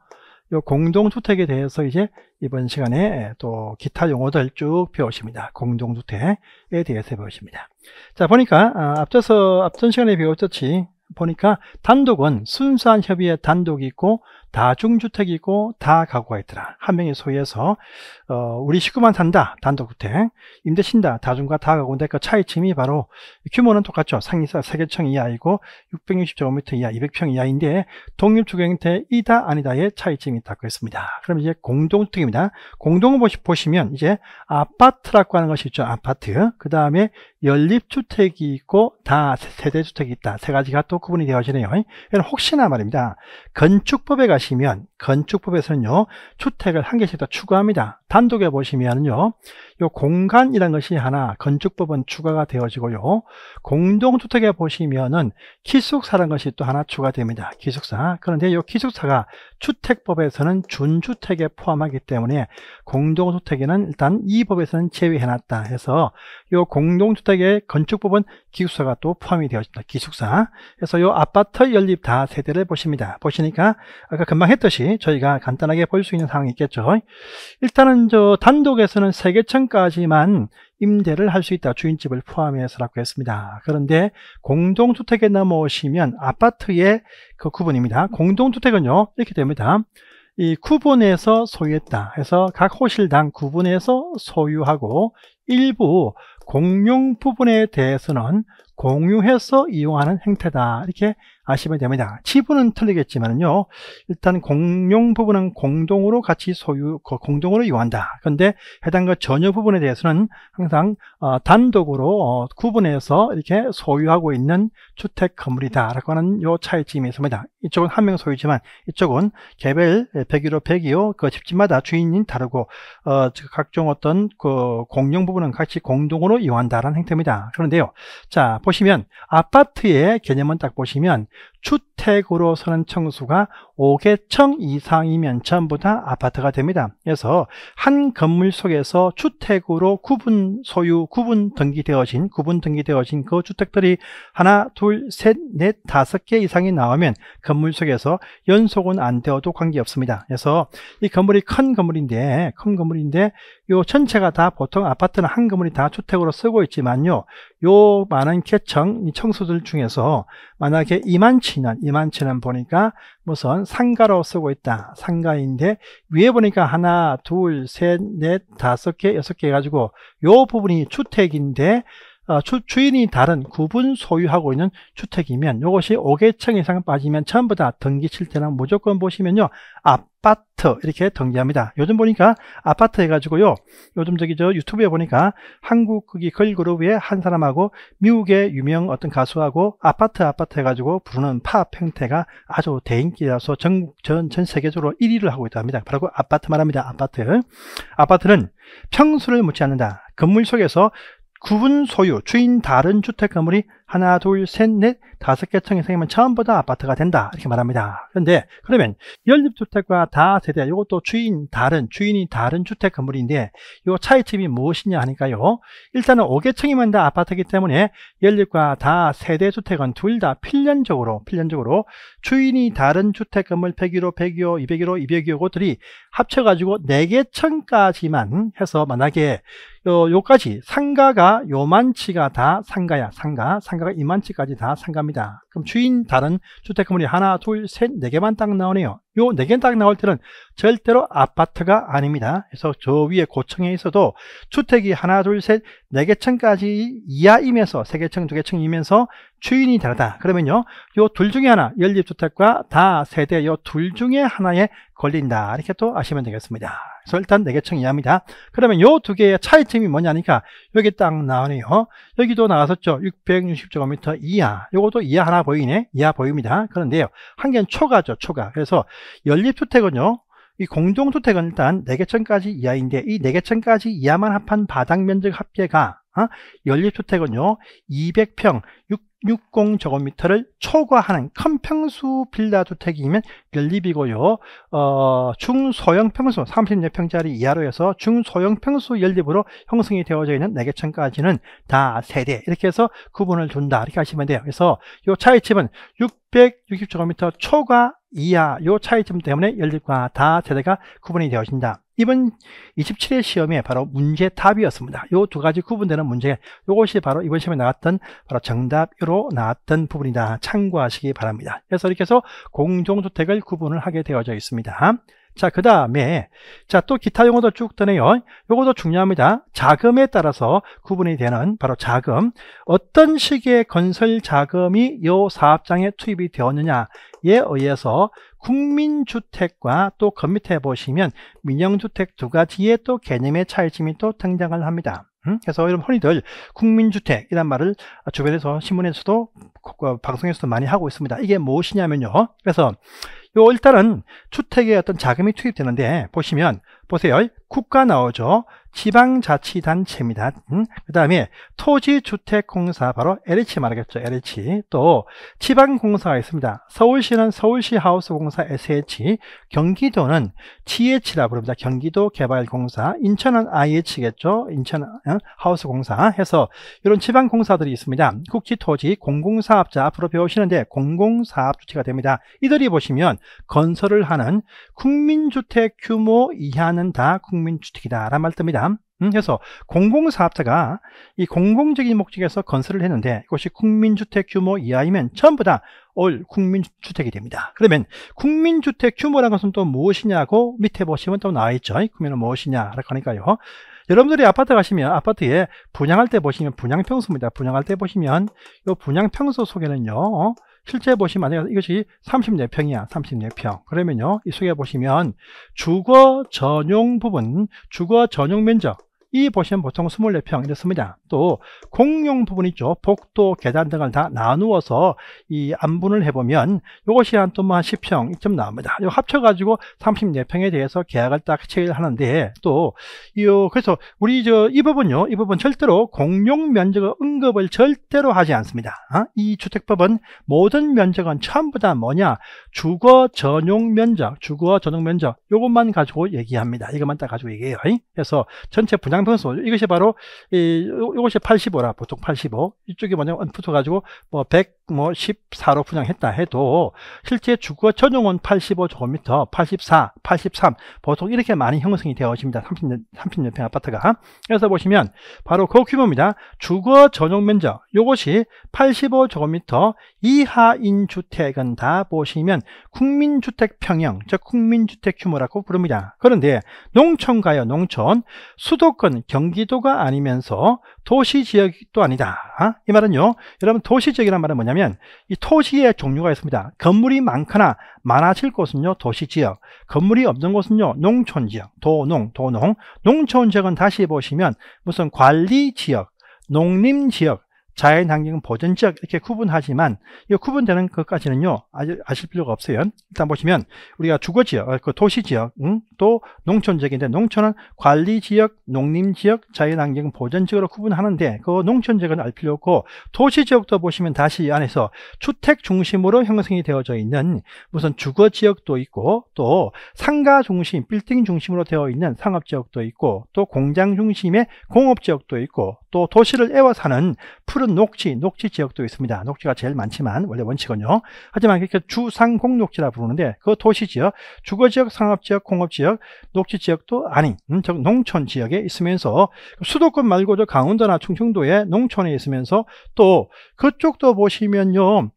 요 공동주택에 대해서 이제 이번 시간에 또 기타 용어들 쭉 배우십니다. 공동주택에 대해서 배우십니다. 자, 보니까 아, 앞서서 앞전 시간에 배웠듯이 보니까 단독은 순수한 협의의 단독이 있고 다중주택이고 다 가구가 있더라. 한 명이 소유해서 어, 우리 식구만 산다. 단독주택. 임대신다. 다중과 다 가구인데 그 차이점이 바로 규모는 똑같죠. 상위사 세계청 이하이고 660제곱미터 이하 200평 이하인데 독립주거 형태 이다 아니다의 차이점이 있다고 했습니다. 그럼 이제 공동주택입니다. 공동을 보시면 이제 아파트라고 하는 것이 있죠. 아파트. 그 다음에 연립주택이 있고 다 세대주택이 있다. 세 가지가 또 구분이 되어지네요. 혹시나 말입니다. 건축법에 가 가시면 건축법에서는요 주택을 한 개씩 더 추가합니다 단독에 보시면요 요 공간이란 것이 하나 건축법은 추가가 되어지고요 공동주택에 보시면은 기숙사란 것이 또 하나 추가됩니다 기숙사 그런데 요 기숙사가 주택법에서는 준주택에 포함하기 때문에 공동주택에는 일단 이 법에서는 제외해놨다 해서 요 공동주택의 건축법은 기숙사가 또 포함이 되어집니다. 기숙사. 그래서 요 아파트 연립 다 세대를 보십니다. 보시니까 아까 금방 했듯이 저희가 간단하게 볼 수 있는 상황이 있겠죠. 일단은 저 단독에서는 세계층까지만 임대를 할 수 있다. 주인집을 포함해서라고 했습니다. 그런데 공동주택에 넘어오시면 아파트의 그 구분입니다. 공동주택은요. 이렇게 됩니다. 이구분에서 소유했다 해서 각 호실당 구분에서 소유하고 일부 공용 부분에 대해서는 공유해서 이용하는 행태다 이렇게 아시면 됩니다 치부는 틀리겠지만요 일단 공용 부분은 공동으로 같이 소유 그 공동으로 이용한다 그런데 해당 그 전유 부분에 대해서는 항상 어, 단독으로 어, 구분해서 이렇게 소유하고 있는 주택 건물이다 라고 하는 요 차이점이 있습니다 이쪽은 한 명 소유지만 이쪽은 개별 101호 102호 그 집집마다 주인이 다르고 어, 각종 어떤 그 공용 부분은 같이 공동으로 이용한다라는 행태입니다 그런데요 자 보시면 아파트의 개념은 딱 보시면 주택으로서는 청수가 5개층 이상이면 전부 다 아파트가 됩니다. 그래서 한 건물 속에서 주택으로 구분 소유, 구분 등기되어진, 구분 등기되어진 그 주택들이 하나, 둘, 셋, 넷, 다섯 개 이상이 나오면 건물 속에서 연속은 안 되어도 관계없습니다. 그래서 이 건물이 큰 건물인데, 큰 건물인데 요 전체가 다 보통 아파트는 한 건물이 다 주택으로 쓰고 있지만요. 요 많은 계층, 청소들 중에서 만약에 2만 치는, 2만 치는 보니까 우선 상가로 쓰고 있다. 상가인데 위에 보니까 하나, 둘, 셋, 넷, 다섯 개, 여섯 개 해가지고 요 부분이 주택인데 어, 주인이 다른 구분 소유하고 있는 주택이면 이것이 5개층 이상 빠지면 전부 다 등기 칠때는 무조건 보시면요. 아파트 이렇게 등기합니다. 요즘 보니까 아파트 해가지고요. 요즘 저기 저 유튜브에 보니까 한국 거기 걸그룹의 한 사람하고 미국의 유명 어떤 가수하고 아파트 아파트 해가지고 부르는 팝형태가 아주 대인기라서 전 전, 전 세계적으로 1위를 하고 있다 합니다. 바로 아파트 말합니다. 아파트. 아파트는 평수를 묻지 않는다. 건물 속에서 구분 소유, 주인 다른 주택 건물이 하나, 둘, 셋, 넷, 다섯 개층이생이면 처음보다 아파트가 된다. 이렇게 말합니다. 그런데 그러면 연립주택과 다세대, 이것도 주인 다른, 주인이 다른 주택 건물인데 이 차이점이 무엇이냐 하니까요. 일단은 5개 층이면 다 아파트이기 때문에 연립과 다세대 주택은 둘 다 필연적으로, 필연적으로 주인이 다른 주택 건물 101호, 102호, 201호, 202호 것들이 합쳐가지고 4개 층까지만 해서 만약에 요까지 상가가 요만치가 다 상가야, 상가, 상가. 상가가 2만치까지 다 상가입니다. 그럼 주인 다른 주택건물이 하나, 둘, 셋, 네 개만 딱 나오네요. 요 네개 딱 나올 때는 절대로 아파트가 아닙니다. 그래서 저 위에 고층에 있어도 주택이 하나, 둘, 셋, 네개 층까지 이하이면서 세개 층, 두개 층이면서 주인이 다르다. 그러면요. 요 둘 중에 하나, 연립주택과 다 세대 요둘 중에 하나에 걸린다. 이렇게 또 아시면 되겠습니다. 그래서 일단 4개층 이합니다 그러면 요 두 개의 차이점이 뭐냐니까 여기 딱 나오네요. 여기도 나왔었죠. 660제곱미터 이하. 요것도 이하 하나 보이네. 이하 보입니다. 그런데요. 한 개는 초과죠. 초과. 그래서 연립주택은요. 이 공동주택은 일단 4개층까지 이하인데 이 4개층까지 이하만 합한 바닥면적 합계가 어? 연립주택은요 200평, 60제곱미터를 초과하는 큰 평수 빌라 주택이면 연립이고요. 어, 중소형 평수 36평짜리 이하로 해서 중소형 평수 연립으로 형성이 되어져 있는 4개층까지는 다 세대 이렇게 해서 구분을 둔다 이렇게 하시면 돼요. 그래서 이 차이집은 660제곱미터 초과 이하 이 차이점 때문에 연립과 다 세대가 구분이 되어진다. 이번 27회 시험에 바로 문제 답이었습니다. 요 두 가지 구분되는 문제, 요것이 바로 이번 시험에 나왔던 바로 정답으로 나왔던 부분이다. 참고하시기 바랍니다. 그래서 이렇게 해서 공동주택을 구분을 하게 되어져 있습니다. 자, 그 다음에, 자, 또 기타 용어도 쭉 뜨네요. 요것도 중요합니다. 자금에 따라서 구분이 되는 바로 자금. 어떤 식의 건설 자금이 요 사업장에 투입이 되었느냐에 의해서 국민주택과 또그 밑에 보시면 민영주택 두 가지의 또 개념의 차이점이 또 등장을 합니다. 음, 그래서 이런 흔히들 국민주택이란 말을 주변에서 신문에서도 방송에서도 많이 하고 있습니다. 이게 무엇이냐면요. 그래서 일단은 주택에 어떤 자금이 투입되는데 보시면 보세요. 국가 나오죠. 지방자치단체입니다. 음? 그 다음에 토지주택공사 바로 LH 말하겠죠. LH 또 지방공사가 있습니다. 서울시는 서울시하우스공사 SH 경기도는 GH라 부릅니다. 경기도개발공사 인천은 IH겠죠. 인천하우스공사 어, 해서 이런 지방공사들이 있습니다. 국지토지 공공사업자 앞으로 배우시는데 공공사업 주체가 됩니다. 이들이 보시면 건설을 하는 국민주택 규모 이한 사업자는 다 국민주택이다 라는 말 뜹니다. 음, 그래서 공공사업자가 이 공공적인 목적에서 건설을 했는데 이것이 국민주택 규모 이하이면 전부 다 올 국민주택이 됩니다. 그러면 국민주택 규모라는 것은 또 무엇이냐고 밑에 보시면 또 나와있죠. 그러면 무엇이냐라고 하니까요. 여러분들이 아파트 가시면 아파트에 분양할 때 보시면 분양평수입니다. 분양할 때 보시면 이 분양평수 속에는요. 어, 실제 보시면 만약에 이것이 34평이야. 34평. 그러면요. 이 속에 보시면 주거 전용 부분, 주거 전용 면적 이 보시면 보통 24평 이렇습니다. 또 공용 부분 있죠. 복도, 계단 등을 다 나누어서 이 안분을 해보면 이것이 한또만 10평 뭐 이쯤 나옵니다. 이 합쳐가지고 34평에 대해서 계약을 딱 체결하는데 또이 그래서 우리 저 이 부분요. 이 부분 절대로 공용 면적을 응급을 절대로 하지 않습니다. 어? 이 주택법은 모든 면적은 전부 다 뭐냐 주거 전용 면적, 주거 전용 면적 이것만 가지고 얘기합니다. 이것만 딱 가지고 얘기해요. 그래서 전체 분양 가상 분수 이것이 바로 이 이것이 85라 보통 85 이쪽이 뭐냐면 붙어가지고 뭐1 0뭐 14로 분양했다 해도 실제 주거 전용은 85 제곱미터 84 83 보통 이렇게 많이 형성이 되어집니다 30년 30년 평 아파트가 그래서 보시면 바로 그 규모입니다 주거 전용 면적 이것이 85 제곱미터 이하인 주택은 다 보시면 국민주택 평형 즉 국민주택 규모라고 부릅니다 그런데 농촌가요 농촌 수도권 수도권 경기도가 아니면서 도시 지역도 아니다. 아, 이 말은요. 여러분 도시 지역이란 말은 뭐냐면 이 토지의 종류가 있습니다. 건물이 많거나 많아질 곳은요. 도시 지역. 건물이 없는 곳은요. 농촌 지역. 도농, 도농. 농촌 지역은 다시 보시면 무슨 관리 지역, 농림 지역, 자연 환경 보전 지역 이렇게 구분하지만 이 구분되는 것까지는요 아실 필요가 없어요. 일단 보시면 우리가 주거 지역, 어, 그 도시 지역, 응? 또 농촌 지역인데 농촌은 관리 지역, 농림 지역, 자연 환경 보전 지역으로 구분하는데 그 농촌 지역은 알 필요 없고 도시 지역도 보시면 다시 안에서 주택 중심으로 형성이 되어져 있는 무슨 주거 지역도 있고 또 상가 중심, 빌딩 중심으로 되어 있는 상업 지역도 있고 또 공장 중심의 공업 지역도 있고 또 도시를 애워 사는 푸른 녹지, 녹지 지역도 있습니다. 녹지가 제일 많지만 원래 원칙은요. 하지만 이렇게 주상공 녹지라 부르는데 그 도시 지역, 주거 지역, 상업 지역, 공업 지역, 녹지 지역도 아닌 음, 즉 농촌 지역에 있으면서 수도권 말고 도 강원도나 충청도에 농촌에 있으면서 또 그쪽도 보시면요.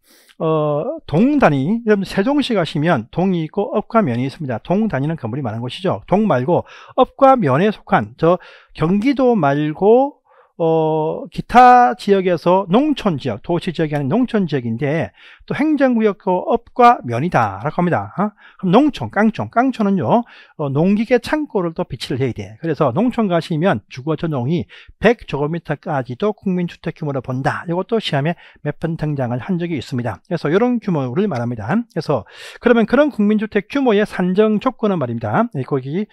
어, 동단위, 여러분 세종시 가시면 동이 있고 업과 면이 있습니다. 동단위는 건물이 많은 곳이죠. 동 말고 업과 면에 속한 저 경기도 말고 어, 기타 지역에서 농촌 지역, 도시 지역이 아닌 농촌 지역인데 또 행정구역 그 업과 면이다라고 합니다. 어? 그럼 농촌, 깡촌, 깡촌은요 어, 농기계 창고를 또 비치를 해야 돼. 그래서 농촌 가시면 주거 전용이 1 0 0조곱미터까지도 국민주택 규모로 본다. 이것도 시험에 몇 번 등장을 한 적이 있습니다. 그래서 이런 규모를 말합니다. 그래서 그러면 그런 국민주택 규모의 산정 조건은 말입니다. 예, 거기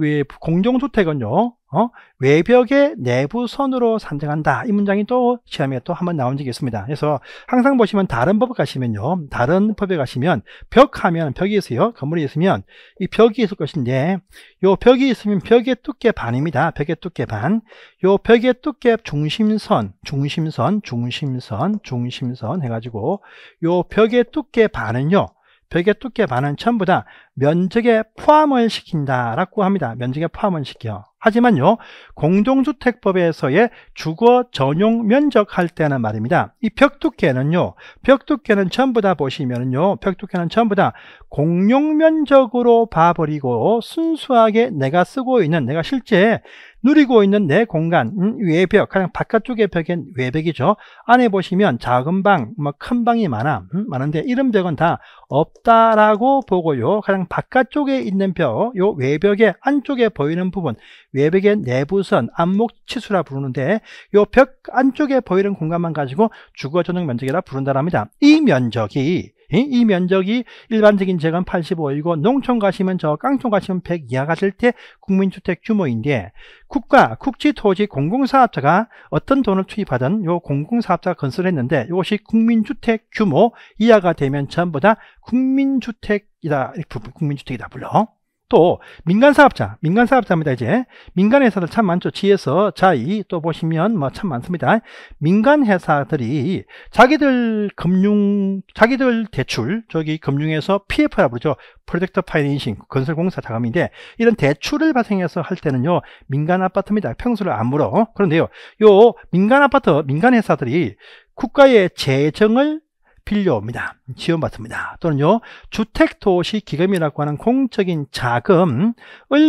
왜 공정주택은요, 어? 외벽의 내부선으로 산정한다. 이 문장이 또 시험에 또한번 나온 적이 있습니다. 그래서 항상 보시면 다른 법에 가시면요. 다른 법에 가시면 벽 하면 벽이 있어요. 건물이 있으면 이 벽이 있을 것인데 요 벽이 있으면 벽의 두께 반입니다. 벽의 두께 반. 요 벽의 두께 중심선, 중심선, 중심선, 중심선 해가지고 요 벽의 두께 반은요. 벽의 두께 반은 전부 다 면적에 포함을 시킨다라고 합니다. 면적에 포함을 시켜. 하지만요, 공동주택법에서의 주거 전용 면적할 때는 말입니다. 이 벽두께는요, 벽두께는 전부 다 보시면은요, 벽두께는 전부 다 공용 면적으로 봐버리고 순수하게 내가 쓰고 있는, 내가 실제 누리고 있는 내 공간, 음, 외벽, 가장 바깥쪽의 벽엔 외벽이죠. 안에 보시면 작은 방, 뭐 큰 방이 많아, 음, 많은데 이런 벽은 다 없다라고 보고요. 가장 바깥쪽에 있는 벽, 요 외벽의 안쪽에 보이는 부분, 외벽의 내부선, 안목치수라 부르는데 이 벽 안쪽에 보이는 공간만 가지고 주거 전용 면적이라 부른다랍니다. 이 면적이 이 면적이 일반적인 재건 85이고 농촌 가시면 저 깡촌 가시면 100 이하 가될 때 국민주택 규모인데 국가 국지토지 공공사업자가 어떤 돈을 투입하든 요 공공사업자가 건설했는데 이것이 국민주택 규모 이하가 되면 전부 다 국민주택이다 국민주택이다 불러 또 민간 사업자, 민간 사업자입니다. 이제 민간 회사들 참 많죠. 지에서 자이 또 보시면 뭐 참 많습니다. 민간 회사들이 자기들 금융, 자기들 대출, 저기 금융에서 PF라 그르죠 프로젝트 파이낸싱 건설공사 자금인데 이런 대출을 발생해서 할 때는요 민간 아파트입니다. 평수를 안 물어. 그런데요, 요 민간 아파트, 민간 회사들이 국가의 재정을 빌려옵니다. 지원받습니다. 또는요, 주택도시 기금이라고 하는 공적인 자금을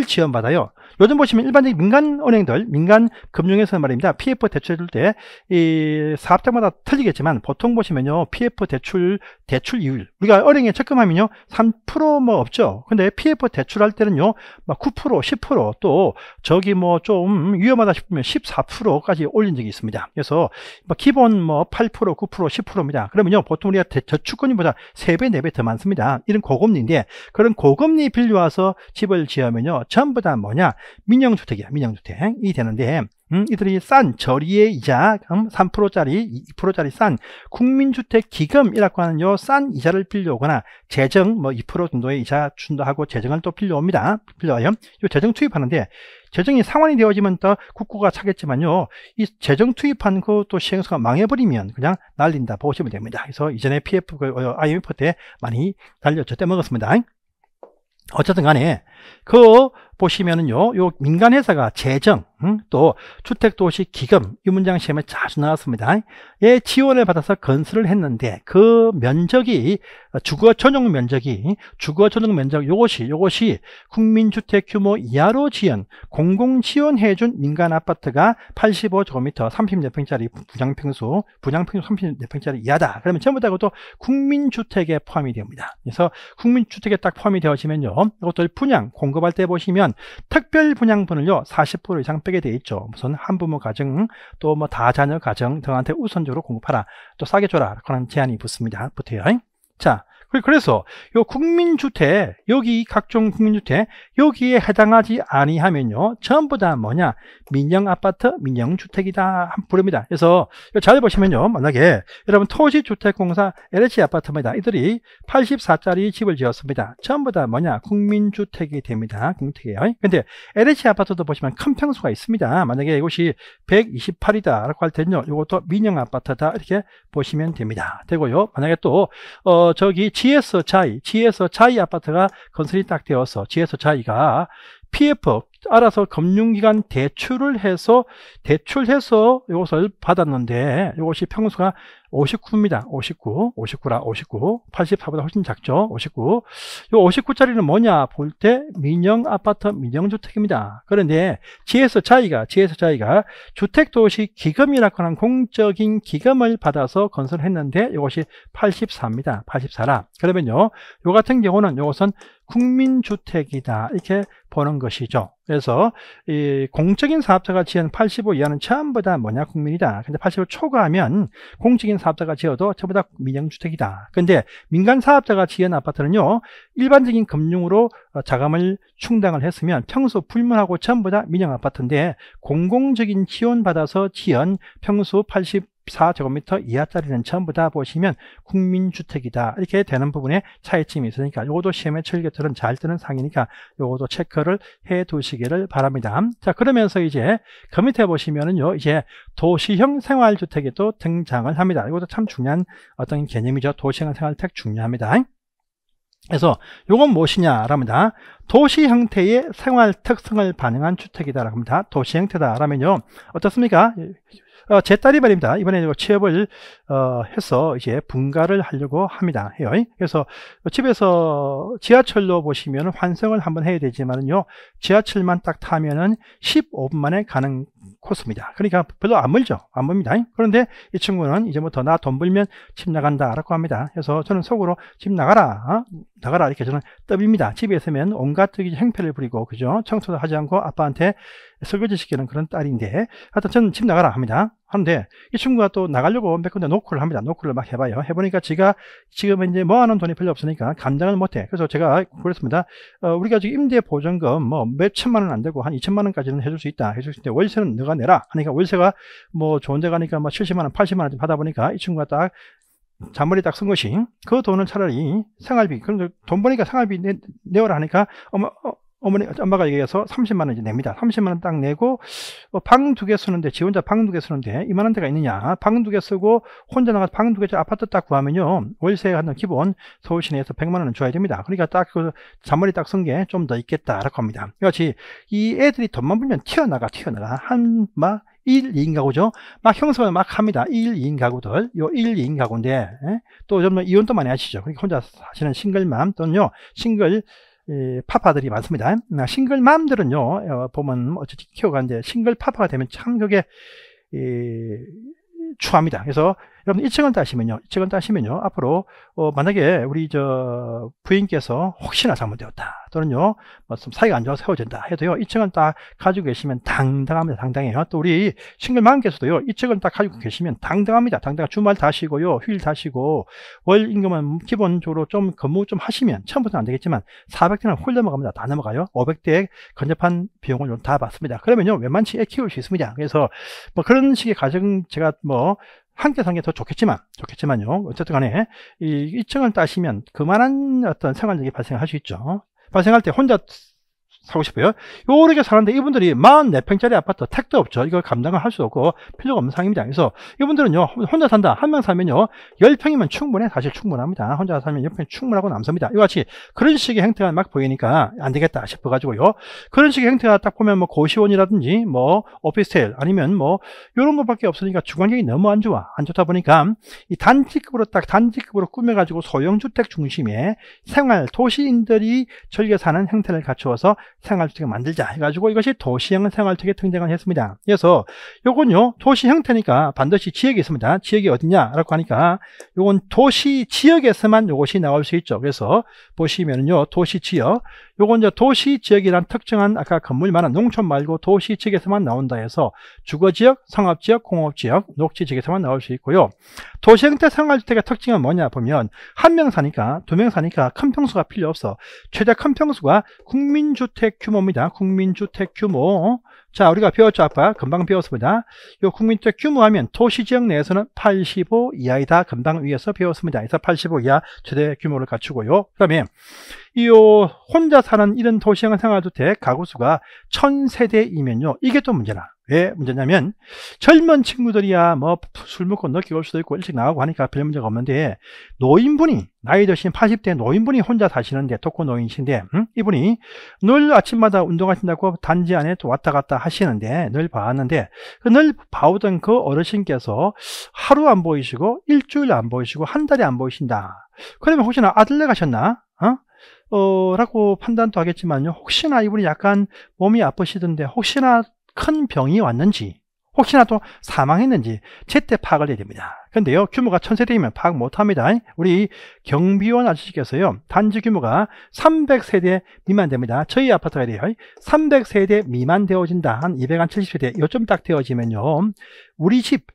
지원받아요. 요즘 보시면 일반적인 민간 은행들, 민간 금융에서 말입니다. PF 대출을 때이 사업자마다 틀리겠지만 보통 보시면요. PF 대출 대출 이율. 우리가 은행에 적금하면요. 3%뭐 없죠. 근데 PF 대출할 때는요. 막 9%, 10%또 저기 뭐 좀 위험하다 싶으면 14%까지 올린 적이 있습니다. 그래서 뭐 기본 뭐 8%, 9%, 10%입니다. 그러면요. 보통 우리가 저축권이보다 3배, 4배 더 많습니다. 이런 고금리인데 그런 고금리 빌려와서 집을 지으면요. 전부 다 뭐냐? 민영주택이야, 민영주택이 되는데, 음, 이들이 싼 저리의 이자, 3%짜리, 음, 2%짜리 싼 국민주택기금이라고 하는 요 싼 이자를 빌려오거나 재정 뭐 2% 정도의 이자 준다 하고 재정을 또 빌려옵니다. 빌려와요. 요 재정 투입하는데 재정이 상환이 되어지면 또 국고가 차겠지만요. 이 재정 투입한 그또 시행사가 망해버리면 그냥 날린다 보시면 됩니다. 그래서 이전에 PF, 그, 어, IMF 때 많이 날려 젖때 먹었습니다. 어쨌든 간에 그 보시면은요, 요 민간회사가 재정, 음, 또 주택도시기금 이 문장 시험에 자주 나왔습니다. 예, 지원을 받아서 건설을 했는데 그 면적이 주거 전용 면적이 주거 전용 면적 요것이 요것이 국민주택 규모 이하로 지은 공공 지원해준 민간 아파트가 85제곱미터 3 0 몇평짜리 분양평수 분양평수 3 0 몇평짜리 이하다. 그러면 전부 다그것도 국민주택에 포함이 됩니다. 그래서 국민주택에 딱 포함이 되어지면요, 이것도 분양 공급할 때 보시면 보면 특별 분양분을요 40% 이상 빼게 돼 있죠. 무슨 한부모 가정 또 뭐 다자녀 가정 등한테 우선적으로 공급하라 또 싸게 줘라 그런 제한이 붙습니다. 붙어요. 자 그, 그래서 요 국민주택 여기 각종 국민주택 여기에 해당하지 아니하면요 전부 다 뭐냐 민영 아파트 민영 주택이다 부릅니다. 그래서 잘 보시면요 만약에 여러분 토지주택공사 LH 아파트입니다. 이들이 84짜리 집을 지었습니다. 전부 다 뭐냐 국민주택이 됩니다. 국민주택이에요. 근데 LH 아파트도 보시면 큰 평수가 있습니다. 만약에 이곳이 128이다라고 할 때는요 이것도 민영 아파트다 이렇게 보시면 됩니다. 되고요 만약에 또어 저기 GS 자이, GS 자이 아파트가 건설이 딱 되어서 GS 자이가 PF 알아서 금융기관 대출을 해서 대출해서 이것을 받았는데 이것이 평수가 59입니다. 59, 59라 59, 84보다 훨씬 작죠. 59. 이 59짜리는 뭐냐 볼 때 민영 아파트, 민영 주택입니다. 그런데 지에서 자기가 지에서 자기가 주택 도시 기금이라거나 공적인 기금을 받아서 건설했는데 이것이 84입니다. 84라. 그러면요, 이 같은 경우는 이것은 국민주택이다 이렇게 보는 것이죠. 그래서 이 공적인 사업자가 지은 85 이하는 전부 다 뭐냐 국민이다. 근데 85 초과하면 공적인 사업자가 지어도 전부 다 민영주택이다. 근데 민간 사업자가 지은 아파트는요 일반적인 금융으로 어, 자금을 충당을 했으면 평소 불문하고 전부 다 민영 아파트인데 공공적인 지원 받아서 지은 평소85 4제곱미터 이하짜리는 전부 다 보시면 국민주택이다 이렇게 되는 부분에 차이점이 있으니까 요것도 시험에출개들은잘 뜨는 상이니까 요것도 체크를 해 두시기를 바랍니다 자 그러면서 이제 그 밑에 보시면은요 이제 도시형 생활주택이 또 등장을 합니다 이것도 참 중요한 어떤 개념이죠 도시형 생활주택 중요합니다 그래서 요건 무엇이냐랍니다. 도시 형태의 생활 특성을 반영한 주택이다라고 합니다. 도시 형태다라면요. 어떻습니까? 어, 제 딸이 말입니다. 이번에 뭐 취업을 어, 해서 이제 분가를 하려고 합니다. 해요. 그래서 집에서 지하철로 보시면 환승을 한번 해야 되지만요. 지하철만 딱 타면은 15분 만에 가는 코스입니다. 그러니까 별로 안 멀죠. 안 멉니다. 그런데 이 친구는 이제부터 뭐 나돈 벌면 집 나간다 라고 합니다. 그래서 저는 속으로 집 나가라. 어? 나가라 이렇게 저는 떠입니다 집에 있으면 온갖 행패를 부리고 그죠? 청소도 하지 않고 아빠한테 설거지 시키는 그런 딸인데 하여튼 저는 집 나가라 합니다. 하는데 이 친구가 또 나가려고 몇 군데 노크를 합니다. 노크를 막 해봐요. 해보니까 지가 지금 이제 뭐하는 돈이 별로 없으니까 감당을 못해. 그래서 제가 그랬습니다. 어, 우리가 지금 임대 보증금 뭐 몇 천만 원 안 되고 한 2천만 원까지는 해줄 수 있다. 해줄 수 있는데 월세는 너가 내라. 하니까 월세가 뭐 좋은 데 가니까 뭐 70만 원, 80만 원좀 하다 보니까 이 친구가 딱 잔머리 딱 쓴 것이 그 돈은 차라리 생활비 그런데돈 버니까 생활비 내, 내어라 하니까 어머 어, 어머니, 엄마가 얘기해서 30만 원 이제 냅니다. 30만 원 딱 내고 어, 방두 개 쓰는데 지 혼자 방 두 개 쓰는데 이만한데가 있느냐? 방 두 개 쓰고 혼자 나가서 방 두개 아파트 딱 구하면요 월세 하는 기본 서울 시내에서 100만 원은 줘야 됩니다. 그러니까 딱 그 잔머리 딱 쓴 게 좀 더 있겠다라고 합니다. 이같이 이 애들이 돈만 불면 튀어나가 튀어나가 한마 1, 2인 가구죠. 막 형성을 막 합니다. 1, 2인 가구들. 요 1, 2인 가구인데, 예? 또좀 이혼도 많이 하시죠. 그러니까 혼자 사시는 싱글맘 또는요, 싱글 이 파파들이 많습니다. 아, 싱글맘들은요, 어, 보면 뭐 어쨌든 키워가 이제 싱글 파파가 되면 참 그게 이, 추합니다. 그래서 여러분 이 책을 따시면요. 이 책을 따시면요. 앞으로 어, 만약에 우리 저 부인께서 혹시나 잘못되었다 또는요 뭐좀 사이가 안 좋아서 헤어진다 해도요 이 책을 딱 가지고 계시면 당당합니다. 당당해요. 또 우리 싱글맘께서도요 이 책을 딱 가지고 계시면 당당합니다. 당당 주말 다 쉬고요 휴일 다 쉬고 월 임금은 기본적으로 좀 근무 좀 하시면 처음부터는 안 되겠지만 400대는 훌 넘어갑니다. 다 넘어가요. 500대 건접한 비용을 다 받습니다. 그러면요 웬만치 애 키울 수 있습니다. 그래서 뭐 그런 식의 가정 제가 뭐 함께 사는 게더 좋겠지만, 좋겠지만요. 어쨌든 간에, 이 2층을 따시면 그만한 어떤 생활력이 발생할 수 있죠. 발생할 때 혼자 사고 싶어요. 요렇게 사는데 이분들이 44평짜리 아파트 택도 없죠. 이걸 감당을 할 수 없고 필요가 없는 상황입니다. 그래서 이분들은요. 혼자 산다. 한 명 사면요. 10평이면 충분해. 사실 충분합니다. 혼자 살면 10평 충분하고 남습니다 이와 같이 그런 식의 행태가 막 보이니까 안 되겠다 싶어가지고요. 그런 식의 행태가 딱 보면 뭐 고시원이라든지 뭐 오피스텔 아니면 뭐 이런 것밖에 없으니까 주관경이 너무 안 좋아. 안 좋다 보니까 이 단지급으로 딱 단지급으로 꾸며가지고 소형주택 중심의 생활 도시인들이 즐겨 사는 행태를 갖추어서 생활주택 만들자 해가지고 이것이 도시형 생활주택에 등장을 했습니다. 그래서 요건요 도시 형태니까 반드시 지역이 있습니다. 지역이 어디냐라고 하니까 요건 도시 지역에서만 요것이 나올 수 있죠. 그래서 보시면요 도시 지역 요건 이제 도시 지역이란 특정한 아까 건물만은 농촌 말고 도시 지역에서만 나온다 해서 주거 지역, 상업 지역, 공업 지역, 녹지 지역에서만 나올 수 있고요. 도시 형태 상가주택의 특징은 뭐냐 보면 한 명 사니까 두 명 사니까 큰 평수가 필요 없어. 최대 큰 평수가 국민주택 규모입니다. 국민주택 규모. 자 우리가 배웠죠 아까 금방 배웠습니다 요 국민주택 규모하면 도시지역 내에서는 85 이하이다 금방 위에서 배웠습니다 그래서 85 이하 최대 규모를 갖추고요 그 다음에 이 혼자 사는 이런 도시형 생활주택 가구수가 1000세대이면요 이게 또 문제나 왜 문제냐면 젊은 친구들이야 뭐 술 먹고 늦게 올 수도 있고 일찍 나가고 하니까 별 문제가 없는데 노인분이 나이 드신 80대 노인분이 혼자 사시는데 독거 노인이신데 음? 이분이 늘 아침마다 운동하신다고 단지 안에 또 왔다 갔다 하시는데 늘봐왔는데그 늘 봐오던 그 어르신께서 하루 안 보이시고 일주일 안 보이시고 한달에안 보이신다 그러면 혹시나 아들네 가셨나? 어? 어, 라고 판단도 하겠지만요. 혹시나 이분이 약간 몸이 아프시던데, 혹시나 큰 병이 왔는지 혹시나 또 사망했는지 제때 파악을 해야 됩니다. 근데요 규모가 천세대이면 파악 못합니다. 우리 경비원 아저씨께서요 단지 규모가 300세대 미만 됩니다. 저희 아파트가 돼요 300세대 미만 되어진다 한 270세대 요점 딱 되어지면요 우리 집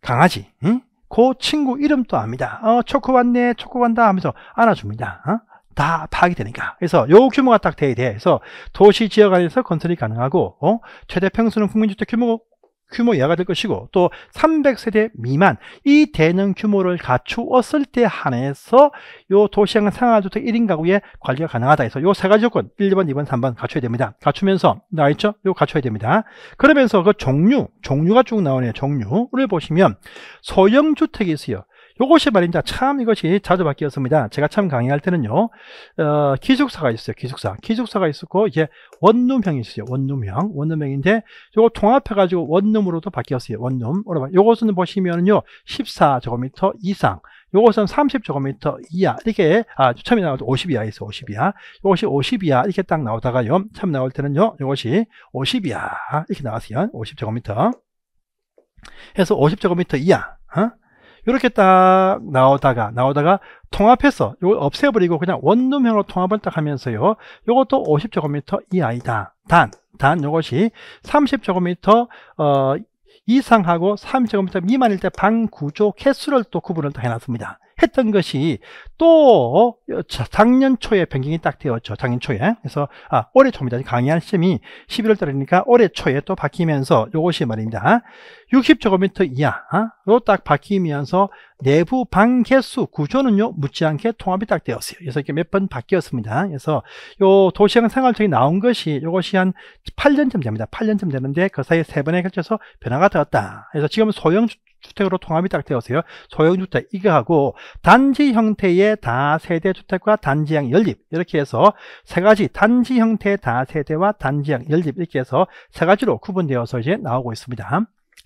강아지 응? 그 친구 이름도 압니다. 어, 초코 왔네 초코 간다 하면서 안아줍니다. 어? 다 파악이 되니까 그래서 요 규모가 딱 돼야 돼 그래서 도시 지역 안에서 건설이 가능하고 어? 최대 평수는 국민주택 규모 규모 이하가 될 것이고 또 300세대 미만 이 대능 규모를 갖추었을 때 한해서 요 도시형 상하주택 1인 가구에 관리가 가능하다 해서 요 세 가지 조건 1번, 2번, 3번 갖춰야 됩니다. 갖추면서 나 있죠? 요 갖춰야 됩니다. 그러면서 그 종류, 종류가 쭉 나오네요. 종류를 보시면 소형 주택이 있어요. 요것이 말입니다. 참 이것이 자주 바뀌었습니다. 제가 참 강의할 때는요. 어, 기숙사가 있어요. 기숙사. 기숙사가 있었고 이게 원룸형이 있어요. 원룸형. 원룸형인데 요거 통합해가지고 원룸으로도 바뀌었어요. 원룸. 요것은 보시면은요. 14제곱미터 이상. 요것은 30제곱미터 이하 이렇게 아, 처음에 나올 때 50이하 있어 50이하 요것이 50이하 이렇게 딱 나오다가요 처음 나올 때는요 요것이 50이하 이렇게 나왔어요 50제곱미터 해서 50제곱미터 이하 어? 이렇게 딱 나오다가 나오다가 통합해서 이걸 없애버리고 그냥 원룸형으로 통합을 딱 하면서요. 이것도 50제곱미터 이하이다. 단, 단 이것이 30제곱미터 어, 이상하고 3제곱미터 미만일 때 방 구조 개수를 또 구분을 딱 해놨습니다. 했던 것이 또 어, 작년 초에 변경이 딱 되었죠. 작년 초에. 그래서 아, 올해 초입니다. 강의할 시험이 11월 달이니까 올해 초에 또 바뀌면서 이것이 말입니다. 60제곱미터 이하로 딱 바뀌면서 내부 방 개수 구조는요 묻지 않게 통합이 딱 되었어요. 그래서 이렇게 몇 번 바뀌었습니다. 그래서 요 도시형 생활청이 나온 것이 이것이한 8년쯤 됩니다. 8년쯤 되는데 그 사이에 세 번에 걸쳐서 변화가 되었다. 그래서 지금 소형 주택으로 통합이 딱 되었어요. 소형주택 이거 하고 단지 형태의 다세대 주택과 단지형 연립 이렇게 해서 세 가지 단지 형태의 다세대와 단지형 연립 이렇게 해서 세 가지로 구분되어서 이제 나오고 있습니다.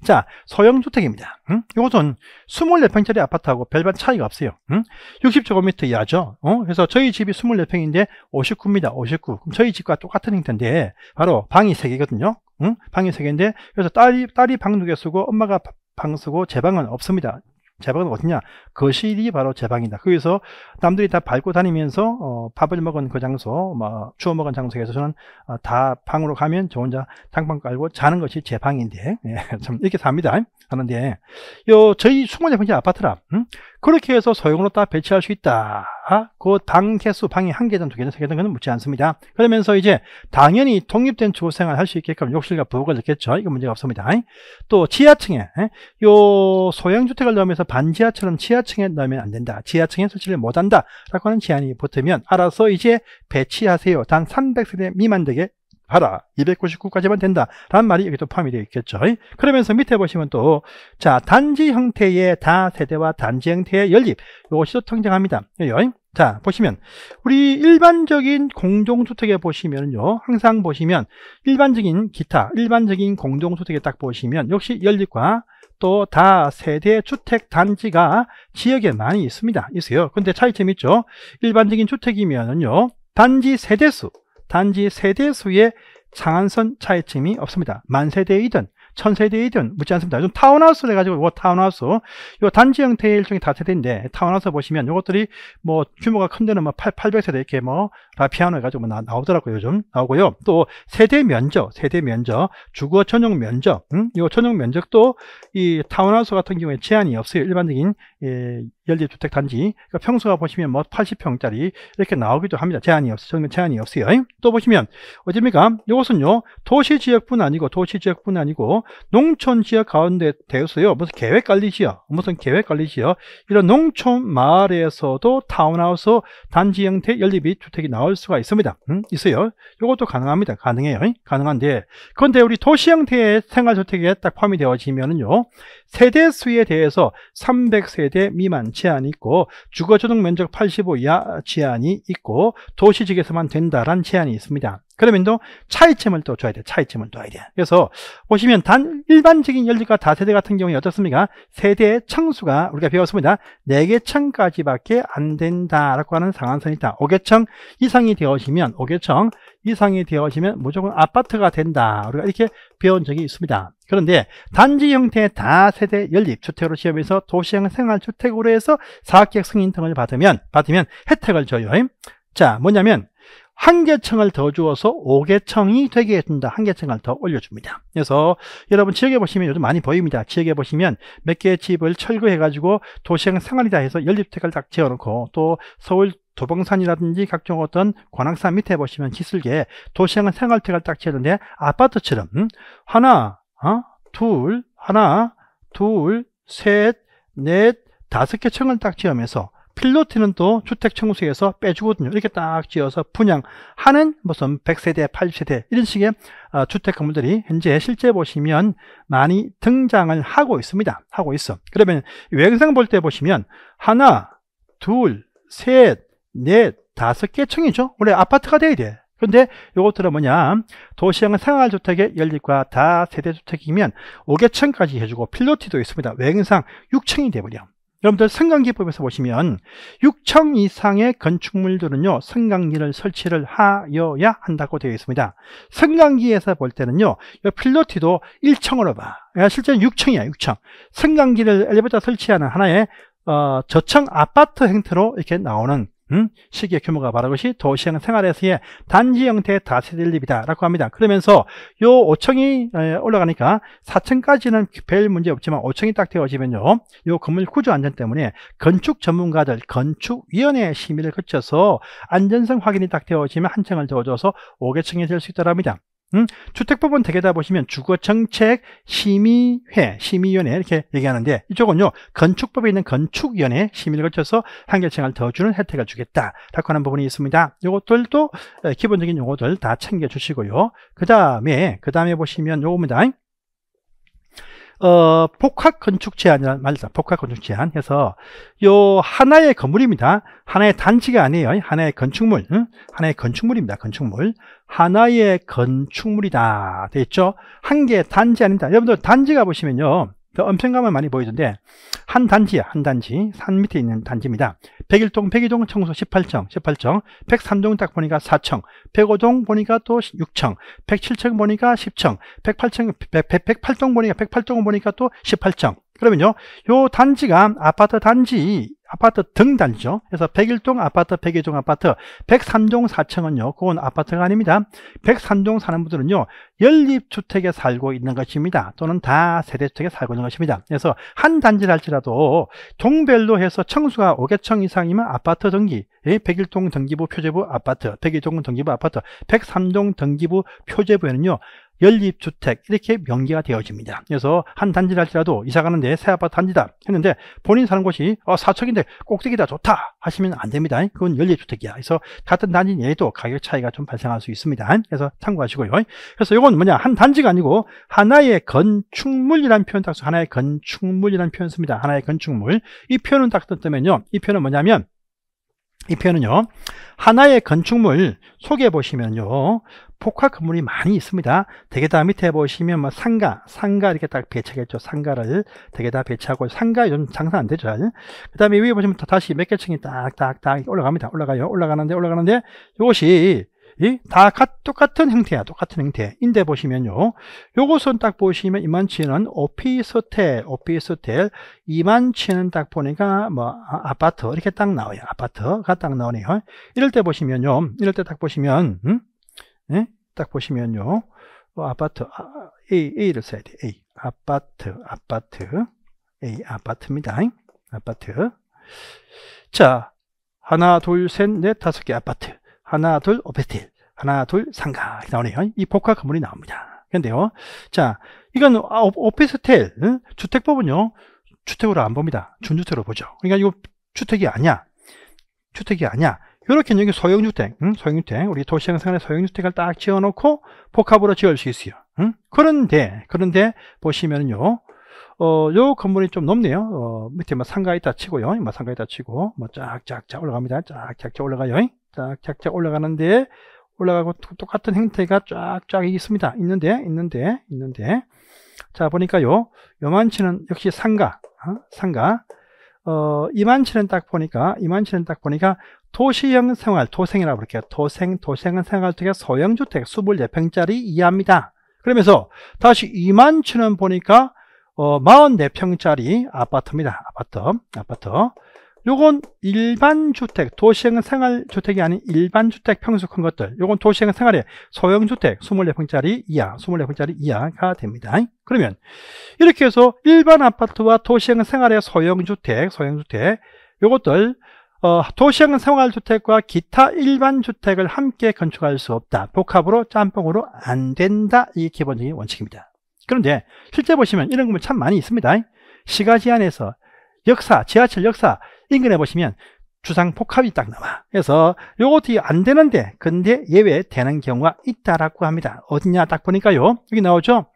자, 소형주택입니다. 음? 이것은 24평짜리 아파트하고 별반 차이가 없어요. 음? 60제곱미터 이하죠. 어? 그래서 저희 집이 24평인데 59입니다. 59. 그럼 저희 집과 똑같은 형태인데 바로 방이 3개거든요. 응? 방이 3개인데 그래서 딸이 딸이 방 2개 쓰고 엄마가 방수고 제방은 없습니다. 제방은 어디냐? 거실이 그 바로 제방이다. 거기서 남들이 다 밟고 다니면서 어, 밥을 먹은 그 장소, 뭐, 추워 먹은 장소에서 저는 어, 다 방으로 가면 저 혼자 장방 깔고 자는 것이 제 방인데 예, 참 이렇게 삽니다. 하는데 요 저희 20여 평지 아파트라 음? 그렇게 해서 소형으로 다 배치할 수 있다. 아, 그당 개수 방이 한 개든 두 개든 세 개든 그는 묻지 않습니다. 그러면서 이제 당연히 독립된 주거 생활 할수 있게끔 욕실과 부엌을 넣겠죠. 이거 문제가 없습니다. 또 지하층에 예? 요 소형 주택을 넣으면서 반지하처럼 지하층에 넣으면 안 된다. 지하층에 설치를 못 한다라고 하는 제한이 붙으면 알아서 이제 배치하세요. 단 300세대 미만 되게 봐라. 299까지만 된다. 라는 말이 여기도 포함이 되어 있겠죠. 그러면서 밑에 보시면 또, 자, 단지 형태의 다세대와 단지 형태의 연립. 이것이도 등장합니다. 자, 보시면, 우리 일반적인 공동주택에 보시면요. 항상 보시면, 일반적인 기타, 일반적인 공동주택에 딱 보시면, 역시 연립과 또 다세대 주택 단지가 지역에 많이 있습니다. 있어요. 근데 차이점이 있죠. 일반적인 주택이면은요. 단지 세대수, 단지 세대 수의 상한선 차이점이 없습니다. 만세대이든 천세대이든 묻지 않습니다. 좀 타운하우스 해가지고 이거 타운하우스 이 단지 형태의 일종의 다세대인데 타운하우스 보시면 이것들이 뭐 규모가 큰 데는 뭐 8, 0 0세대 이렇게 뭐 라피아노 해가지고 뭐 나, 오더라고요 요즘 나오고요. 또 세대 면적, 세대 면적, 주거 전용 면적, 음? 이 전용 면적도 이 타운하우스 같은 경우에 제한이 없어요. 일반적인 예, 연립주택단지 그러니까 평수가 보시면 뭐 80평짜리 이렇게 나오기도 합니다 제한이 없어요 정면 제한이 없어요 또 보시면 어딥니까 이것은요 도시지역뿐 아니고 도시지역뿐 아니고 농촌지역 가운데 되었어요 무슨 계획관리지역 무슨 계획관리지역 이런 농촌 마을에서도 타운하우스 단지 형태 연립이 주택이 나올 수가 있습니다 음? 있어요 이것도 가능합니다 가능해요 가능한데 그런데 우리 도시 형태의 생활주택에 딱 포함이 되어지면은요 세대수에 대해서 300세대 미만 제한이 있고 주거조정 면적 85 이하 제한이 있고 도시지역에서만 된다라는 제한이 있습니다. 그러면또 차이점을 또 줘야 돼. 차이점을 둬야 돼. 그래서 보시면 단 일반적인 연립과 다세대 같은 경우에 어떻습니까? 세대의 청수가 우리가 배웠습니다. 4개 청까지밖에 안 된다라고 하는 상한선이 있다. 5개청 이상이 되어지면 5개청 이상이 되어지면 무조건 아파트가 된다. 우리가 이렇게 배운 적이 있습니다. 그런데 단지 형태의 다세대 연립 주택으로 시험해서 도시형 생활주택으로 해서 사업계획 승인 등을 받으면 받으면 혜택을 줘요. 자, 뭐냐면 한 개층을 더 주어서 5개층이 되게 해준다. 한 개층을 더 올려줍니다. 그래서 여러분 지역에 보시면 요즘 많이 보입니다. 지역에 보시면 몇 개의 집을 철거해가지고 도시형 생활이다 해서 연립주택을 딱 지어놓고 또 서울 도봉산이라든지 각종 어떤 관악산 밑에 보시면 기슭에 도시형 생활태가 딱 지었는데 아파트처럼 음? 하나, 어? 둘, 하나, 둘, 셋, 넷, 다섯 개 층을 딱 지으면서 필로티는 또 주택 청소에서 빼주거든요. 이렇게 딱 지어서 분양하는 무슨 100세대, 80세대 이런 식의 어, 주택 건물들이 현재 실제 보시면 많이 등장을 하고 있습니다. 하고 있어. 그러면 외형상 볼 때 보시면 하나, 둘, 셋, 네, 다섯 개 층이죠. 원래 아파트가 돼야 돼. 그런데 요것들은 뭐냐 도시형 생활주택의 연립과 다세대주택이면 5개층까지 해주고 필로티도 있습니다. 외근상 6층이 되버려 여러분들 승강기법에서 보시면 6층 이상의 건축물들은요 승강기를 설치를 하여야 한다고 되어 있습니다 승강기에서 볼 때는요 필로티도 1층으로 봐 그러니까 실제는 6층이야 6층 승강기를 엘리베이터 설치하는 하나의 어, 저층 아파트 형태로 이렇게 나오는 음? 시기의 규모가 바로 그것이 도시형 생활에서의 단지 형태의 다세대 일립이다라고 합니다. 그러면서 요 5층이 올라가니까 4층까지는 별 문제 없지만 5층이 딱 되어지면요. 요 건물 구조 안전 때문에 건축 전문가들, 건축위원회 심의를 거쳐서 안전성 확인이 딱 되어지면 한 층을 더 줘서 5개층이 될 수 있더랍니다. 음? 주택법원 대개다 보시면 주거정책 심의회, 심의위원회 이렇게 얘기하는데 이쪽은요 건축법에 있는 건축위원회 심의를 거쳐서 한결청을 더 주는 혜택을 주겠다라고 하는 부분이 있습니다. 이것들도 기본적인 요것들다 챙겨주시고요. 그 다음에 그 다음에 보시면 요겁니다. 어, 복합 건축 제한이란 말이죠. 복합 건축 제한 해서 요 하나의 건물입니다. 하나의 단지가 아니에요. 하나의 건축물, 응? 하나의 건축물입니다. 건축물. 하나의 건축물이다. 되겠죠? 한 개 단지 아닙니다. 여러분들 단지 가보시면요. 엄청감을 많이 보이던데 한 단지야 한 단지 산 밑에 있는 단지입니다 101동 102동 청소 18층 18층 103동 딱 보니까 4층 105동 보니까 또 6층 107층 보니까 10층 108층 108동 보니까 108동 보니까 또 18층 그러면요, 요 단지가 아파트 단지, 아파트 등 단지죠. 그래서 101동 아파트, 102종 아파트, 103동 4층은요, 그건 아파트가 아닙니다. 103동 사는 분들은요, 연립주택에 살고 있는 것입니다. 또는 다 세대주택에 살고 있는 것입니다. 그래서 한 단지랄지라도 동별로 해서 청수가 5개청 이상이면 아파트 등기, 101동 예, 등기부 표제부 아파트, 102동 등기부 아파트, 103동 등기부 표제부에는요, 연립주택 이렇게 명기가 되어집니다. 그래서 한 단지를 할지라도 이사 가는데 새 아파트 단지다 했는데 본인 사는 곳이 어, 사척인데 꼭대기다 좋다 하시면 안 됩니다. 그건 연립주택이야. 그래서 같은 단지 내에도 가격 차이가 좀 발생할 수 있습니다. 그래서 참고하시고요. 그래서 이건 뭐냐 한 단지가 아니고 하나의 건축물이라는 표현 딱 하나의 건축물이라는 표현 씁니다. 하나의 건축물 이 표현은 딱 뜨면요. 이 표현은 뭐냐면 이 표현은요 하나의 건축물 소개해 보시면요 복합 건물이 많이 있습니다. 대개 다 밑에 보시면 뭐 상가, 상가 이렇게 딱 배치하겠죠. 상가를 대개 다 배치하고 상가 에좀 장사 안 되죠. 그 다음에 위에 보시면 다시 몇 개 층이 딱딱딱 올라갑니다. 올라가요. 올라가는데 올라가는데 이것이 다 똑같은 형태야. 똑같은 형태인데 보시면요. 요것은 딱 보시면 이만치는 오피스텔, 오피스텔 이만치는 딱 보니까 뭐 아, 아파트 이렇게 딱 나와요. 아파트가 딱 나오네요. 이럴 때 보시면요. 이럴 때 딱 보시면 음? 예? 딱 보시면요. 어, 아파트 아, A, A를 써야 돼. A. 아파트, 아파트. A 아파트입니다. 아파트. 자, 하나, 둘, 셋, 넷, 다섯 개 아파트. 하나, 둘, 오페스텔. 하나, 둘, 상가. 나오네요. 이 복합 건물이 나옵니다. 그런데요. 자, 이건 아, 오페스텔, 주택법은요. 주택으로 안 봅니다. 준주택으로 보죠. 그러니까 이거 주택이 아니야. 주택이 아니야. 이렇게 여기 소형주택, 응? 소형주택, 우리 도시형상의 소형주택을 딱 지어놓고 복합으로 지을 수 있어요. 응? 그런데, 그런데 보시면요, 어, 요 건물이 좀 높네요. 어, 밑에 뭐 상가 있다 치고요. 뭐 상가 있다 치고, 뭐 쫙쫙쫙 올라갑니다. 쫙쫙쫙 올라가요. 쫙쫙쫙 올라가는데, 올라가고 똑같은 형태가 쫙쫙 있습니다. 있는데, 있는데, 있는데. 자, 보니까요. 요만치는 역시 상가, 어? 상가. 어, 이만치는 딱 보니까, 이만치는 딱 보니까 도시형 생활, 도생이라고 부를게요. 도생, 도생은 생활주택의 소형주택 24평짜리 이하입니다. 그러면서 다시 이만치는 보니까 어, 44평짜리 아파트입니다. 아파트, 아파트. 요건 일반주택, 도시형 생활주택이 아닌 일반주택 평수 큰 것들. 요건 도시형 생활의 소형주택 24평짜리 이하, 24평짜리 이하가 됩니다. 그러면 이렇게 해서 일반 아파트와 도시형 생활의 소형주택, 소형주택 요것들 어, 도시형 생활주택과 기타 일반 주택을 함께 건축할 수 없다. 복합으로 짬뽕으로 안 된다. 이 기본적인 원칙입니다. 그런데 실제 보시면 이런 건물 참 많이 있습니다. 시가 지안에서 역사, 지하철 역사 인근에 보시면 주상 복합이 딱 나와. 그래서 요것도안 되는데 근데 예외되는 경우가 있다라고 합니다. 어디냐 딱 보니까요. 여기 나오죠.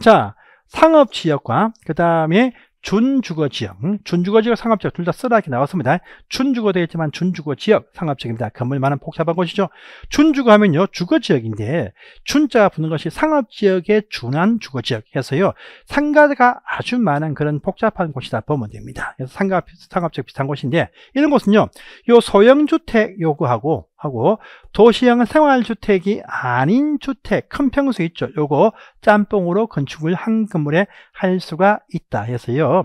자, 상업 지역과 그 다음에 준주거 지역, 준주거 음? 지역 상업 지역 둘 다 쓰라하게 나왔습니다. 준주거 되겠지만 준주거 지역 상업 지역입니다. 건물만은 복잡한 곳이죠 준주거 하면요 주거 지역인데 준자 붙는 것이 상업 지역의 준한 주거 지역 해서요 상가가 아주 많은 그런 복잡한 곳이다 보면 됩니다. 그래서 상가 상업 지역 비슷한 곳인데 이런 곳은요 요 소형 주택 요구하고 하고 도시형 생활주택이 아닌 주택 큰 평수 있죠. 요거 짬뽕으로 건축을 한 건물에 할 수가 있다 해서요.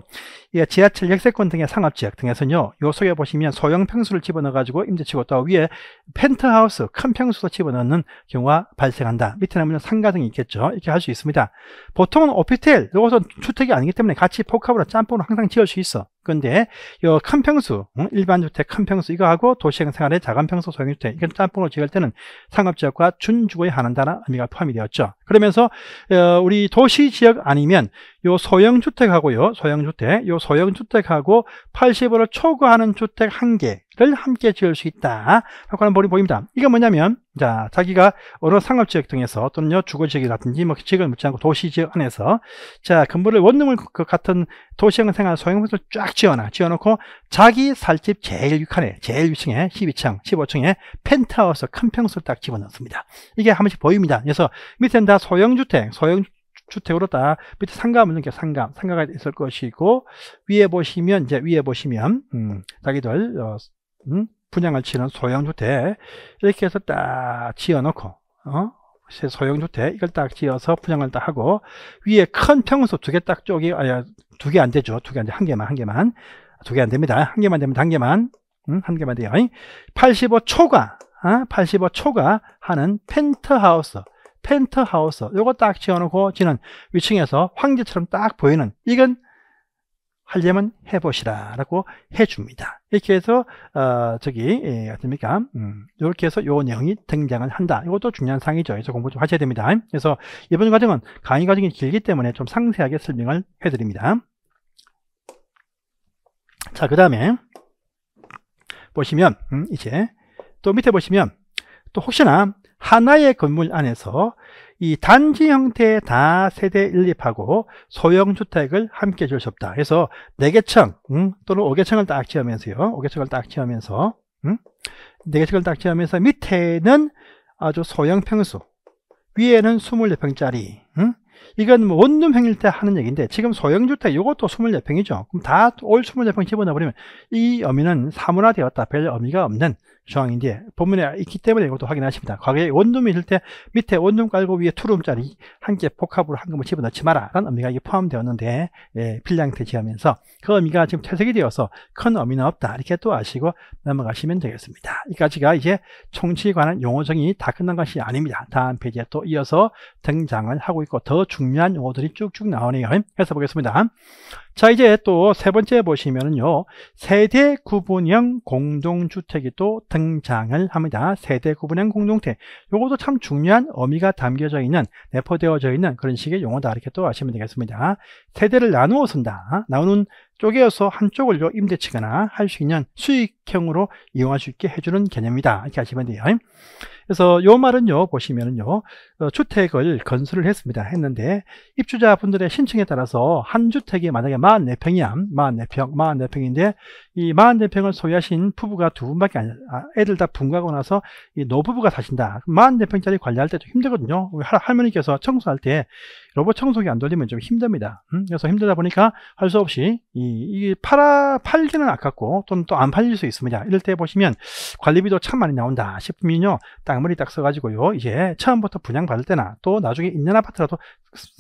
예, 지하철 역세권 등의 상업지역 등에서는요. 요 속에 보시면 소형 평수를 집어넣어가지고 임대치고 또 위에 펜트하우스 큰 평수로 집어넣는 경우가 발생한다. 밑에 나면 상가 등이 있겠죠. 이렇게 할 수 있습니다. 보통은 오피텔, 이것은 주택이 아니기 때문에 같이 복합으로 짬뽕으로 항상 지을 수 있어. 그런데 이 큰 평수, 일반 주택 큰 평수 이거하고 도시형 생활의 작은 평수 소형 주택 이건 짬뽕으로 지을 때는 상업지역과 준주거에 한한다는 의미가 포함이 되었죠. 그러면서 어, 우리 도시 지역 아니면 요 소형 주택하고요. 소형 주택, 요 소형 주택하고 8 0억을 초과하는 주택 한 개를 함께 지을 수 있다. 라고 는 보입니다. 이게 뭐냐면 자, 자기가 어느 상업지역 등에서 또는 주거지역이라든지 뭐 지역을 묻지 않고 도시지역 안에서 자, 근무를 원룸을 그 같은 도시형 생활 소형물을 쫙 지어놔. 지어놓고 자기 살집 제일 위칸에, 제일 위층에 12층, 15층에 펜트하우스 큰 평수를 딱 집어넣습니다. 이게 한 번씩 보입니다. 그래서 밑에는 다 소형주택, 소형 주택으로 다 밑에 상가 묻는 게 상가, 상가가 있을 것이고 위에 보시면 이제 위에 보시면 음, 자기들 어, 음, 분양을 치는 소형주택 이렇게 해서 딱 지어놓고 어? 소형주택 이걸 딱 지어서 분양을 딱 하고 위에 큰 평수 두 개 딱 쪽이 아니 두개 안 되죠 두 개 안돼한 개만 한 개만 두 개 안 됩니다 한 개만 되면 한 개만 응? 한 개만 돼요 85초가 어? 85초가 하는 펜트하우스 펜트하우스 요거 딱 지어놓고 지는 위층에서 황제처럼 딱 보이는 이건 하려면 해보시라 라고 해줍니다. 이렇게 해서 어, 저기 예, 어떻습니까? 음, 이렇게 해서 요 내용이 등장을 한다. 이것도 중요한 사항이죠. 그래서 공부 좀 하셔야 됩니다. 그래서 이번 과정은 강의 과정이 길기 때문에 좀 상세하게 설명을 해드립니다. 자, 그 다음에 보시면 음, 이제 또 밑에 보시면 또 혹시나 하나의 건물 안에서 이 단지 형태의다 세대 일립하고 소형 주택을 함께 줄수 없다. 그래서 4개층 음, 또는 5개층을 딱 지으면서요. 5개층을 딱 지으면서 음? 4개층을 딱 지으면서 밑에는 아주 소형 평수 위에는 24평짜리 음? 이건 뭐 원룸 행일 때 하는 얘기인데 지금 소형주택 이것도 24평이죠. 그럼 다올 24평 집어넣어버리면 이 어미는 사문화되었다. 별 의미가 없는 조항인데 본문에 있기 때문에 이것도 확인하십니다. 과거에 원룸이 있을 때 밑에 원룸 깔고 위에 투룸짜리 한 개 복합으로 한금을 집어넣지 마라 라는 의미가 이게 포함되었는데 예, 필량태 지하면서 그 의미가 지금 퇴색이 되어서 큰 의미는 없다 이렇게 또 아시고 넘어가시면 되겠습니다. 이까지가 이제 총치에 관한 용어 정이다 끝난 것이 아닙니다. 다음 페이지에 또 이어서 등장을 하고 있고 더 중요한 용어들이 쭉쭉 나오네요. 해서 보겠습니다. 자 이제 또 세 번째 보시면은요 세대 구분형 공동주택이 또 등장을 합니다 세대 구분형 공동주택 요것도 참 중요한 어미가 담겨져 있는 내포되어져 있는 그런 식의 용어다 이렇게 또 아시면 되겠습니다 세대를 나누어 쓴다 나누는 쪼개어서 한쪽을 임대치거나 할 수 있는 수익형으로 이용할 수 있게 해주는 개념이다 이렇게 아시면 돼요 그래서 요 말은요 보시면은요 어, 주택을 건설을 했습니다 했는데 입주자분들의 신청에 따라서 한 주택이 만약에 44평이야 44평 44평인데 이 44평을 소유하신 부부가 두 분밖에 안 아, 애들 다 분가하고 나서 이 노부부가 사신다 44평짜리 관리할 때도 힘들거든요 할머니께서 청소할 때 로봇 청소기 안 돌리면 좀 힘듭니다 음, 그래서 힘들다 보니까 할 수 없이 이, 이 팔아 팔기는 아깝고 또는 또안 팔릴 수 있습니다 이럴 때 보시면 관리비도 참 많이 나온다 싶으면요 딱 양머리 딱 써가지고요. 이제 처음부터 분양받을 때나 또 나중에 인연 아파트라도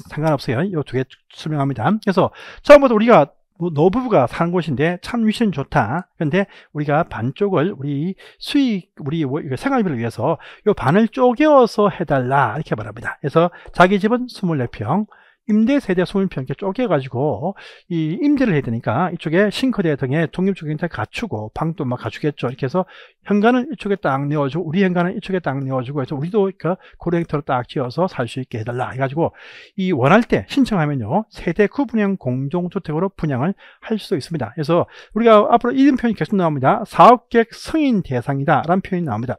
상관없어요. 이두개 설명합니다. 그래서 처음부터 우리가 뭐 노부부가 사는 곳인데 참 위치는 좋다. 그런데 우리가 반쪽을 우리 수익, 우리 생활비를 위해서 이 반을 쪼개어서 해달라. 이렇게 말합니다. 그래서 자기 집은 24평, 임대 세대 20평 이렇게 쪼개가지고 이 임대를 해야 되니까 이쪽에 싱크대 등에 독립적인 데 갖추고 방도 막 갖추겠죠. 이렇게 해서 현관은 이쪽에 딱 내어주고 우리 현관은 이쪽에 딱 내어주고 해서 우리도 그러니 고랭터로 딱 지어서 살 수 있게 해달라 해가지고 이 원할 때 신청하면요. 세대 구분형 공동주택으로 분양을 할 수 있습니다. 그래서 우리가 앞으로 이런 표현이 계속 나옵니다. 사업객 승인 대상이다 라는 표현이 나옵니다.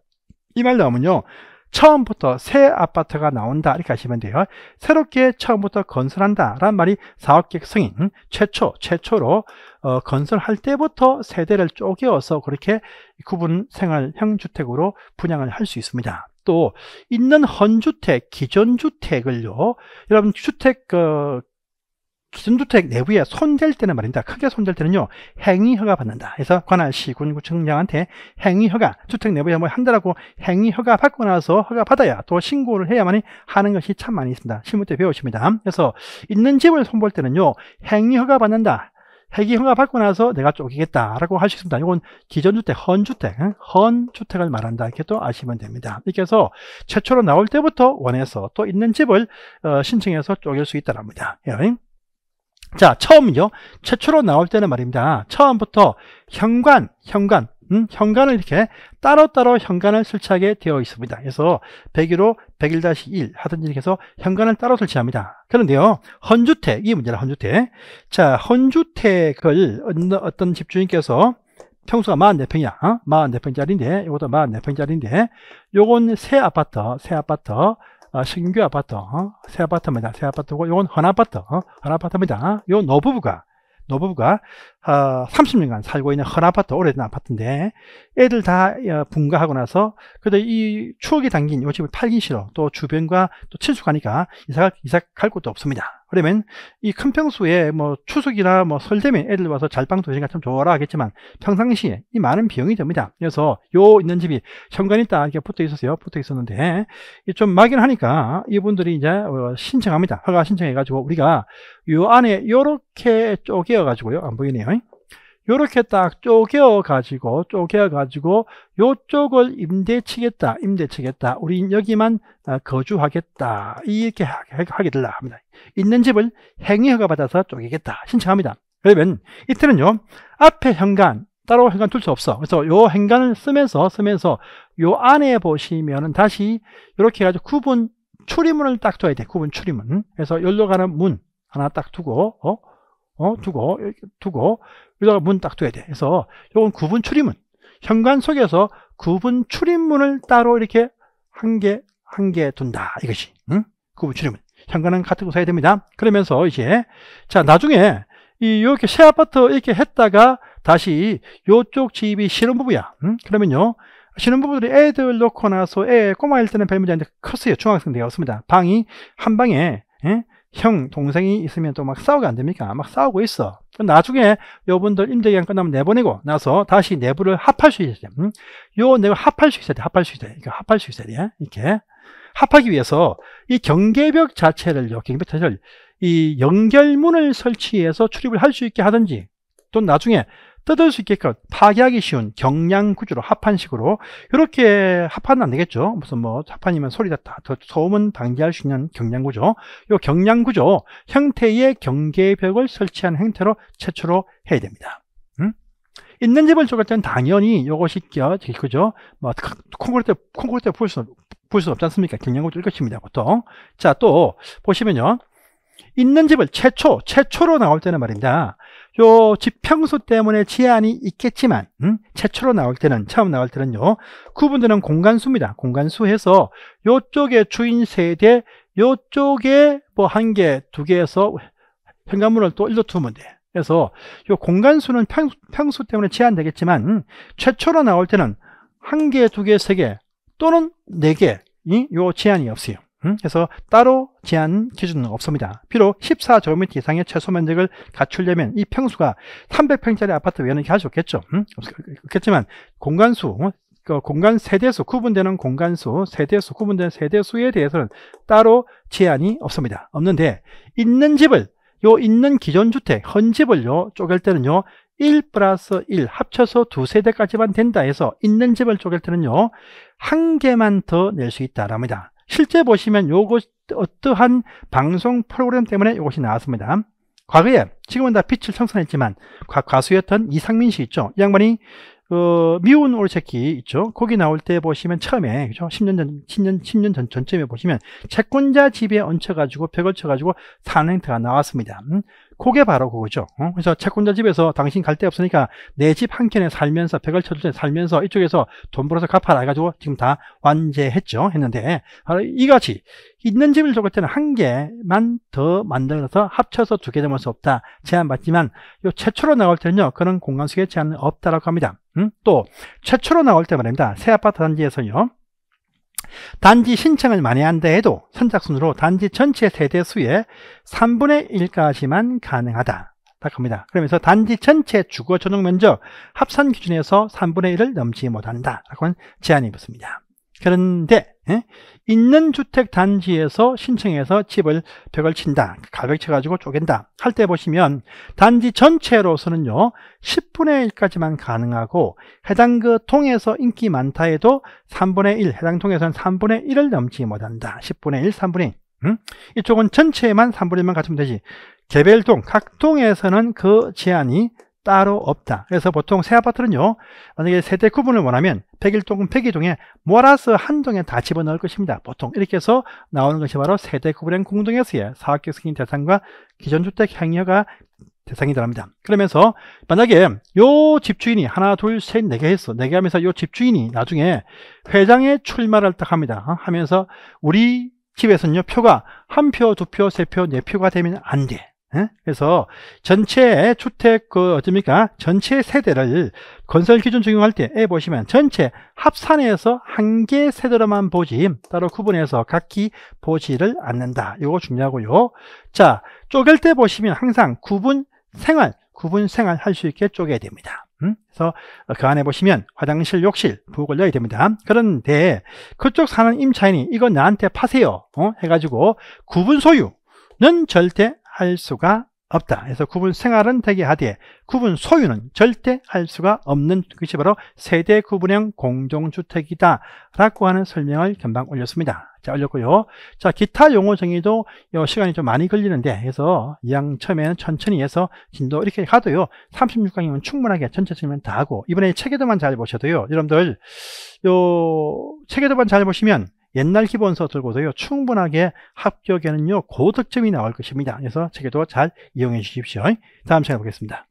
이 말 나오면요. 처음부터 새 아파트가 나온다 이렇게 하시면 돼요. 새롭게 처음부터 건설한다 라는 말이 사업계획 승인 최초 최초로 어, 건설할 때부터 세대를 쪼개어서 그렇게 구분 생활형 주택으로 분양을 할 수 있습니다. 또 있는 헌주택, 기존 주택을요. 여러분 주택 그 기존주택 내부에 손댈 때는 말입니다. 크게 손댈 때는요. 행위허가 받는다. 그래서 관할시 군구청장한테 행위허가 주택 내부에 뭐 한다라고 행위허가 받고 나서 허가 받아야 또 신고를 해야만이 하는 것이 참 많이 있습니다. 실무 때 배우십니다. 그래서 있는 집을 손볼 때는요. 행위허가 받는다. 행위허가 받고 나서 내가 쪼개겠다라고 할 수 있습니다. 이건 기존주택, 헌주택, 헌주택을 말한다. 이렇게 또 아시면 됩니다. 이렇게 해서 최초로 나올 때부터 원해서 또 있는 집을 어, 신청해서 쪼갤 수 있다랍니다. 예. 자, 처음이요. 최초로 나올 때는 말입니다. 처음부터 현관, 현관, 음, 현관을 이렇게 따로따로 현관을 설치하게 되어 있습니다. 그래서 101호, 101-1 하든지 이렇게 해서 현관을 따로 설치합니다. 그런데요, 헌주택, 이 문제라 헌주택. 자, 헌주택을 어떤 집주인께서 평수가 44평이야. 어? 44평짜리인데, 이것도 44평짜리인데, 요건 새 아파트, 새 아파트, 어, 신규 아파트, 어? 새 아파트입니다. 새 아파트고, 이건 헌아파트, 어? 헌아파트입니다. 요 노부부가, 노부부가, 어, 30년간 살고 있는 헌아파트, 오래된 아파트인데, 애들 다 어, 분가하고 나서, 근데 이 추억이 담긴 요 집을 팔기 싫어. 또 주변과 또 친숙하니까 이사, 이사 갈 곳도 없습니다. 그러면 이 큰 평수에 뭐 추석이나 뭐 설되면 애들 와서 잘방 도시가 참 좋아라 하겠지만 평상시에 이 많은 비용이 됩니다. 그래서 요 있는 집이 현관이 딱 이렇게 붙어 있었어요. 붙어 있었는데 좀 막연하니까 이분들이 이제 어, 신청합니다. 허가 신청해가지고 우리가 요 안에 요렇게 쪼개어가지고요. 안 보이네요. 이렇게 딱 쪼개 어 가지고 쪼개 어 가지고 요쪽을 임대치겠다 임대치겠다 우리 여기만 어, 거주하겠다 이렇게 하게 되려 합니다 있는 집을 행위허가 받아서 쪼개겠다 신청합니다 그러면 이때는요 앞에 현관 따로 현관 둘 수 없어. 그래서 요현관을 쓰면서 쓰면서 요 안에 보시면은 다시 이렇게 해가지고 구분 출입문을 딱 둬야 돼. 구분 출입문. 그래서 열로 가는 문 하나 딱 두고 어? 어? 두고 두고 여기다가 문 딱 둬야 돼. 그래서 이건 구분 출입문. 현관 속에서 구분 출입문을 따로 이렇게 한 개, 한 개 둔다. 이것이. 응? 구분 출입문. 현관은 같은 곳에 해야 됩니다. 그러면서 이제, 자, 나중에 이, 요렇게 새 아파트 이렇게 했다가 다시 요쪽 집이 신혼부부야. 응? 그러면요. 신혼부부들이 애들 놓고 나서 애 꼬마일 때는 별문제 아닌데 컸어요. 중학생 되었습니다. 방이 한 방에 예? 형, 동생이 있으면 또 막 싸우게 안 됩니까? 막 싸우고 있어. 나중에 여러분들 임대기간 끝나면 내보내고 나서 다시 내부를 합할 수 있어야 돼. 음? 요 내부 합할 수 있어야 돼. 합할 수 있어야 돼. 그러니까 합할 수 있어야 돼. 예? 이렇게. 합하기 위해서 이 경계벽 자체를요, 경계벽 자체를 이 연결문을 설치해서 출입을 할 수 있게 하든지 또 나중에 뜯을 수 있게끔 파괴하기 쉬운 경량 구조로 합판식으로 이렇게 합판은 안 되겠죠. 무슨 뭐 합판이면 소리 났다. 소음은 방지할 수 있는 경량 구조. 요 경량 구조 형태의 경계벽을 설치한 형태로 최초로 해야 됩니다. 음? 있는 집을 쪼갤 때는 당연히 이것이 그죠? 뭐 콘크리트 콘크리트 수는 풀수 없지 않습니까? 경량 구조 이것입니다. 보통 자또 보시면요. 있는 집을 최초 최초로 나올 때는 말입니다. 요 지평수 때문에 제한이 있겠지만 음? 최초로 나올 때는 처음 나올 때는요 구분되는 공간수입니다 공간수 해서 요쪽에 주인 세대 요쪽에 뭐 한 개 두 개에서 현관문을 또 일로 두면 돼 그래서 요 공간수는 평, 평수 때문에 제한되겠지만 음, 최초로 나올 때는 한 개, 두 개, 세 개 또는 네 개 이 요 제한이 없어요 그래서 따로 제한 기준은 없습니다. 비록 1 4제곱 이상의 최소 면적을 갖추려면 이 평수가 300평짜리 아파트 외에는 할수 없겠죠. 그겠지만 공간수, 어? 그 공간 세대수, 구분되는 공간수, 세대수, 구분되는 세대수에 대해서는 따로 제한이 없습니다. 없는데 있는 집을 요 있는 기존 주택, 헌집을요 쪼갤 때는요 1 플러스 1 합쳐서 두 세대까지만 된다 해서 있는 집을 쪼갤 때는요 한 개만 더 낼 수 있다랍니다. 실제 보시면 요것 어떠한 방송 프로그램 때문에 이것이 나왔습니다. 과거에 지금은 다 빛을 청산했지만 과, 가수였던 이상민 씨 있죠. 이 양반이 그 미운 올채키 있죠. 거기 나올 때 보시면 처음에 그죠? 10년 전 10년 10년 전 전쯤에 보시면 채권자 집에 얹혀 가지고 벽을 쳐 가지고 사는 행태가 나왔습니다. 음? 그게 바로 그거죠. 어? 그래서 채권자 집에서 당신 갈 데 없으니까 내 집 한 켠에 살면서 벽을 쳐줄 때 살면서 이쪽에서 돈 벌어서 갚아라 해가지고 지금 다 완제했죠. 했는데 바로 이같이 있는 집을 좁을 때는 한 개만 더 만들어서 합쳐서 두개 넘을 수 없다. 제한 받지만 요 최초로 나올 때는요. 그런 공간 수의 제한은 없다라고 합니다. 음? 또 최초로 나올 때 말입니다. 새 아파트 단지에서요. 단지 신청을 많이 한다 해도 선착순으로 단지 전체 세대 수의 3분의 1까지만 가능하다. 딱 합니다. 그러면서 단지 전체 주거 전용 면적 합산 기준에서 3분의 1을 넘지 못한다. 라고 하는 제한이 붙습니다. 그런데 예? 있는 주택 단지에서 신청해서 집을 벽을 친다 가벽 쳐가지고 쪼갠다 할 때 보시면 단지 전체로서는요 10분의 1까지만 가능하고 해당 그 통에서 인기 많다 해도 3분의 1 해당 통에서는 3분의 1을 넘지 못한다 10분의 1 3분의 1 음? 이쪽은 전체에만 3분의 1만 갖추면 되지 개별동 각 동에서는 그 제한이 따로 없다. 그래서 보통 새 아파트는요. 만약에 세대 구분을 원하면 101동은 102동에 몰아서 한 동에 다 집어넣을 것입니다. 보통 이렇게 해서 나오는 것이 바로 세대 구분형 공동에서의 사업계획 승인 대상과 기존주택 행여가 대상이 되랍니다. 그러면서 만약에 요 집주인이 하나 둘 셋 네 개 했어. 네 개 하면서 요 집주인이 나중에 회장에 출마를 딱 합니다. 어? 하면서 우리 집에서는요 표가 한 표, 두 표, 세 표, 네 표가 되면 안 돼. 예? 그래서 전체 주택 그 어쩝니까 전체 세대를 건설 기준 적용할 때에 보시면 전체 합산해서 한 개 세대로만 보지 따로 구분해서 각기 보지를 않는다 이거 중요하고요 자 쪼갤 때 보시면 항상 구분 생활 구분 생활 할 수 있게 쪼개야 됩니다 음? 그래서 그 안에 보시면 화장실, 욕실, 부엌을 넣어야 됩니다. 그런데 그쪽 사는 임차인이 이건 나한테 파세요. 어? 해가지고 구분 소유는 절대 할 수가 없다. 그래서 구분 생활은 대개 하되 구분 소유는 절대 할 수가 없는 것이 바로 세대 구분형 공동주택이다. 라고 하는 설명을 금방 올렸습니다. 자, 올렸고요. 자, 기타 용어 정의도 시간이 좀 많이 걸리는데 해서 이왕 처음에는 천천히 해서 진도 이렇게 가도요. 36강이면 충분하게 전체 설명 다 하고 이번에 체계도만 잘 보셔도요. 여러분들 요 체계도만 잘 보시면 옛날 기본서 들고도요 충분하게 합격에는요 고득점이 나올 것입니다. 그래서 제게도 잘 이용해 주십시오. 다음 시간에 보겠습니다.